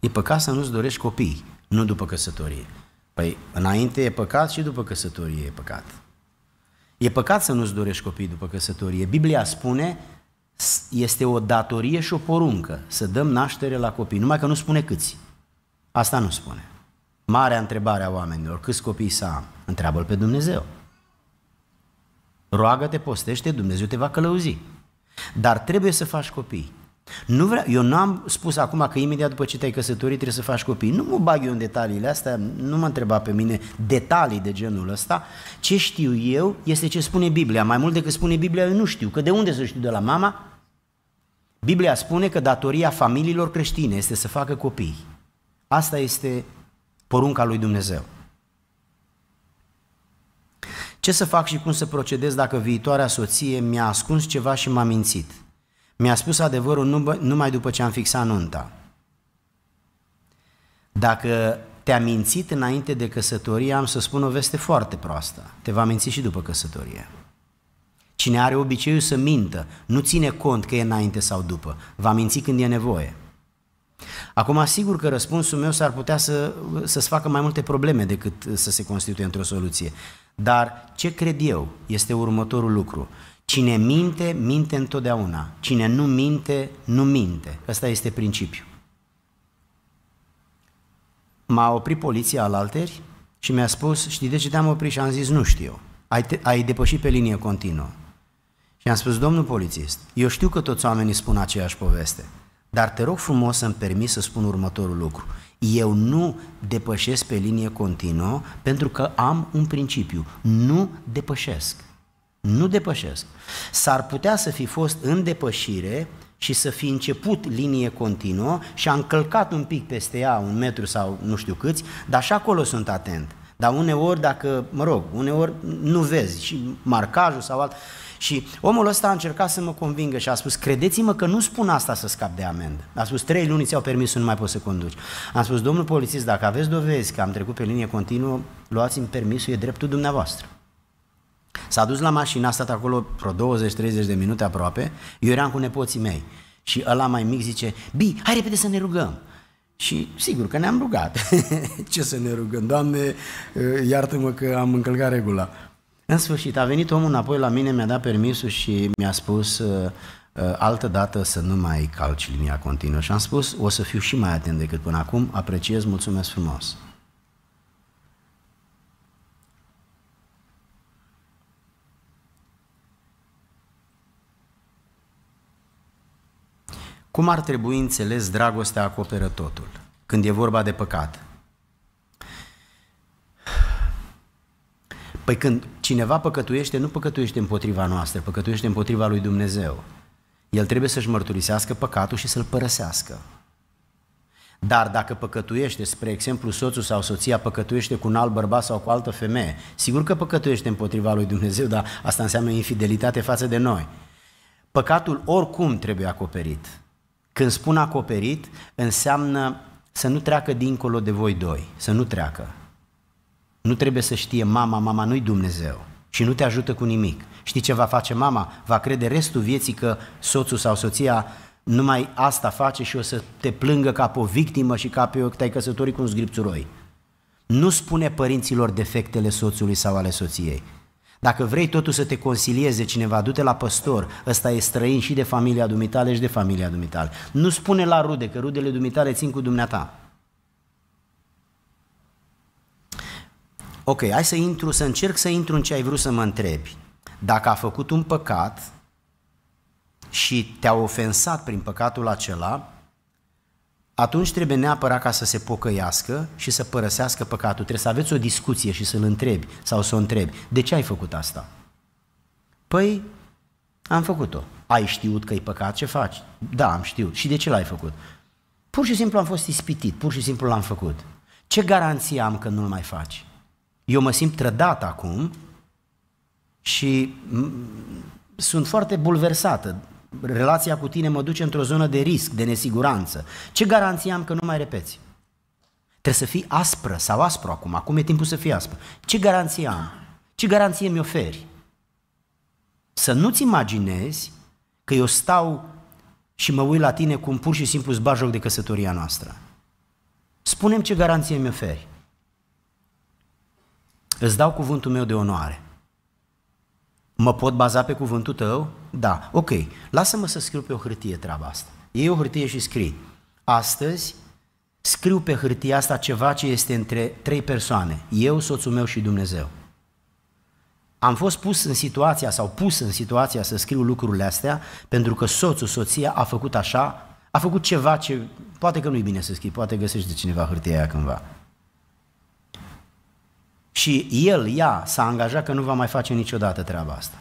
E păcat să nu-ți dorești copii, nu după căsătorie. Păi, înainte e păcat și după căsătorie e păcat. E păcat să nu-ți dorești copii după căsătorie. Biblia spune, este o datorie și o poruncă să dăm naștere la copii, numai că nu spune câți. Asta nu spune. Marea întrebare a oamenilor, câți copii să am? Întreabă-L pe Dumnezeu. Roagă-te, postește, Dumnezeu te va călăuzi. Dar trebuie să faci copii. Nu vreau, eu nu am spus acum că imediat după ce te-ai căsătorit trebuie să faci copii. Nu mă bag eu în detaliile astea, nu mă întreba pe mine detalii de genul ăsta. Ce știu eu este ce spune Biblia. Mai mult decât spune Biblia, eu nu știu. Că de unde să știu de la mama? Biblia spune că datoria familiilor creștine este să facă copii. Asta este porunca lui Dumnezeu. Ce să fac și cum să procedez dacă viitoarea soție mi-a ascuns ceva și m-a mințit? Mi-a spus adevărul numai după ce am fixat nunta. Dacă te-a mințit înainte de căsătorie, am să spun o veste foarte proastă. Te va minți și după căsătorie. Cine are obiceiul să mintă, nu ține cont că e înainte sau după. Va minți când e nevoie. Acum, sigur că răspunsul meu s-ar putea să, să-ți facă mai multe probleme decât să se constituie într-o soluție. Dar ce cred eu este următorul lucru. Cine minte, minte întotdeauna. Cine nu minte, nu minte. Ăsta este principiul. M-a oprit poliția al alteri și mi-a spus, știi de ce te-am oprit? Și am zis, nu știu. Ai, te, ai depășit pe linie continuă. Și am spus, domnul polițist, eu știu că toți oamenii spun aceeași poveste – dar te rog frumos să-mi permis să spun următorul lucru. Eu nu depășesc pe linie continuă pentru că am un principiu. Nu depășesc. Nu depășesc. S-ar putea să fi fost în depășire și să fi început linie continuă și am călcat un pic peste ea, un metru sau nu știu câți, dar și acolo sunt atent. Dar uneori, dacă, mă rog, uneori nu vezi și marcajul sau alt, și omul ăsta a încercat să mă convingă și a spus, credeți-mă că nu spun asta să scap de amendă. A spus, trei luni ți-au permis să nu mai poți să conduci. Am spus, domnul polițist, dacă aveți dovezi că am trecut pe linie continuă, luați-mi permisul, e dreptul dumneavoastră. S-a dus la mașină, a stat acolo vreo 20-30 de minute aproape, eu eram cu nepoții mei. Și ăla mai mic zice, bi, hai repede să ne rugăm. Și sigur că ne-am rugat. Ce să ne rugăm? Doamne, iartă-mă că am încălcat regula. În sfârșit, a venit omul înapoi la mine, mi-a dat permisul și mi-a spus uh, uh, altă dată să nu mai calci linia continuă. Și am spus, o să fiu și mai atent decât până acum, apreciez, mulțumesc frumos. Cum ar trebui înțeles dragostea acoperă totul când e vorba de păcat? Păi când cineva păcătuiește, nu păcătuiește împotriva noastră, păcătuiește împotriva lui Dumnezeu. El trebuie să-și mărturisească păcatul și să-l părăsească. Dar dacă păcătuiește, spre exemplu, soțul sau soția păcătuiește cu un alt bărbat sau cu altă femeie, sigur că păcătuiește împotriva lui Dumnezeu, dar asta înseamnă infidelitate față de noi. Păcatul oricum trebuie acoperit. Când spun acoperit, înseamnă să nu treacă dincolo de voi doi, să nu treacă. Nu trebuie să știe mama, mama nu-i Dumnezeu și nu te ajută cu nimic. Știi ce va face mama? Va crede restul vieții că soțul sau soția numai asta face și o să te plângă ca pe o victimă și ca pe o te-ai căsătorit cu un zgripțuroi. Nu spune părinților defectele soțului sau ale soției. Dacă vrei totul să te consilieze cineva, du-te la păstor, ăsta e străin și de familia dumitale și de familia dumitale. Nu spune la rude, că rudele dumitale țin cu dumneata. Ok, hai să intru, să încerc să intru în ce ai vrut să mă întrebi. Dacă a făcut un păcat și te-a ofensat prin păcatul acela, atunci trebuie neapărat ca să se pocăiască și să părăsească păcatul. Trebuie să aveți o discuție și să-l întrebi sau să o întrebi. De ce ai făcut asta? Păi, am făcut-o. Ai știut că e păcat ce faci? Da, am știut. Și de ce l-ai făcut? Pur și simplu am fost ispitit, pur și simplu l-am făcut. Ce garanție am că nu-l mai faci? eu mă simt trădat acum și sunt foarte bulversată. Relația cu tine mă duce într-o zonă de risc, de nesiguranță. Ce garanție am că nu mai repeți? Trebuie să fii aspră sau aspru acum. Acum e timpul să fii aspră. Ce garanție am? Ce garanție mi oferi? Să nu-ți imaginezi că eu stau și mă uit la tine cum pur și simplu îți joc de căsătoria noastră. Spunem ce garanție mi oferi. Îți dau cuvântul meu de onoare. Mă pot baza pe cuvântul tău? Da. Ok, lasă-mă să scriu pe o hârtie treaba asta. E o hârtie și scrii. Astăzi scriu pe hârtie asta ceva ce este între trei persoane. Eu, soțul meu și Dumnezeu. Am fost pus în situația sau pus în situația să scriu lucrurile astea pentru că soțul, soția a făcut așa, a făcut ceva ce poate că nu-i bine să scrii, poate găsești de cineva hârtia aia cândva. Și el, ea, s-a angajat că nu va mai face niciodată treaba asta.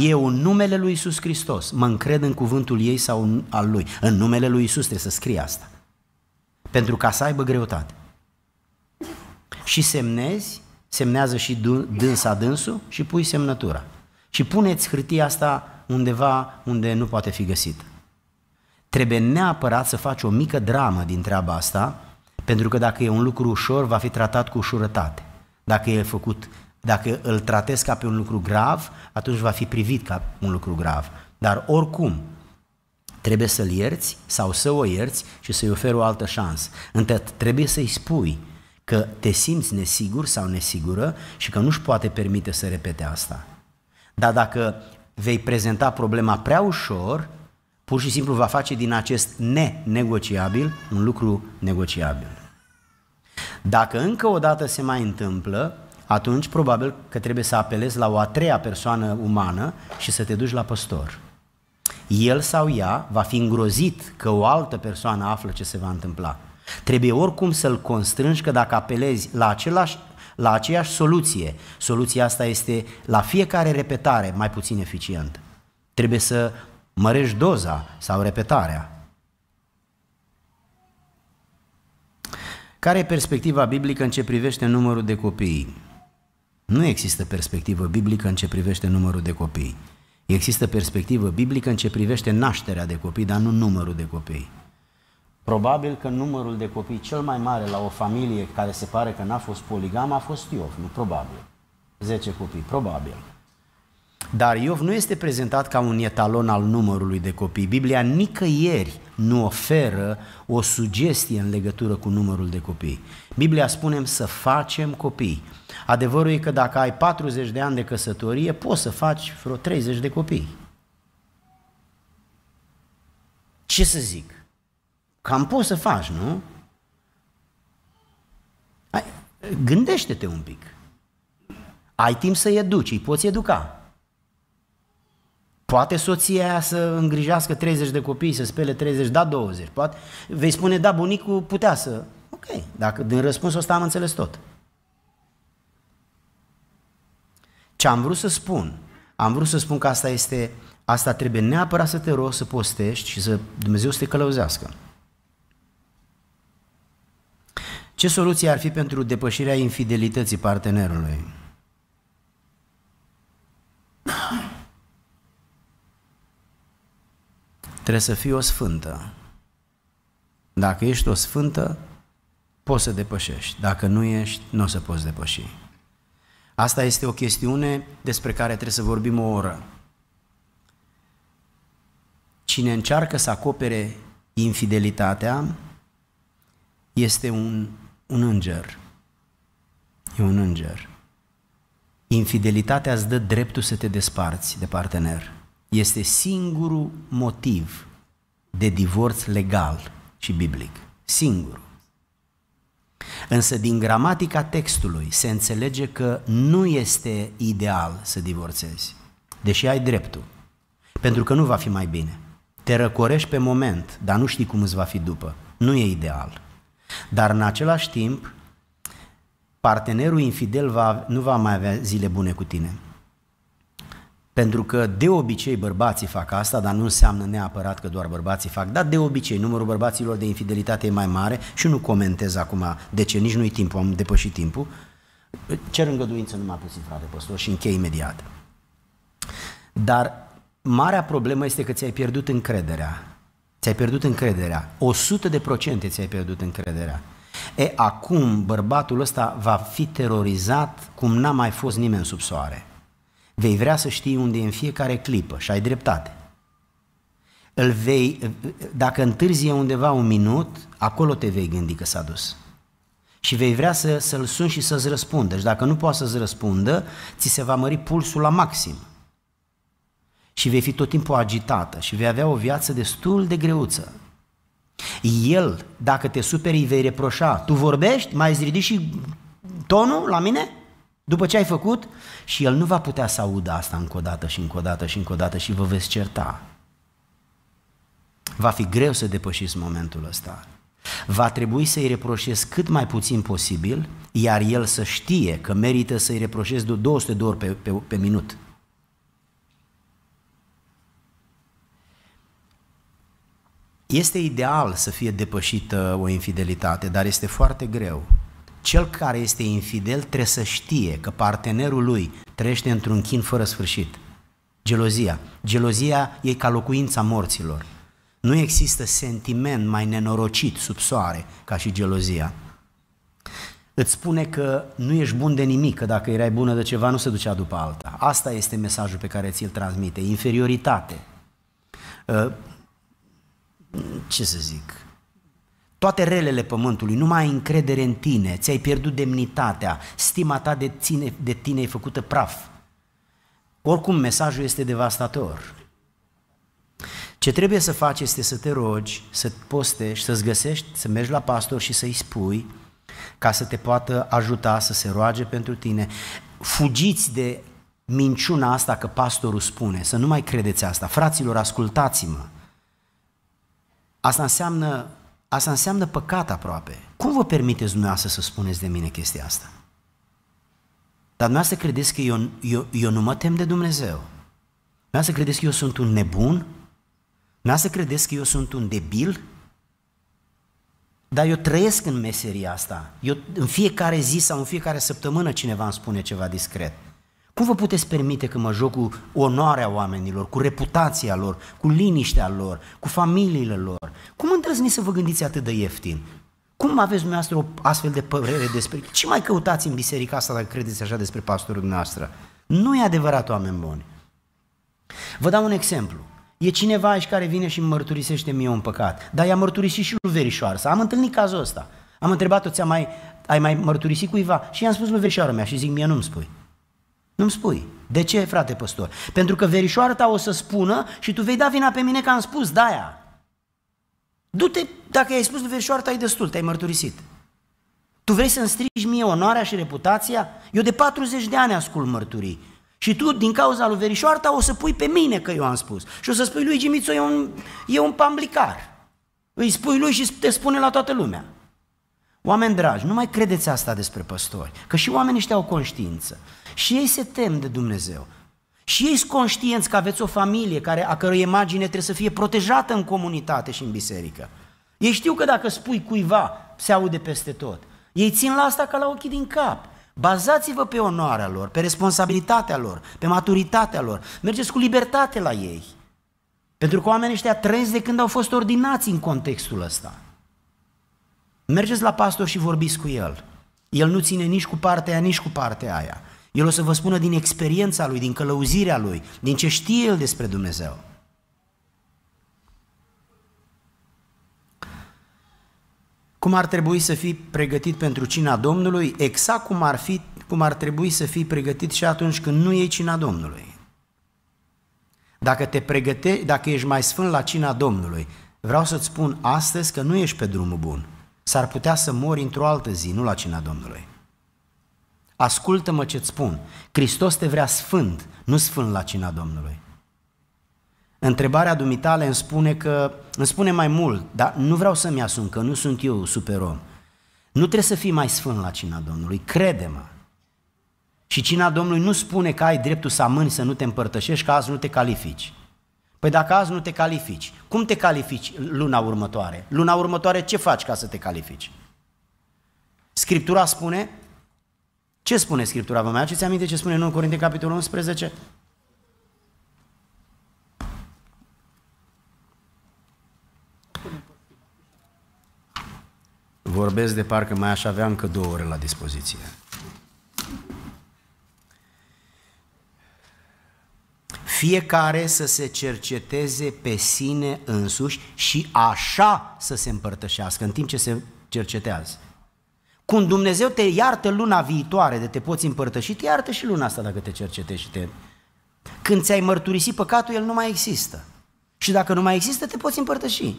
Eu, în numele lui Isus Hristos, mă încred în cuvântul ei sau al lui. În numele lui Isus trebuie să scrie asta. Pentru ca să aibă greutate. Și semnezi, semnează și dânsa dânsul și pui semnătura. Și puneți hârtia asta undeva unde nu poate fi găsită. Trebuie neapărat să faci o mică dramă din treaba asta, pentru că dacă e un lucru ușor, va fi tratat cu ușurătate. Dacă e făcut, dacă îl tratez ca pe un lucru grav, atunci va fi privit ca un lucru grav. Dar oricum, trebuie să-l ierți sau să o ierți și să-i oferi o altă șansă. Între trebuie să-i spui că te simți nesigur sau nesigură și că nu-și poate permite să repete asta. Dar dacă vei prezenta problema prea ușor, pur și simplu va face din acest nenegociabil un lucru negociabil. Dacă încă o dată se mai întâmplă, atunci probabil că trebuie să apelezi la o a treia persoană umană și să te duci la păstor. El sau ea va fi îngrozit că o altă persoană află ce se va întâmpla. Trebuie oricum să-l constrângi că dacă apelezi la același la aceeași soluție. Soluția asta este la fiecare repetare mai puțin eficientă. Trebuie să mărești doza sau repetarea. Care e perspectiva biblică în ce privește numărul de copii? Nu există perspectivă biblică în ce privește numărul de copii. Există perspectivă biblică în ce privește nașterea de copii, dar nu numărul de copii. Probabil că numărul de copii cel mai mare la o familie care se pare că n-a fost poligam a fost Iov, nu probabil. 10 copii, probabil. Dar Iov nu este prezentat ca un etalon al numărului de copii. Biblia nicăieri nu oferă o sugestie în legătură cu numărul de copii. Biblia spune să facem copii. Adevărul e că dacă ai 40 de ani de căsătorie, poți să faci vreo 30 de copii. Ce să zic? Cam poți să faci, nu? gândește-te un pic. Ai timp să-i educi, îi poți educa. Poate soția aia să îngrijească 30 de copii, să spele 30, da 20. Poate, vei spune, da, bunicul putea să... Ok, dacă din răspunsul ăsta am înțeles tot. Ce am vrut să spun? Am vrut să spun că asta este, asta trebuie neapărat să te rog, să postești și să Dumnezeu să te călăuzească. Ce soluție ar fi pentru depășirea infidelității partenerului? Trebuie să fii o sfântă. Dacă ești o sfântă, poți să depășești. Dacă nu ești, nu o să poți depăși. Asta este o chestiune despre care trebuie să vorbim o oră. Cine încearcă să acopere infidelitatea este un, un înger. E un înger. Infidelitatea îți dă dreptul să te desparți de partener este singurul motiv de divorț legal și biblic. Singurul. Însă din gramatica textului se înțelege că nu este ideal să divorțezi, deși ai dreptul, pentru că nu va fi mai bine. Te răcorești pe moment, dar nu știi cum îți va fi după. Nu e ideal. Dar în același timp, partenerul infidel va, nu va mai avea zile bune cu tine. Pentru că de obicei bărbații fac asta, dar nu înseamnă neapărat că doar bărbații fac, dar de obicei numărul bărbaților de infidelitate e mai mare și nu comentez acum de ce, nici nu-i timpul, am depășit timpul. Cer îngăduință numai puțin, frate păstor, și închei imediat. Dar marea problemă este că ți-ai pierdut încrederea. Ți-ai pierdut încrederea. 100% ți-ai pierdut încrederea. E, acum bărbatul ăsta va fi terorizat cum n-a mai fost nimeni sub soare. Vei vrea să știi unde e în fiecare clipă și ai dreptate. Îl vei, dacă întârzie undeva un minut, acolo te vei gândi că s-a dus. Și vei vrea să, să-l suni și să-ți răspundă. Și dacă nu poate să-ți răspundă, ți se va mări pulsul la maxim. Și vei fi tot timpul agitată și vei avea o viață destul de greuță. El, dacă te superi, vei reproșa. Tu vorbești? Mai ridici și tonul la mine? După ce ai făcut și el nu va putea să audă asta încă o dată și încă o dată și încă o dată și vă veți certa. Va fi greu să depășiți momentul ăsta. Va trebui să-i reproșez cât mai puțin posibil, iar el să știe că merită să-i reproșez de 200 de ori pe, pe, pe minut. Este ideal să fie depășită o infidelitate, dar este foarte greu. Cel care este infidel trebuie să știe că partenerul lui trăiește într-un chin fără sfârșit. Gelozia. Gelozia e ca locuința morților. Nu există sentiment mai nenorocit sub soare ca și gelozia. Îți spune că nu ești bun de nimic, că dacă erai bună de ceva nu se ducea după alta. Asta este mesajul pe care ți-l transmite, inferioritate. Ă, ce să zic? toate relele pământului, nu mai ai încredere în tine, ți-ai pierdut demnitatea, stima ta de, ține, de tine e făcută praf. Oricum, mesajul este devastator. Ce trebuie să faci este să te rogi, să postești, să-ți găsești, să mergi la pastor și să-i spui ca să te poată ajuta să se roage pentru tine. Fugiți de minciuna asta că pastorul spune, să nu mai credeți asta. Fraților, ascultați-mă. Asta înseamnă Asta înseamnă păcat aproape. Cum vă permiteți dumneavoastră să spuneți de mine chestia asta? Dar dumneavoastră credeți că eu, eu, eu nu mă tem de Dumnezeu? Dumneavoastră credeți că eu sunt un nebun? Dumneavoastră credeți că eu sunt un debil? Dar eu trăiesc în meseria asta. Eu, în fiecare zi sau în fiecare săptămână cineva îmi spune ceva discret. Cum vă puteți permite că mă joc cu onoarea oamenilor, cu reputația lor, cu liniștea lor, cu familiile lor? Cum îndrăzniți să vă gândiți atât de ieftin? Cum aveți dumneavoastră o astfel de părere despre... Ce mai căutați în biserica asta dacă credeți așa despre pastorul dumneavoastră? Nu e adevărat, oameni buni. Vă dau un exemplu. E cineva aici care vine și îmi mărturisește mie un păcat. Dar i-a mărturisit și lui Verișoară. Am întâlnit cazul ăsta. Am întrebat-o, ți-a mai, ai mai mărturisit cuiva? Și i-am spus lui Verișoară mea și zic, mie nu-mi spui. Nu-mi spui. De ce, frate păstor? Pentru că verișoara ta o să spună și tu vei da vina pe mine că am spus de aia. Du-te, dacă ai spus verișoara ta, e destul, te-ai mărturisit. Tu vrei să-mi strigi mie onoarea și reputația? Eu de 40 de ani ascult mărturii. Și tu, din cauza lui ta, o să pui pe mine că eu am spus. Și o să spui lui Gimițu, e un, e un pamblicar. Îi spui lui și te spune la toată lumea. Oameni dragi, nu mai credeți asta despre păstori, că și oamenii ăștia au conștiință. Și ei se tem de Dumnezeu. Și ei sunt conștienți că aveți o familie care, a cărei imagine trebuie să fie protejată în comunitate și în biserică. Ei știu că dacă spui cuiva, se aude peste tot. Ei țin la asta ca la ochii din cap. Bazați-vă pe onoarea lor, pe responsabilitatea lor, pe maturitatea lor. Mergeți cu libertate la ei. Pentru că oamenii ăștia trăiesc de când au fost ordinați în contextul ăsta. Mergeți la pastor și vorbiți cu el. El nu ține nici cu partea aia, nici cu partea aia. El o să vă spună din experiența lui, din călăuzirea lui, din ce știe el despre Dumnezeu. Cum ar trebui să fii pregătit pentru cina Domnului? Exact cum ar, fi, cum ar trebui să fii pregătit și atunci când nu e cina Domnului. Dacă, te pregăte, dacă ești mai sfânt la cina Domnului, vreau să-ți spun astăzi că nu ești pe drumul bun. S-ar putea să mori într-o altă zi, nu la cina Domnului. Ascultă-mă ce-ți spun. Hristos te vrea sfânt, nu sfânt la cina Domnului. Întrebarea dumitale îmi spune că, îmi spune mai mult, dar nu vreau să-mi asum că nu sunt eu super om. Nu trebuie să fii mai sfânt la cina Domnului, crede-mă. Și cina Domnului nu spune că ai dreptul să amâni, să nu te împărtășești, că azi nu te califici. Păi dacă azi nu te califici, cum te califici luna următoare? Luna următoare ce faci ca să te califici? Scriptura spune, ce spune Scriptura? Vă mai aduceți aminte ce spune în 1 Corinteni capitolul 11? Vorbesc de parcă mai aș avea încă două ore la dispoziție. fiecare să se cerceteze pe sine însuși și așa să se împărtășească în timp ce se cercetează. Cum Dumnezeu te iartă luna viitoare de te poți împărtăși, te iartă și luna asta dacă te cercetești te... Când ți-ai mărturisit păcatul, el nu mai există. Și dacă nu mai există, te poți împărtăși.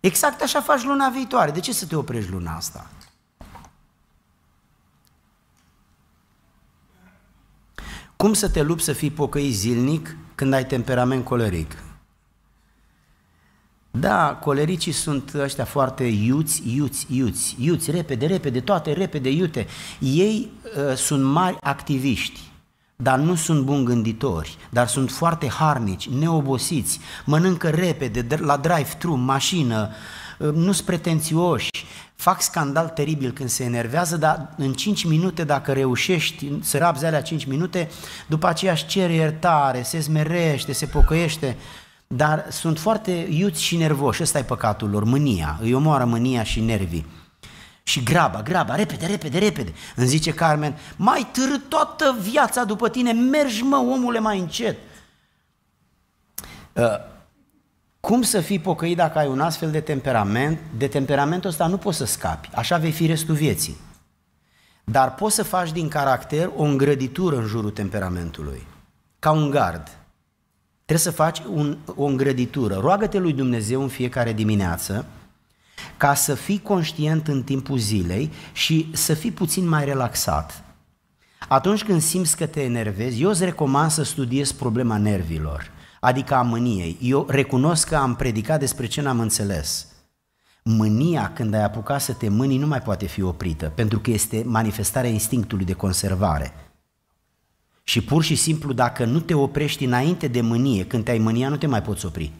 Exact așa faci luna viitoare. De ce să te oprești luna asta? Cum să te lupți să fii pocăit zilnic când ai temperament coleric? Da, colericii sunt ăștia foarte iuți, iuți, iuți, iuți, repede, repede, toate repede, iute. Ei uh, sunt mari activiști, dar nu sunt buni gânditori, dar sunt foarte harnici, neobosiți, mănâncă repede, la drive-thru, mașină, uh, nu sunt pretențioși, fac scandal teribil când se enervează, dar în 5 minute, dacă reușești să rabzi alea 5 minute, după aceea își cere iertare, se smerește, se pocăiește, dar sunt foarte iuți și nervoși, ăsta e păcatul lor, mânia, îi omoară mânia și nervii. Și graba, graba, repede, repede, repede. Îmi zice Carmen, mai târât toată viața după tine, mergi mă, omule, mai încet. Uh, cum să fii pocăit dacă ai un astfel de temperament? De temperamentul ăsta nu poți să scapi, așa vei fi restul vieții. Dar poți să faci din caracter o îngrăditură în jurul temperamentului, ca un gard. Trebuie să faci un, o îngrăditură. Roagă-te lui Dumnezeu în fiecare dimineață ca să fii conștient în timpul zilei și să fii puțin mai relaxat. Atunci când simți că te enervezi, eu îți recomand să studiezi problema nervilor adică a mâniei. Eu recunosc că am predicat despre ce n-am înțeles. Mânia, când ai apucat să te mâni, nu mai poate fi oprită, pentru că este manifestarea instinctului de conservare. Și pur și simplu, dacă nu te oprești înainte de mânie, când te-ai mânia, nu te mai poți opri.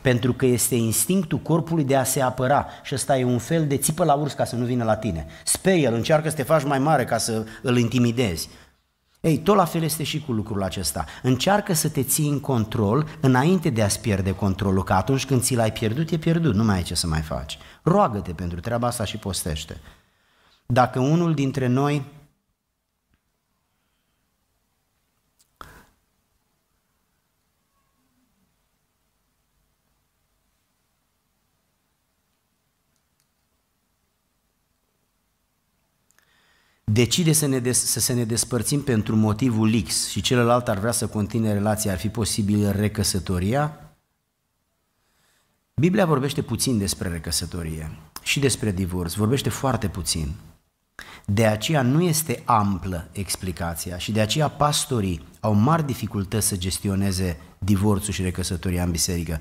Pentru că este instinctul corpului de a se apăra și ăsta e un fel de țipă la urs ca să nu vină la tine. Sperie-l, încearcă să te faci mai mare ca să îl intimidezi. Ei, tot la fel este și cu lucrul acesta. Încearcă să te ții în control înainte de a-ți pierde controlul, că atunci când ți l-ai pierdut, e pierdut, nu mai ai ce să mai faci. Roagă-te pentru treaba asta și postește. Dacă unul dintre noi decide să, ne des, să se ne despărțim pentru motivul X și celălalt ar vrea să continue relația, ar fi posibil recăsătoria? Biblia vorbește puțin despre recăsătorie și despre divorț, vorbește foarte puțin. De aceea nu este amplă explicația și de aceea pastorii au mari dificultăți să gestioneze divorțul și recăsătoria în biserică.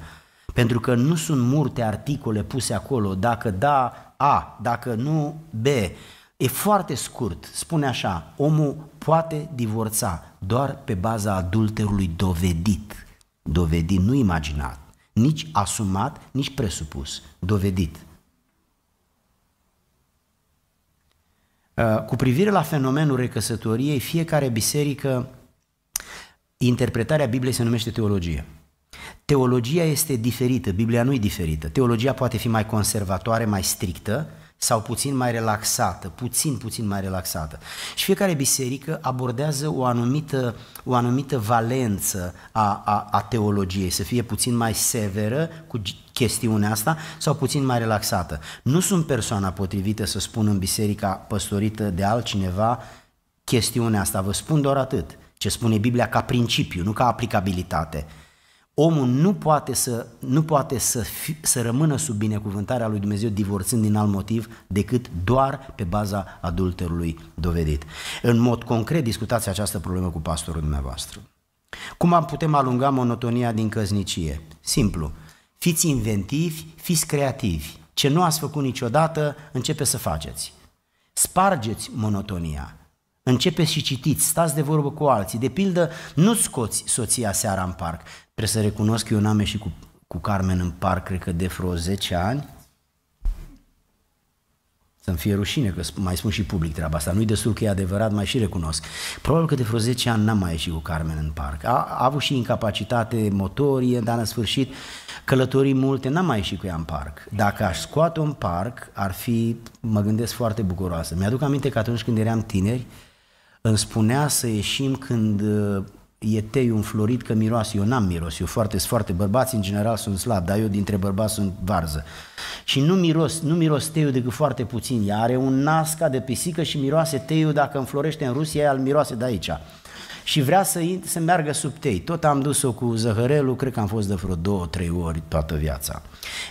Pentru că nu sunt multe articole puse acolo, dacă da A, dacă nu B, E foarte scurt, spune așa, omul poate divorța doar pe baza adulterului dovedit. Dovedit, nu imaginat, nici asumat, nici presupus, dovedit. Uh, cu privire la fenomenul recăsătoriei, fiecare biserică, interpretarea Bibliei se numește teologie. Teologia este diferită, Biblia nu e diferită. Teologia poate fi mai conservatoare, mai strictă, sau puțin mai relaxată, puțin, puțin mai relaxată. Și fiecare biserică abordează o anumită, o anumită valență a, a, a teologiei, să fie puțin mai severă cu chestiunea asta sau puțin mai relaxată. Nu sunt persoana potrivită să spun în biserica păstorită de altcineva chestiunea asta, vă spun doar atât. Ce spune Biblia ca principiu, nu ca aplicabilitate. Omul nu poate, să, nu poate să, fi, să rămână sub binecuvântarea lui Dumnezeu divorțând din alt motiv decât doar pe baza adulterului dovedit. În mod concret discutați această problemă cu pastorul dumneavoastră. Cum am putem alunga monotonia din căznicie? Simplu. Fiți inventivi, fiți creativi. Ce nu ați făcut niciodată, începe să faceți. Spargeți monotonia. Începeți și citiți, stați de vorbă cu alții. De pildă, nu scoți soția seara în parc. Trebuie să recunosc că eu n-am ieșit cu, cu Carmen în parc, cred că de vreo 10 ani. Să-mi fie rușine că mai spun și public treaba asta. Nu-i destul că e adevărat, mai și recunosc. Probabil că de vreo 10 ani n-am mai ieșit cu Carmen în parc. A, a avut și incapacitate motorie, dar în sfârșit călătorii multe, n-am mai ieșit cu ea în parc. Dacă aș scoate-o în parc, ar fi, mă gândesc, foarte bucuroasă. Mi-aduc aminte că atunci când eram tineri, uh, îmi spunea să ieșim când uh, e teiul înflorit că miroase. Eu n-am miros, eu foarte, foarte bărbați în general sunt slab, dar eu dintre bărbați sunt varză. Și nu miros, nu miros teiul decât foarte puțin. Ea are un nas ca de pisică și miroase teiul dacă înflorește în Rusia, el miroase de aici și vrea să, să meargă sub tei. Tot am dus-o cu zăhărelul, cred că am fost de vreo două, trei ori toată viața.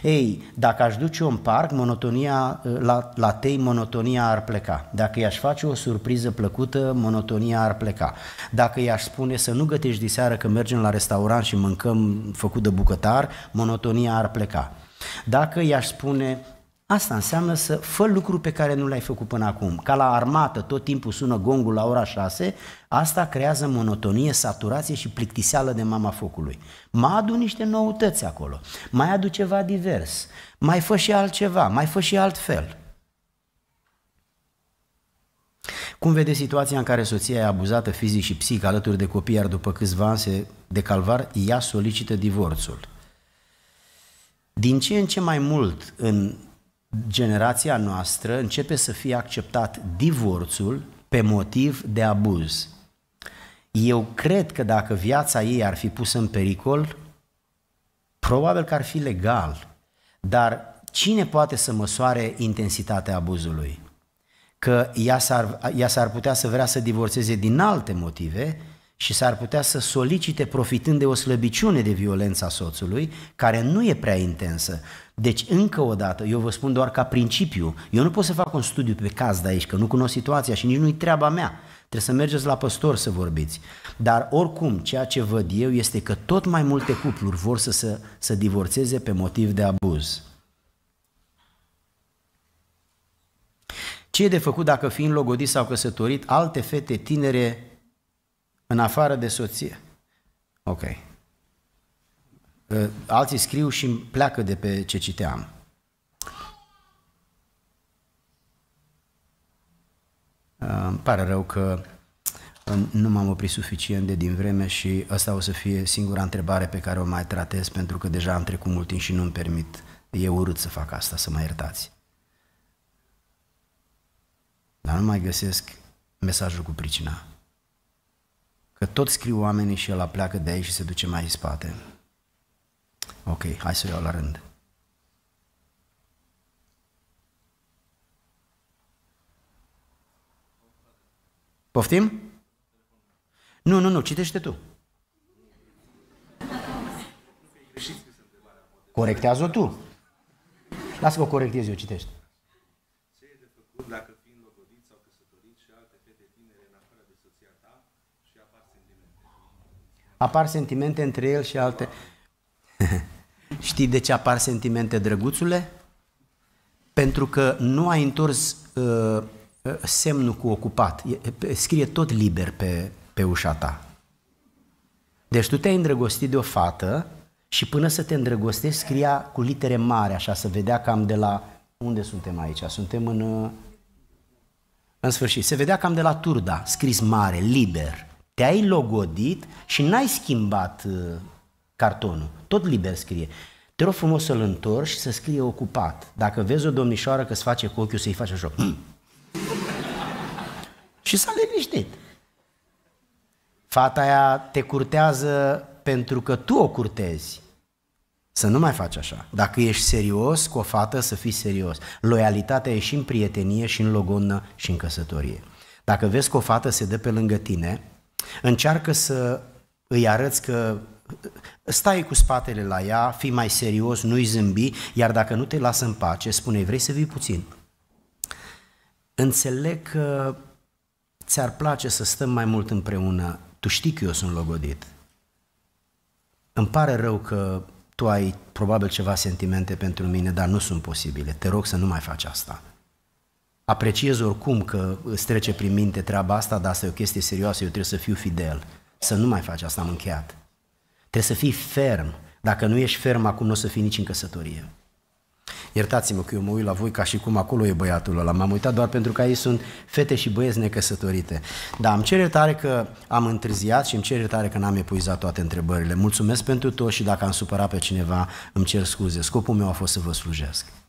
Ei, dacă aș duce-o în parc, monotonia, la, la tei monotonia ar pleca. Dacă i-aș face o surpriză plăcută, monotonia ar pleca. Dacă i-aș spune să nu gătești diseară că mergem la restaurant și mâncăm făcut de bucătar, monotonia ar pleca. Dacă i-aș spune Asta înseamnă să fă lucruri pe care nu le-ai făcut până acum. Ca la armată tot timpul sună gongul la ora 6, asta creează monotonie, saturație și plictiseală de mama focului. Mai adu niște noutăți acolo, mai adu ceva divers, mai fă și altceva, mai fă și altfel. Cum vede situația în care soția e abuzată fizic și psihic alături de copii, iar după câțiva ani de calvar, ea solicită divorțul? Din ce în ce mai mult în generația noastră începe să fie acceptat divorțul pe motiv de abuz. Eu cred că dacă viața ei ar fi pusă în pericol, probabil că ar fi legal. Dar cine poate să măsoare intensitatea abuzului? Că ea s-ar, ea s-ar putea să vrea să divorțeze din alte motive, și s-ar putea să solicite profitând de o slăbiciune de violența soțului, care nu e prea intensă. Deci, încă o dată, eu vă spun doar ca principiu, eu nu pot să fac un studiu pe caz de aici, că nu cunosc situația și nici nu-i treaba mea. Trebuie să mergeți la păstor să vorbiți. Dar oricum, ceea ce văd eu este că tot mai multe cupluri vor să se să divorțeze pe motiv de abuz. Ce e de făcut dacă fiind logodit sau căsătorit, alte fete tinere în afară de soție. Ok. Ă, alții scriu și îmi pleacă de pe ce citeam. Ă, îmi pare rău că ă, nu m-am oprit suficient de din vreme și asta o să fie singura întrebare pe care o mai tratez pentru că deja am trecut mult timp și nu-mi permit. E urât să fac asta, să mă iertați. Dar nu mai găsesc mesajul cu pricina. Că tot scriu oamenii și el pleacă de aici și se duce mai în spate. Ok, hai să o iau la rând. Poftim? Nu, nu, nu, citește tu. Corectează-o tu. Lasă că o corectez eu, citește. Ce e de făcut dacă apar sentimente între el și alte. Știi de ce apar sentimente, drăguțule? Pentru că nu ai întors uh, uh semnul cu ocupat. Scrie tot liber pe, pe ușa ta. Deci tu te-ai îndrăgostit de o fată și până să te îndrăgostești scria cu litere mari, așa, să vedea cam de la... Unde suntem aici? Suntem în... Uh, în sfârșit, se vedea cam de la Turda, scris mare, liber te-ai logodit și n-ai schimbat uh, cartonul, tot liber scrie. Te rog frumos să-l întorci și să scrie ocupat. Dacă vezi o domnișoară că ți face cu ochiul să-i faci așa. Hmm. și s-a liniștit. Fata aia te curtează pentru că tu o curtezi. Să nu mai faci așa. Dacă ești serios cu o fată, să fii serios. Loialitatea e și în prietenie, și în logonă, și în căsătorie. Dacă vezi că o fată se dă pe lângă tine, Încearcă să îi arăți că stai cu spatele la ea, fii mai serios, nu-i zâmbi, iar dacă nu te lasă în pace, spune, vrei să vii puțin. Înțeleg că ți-ar place să stăm mai mult împreună, tu știi că eu sunt logodit. Îmi pare rău că tu ai probabil ceva sentimente pentru mine, dar nu sunt posibile. Te rog să nu mai faci asta apreciez oricum că îți trece prin minte treaba asta, dar asta e o chestie serioasă, eu trebuie să fiu fidel. Să nu mai faci asta, am încheiat. Trebuie să fii ferm. Dacă nu ești ferm, acum nu o să fii nici în căsătorie. Iertați-mă că eu mă uit la voi ca și cum acolo e băiatul ăla. M-am uitat doar pentru că ei sunt fete și băieți necăsătorite. Dar îmi cer tare că am întârziat și îmi cer tare că n-am epuizat toate întrebările. Mulțumesc pentru tot și dacă am supărat pe cineva, îmi cer scuze. Scopul meu a fost să vă slujesc.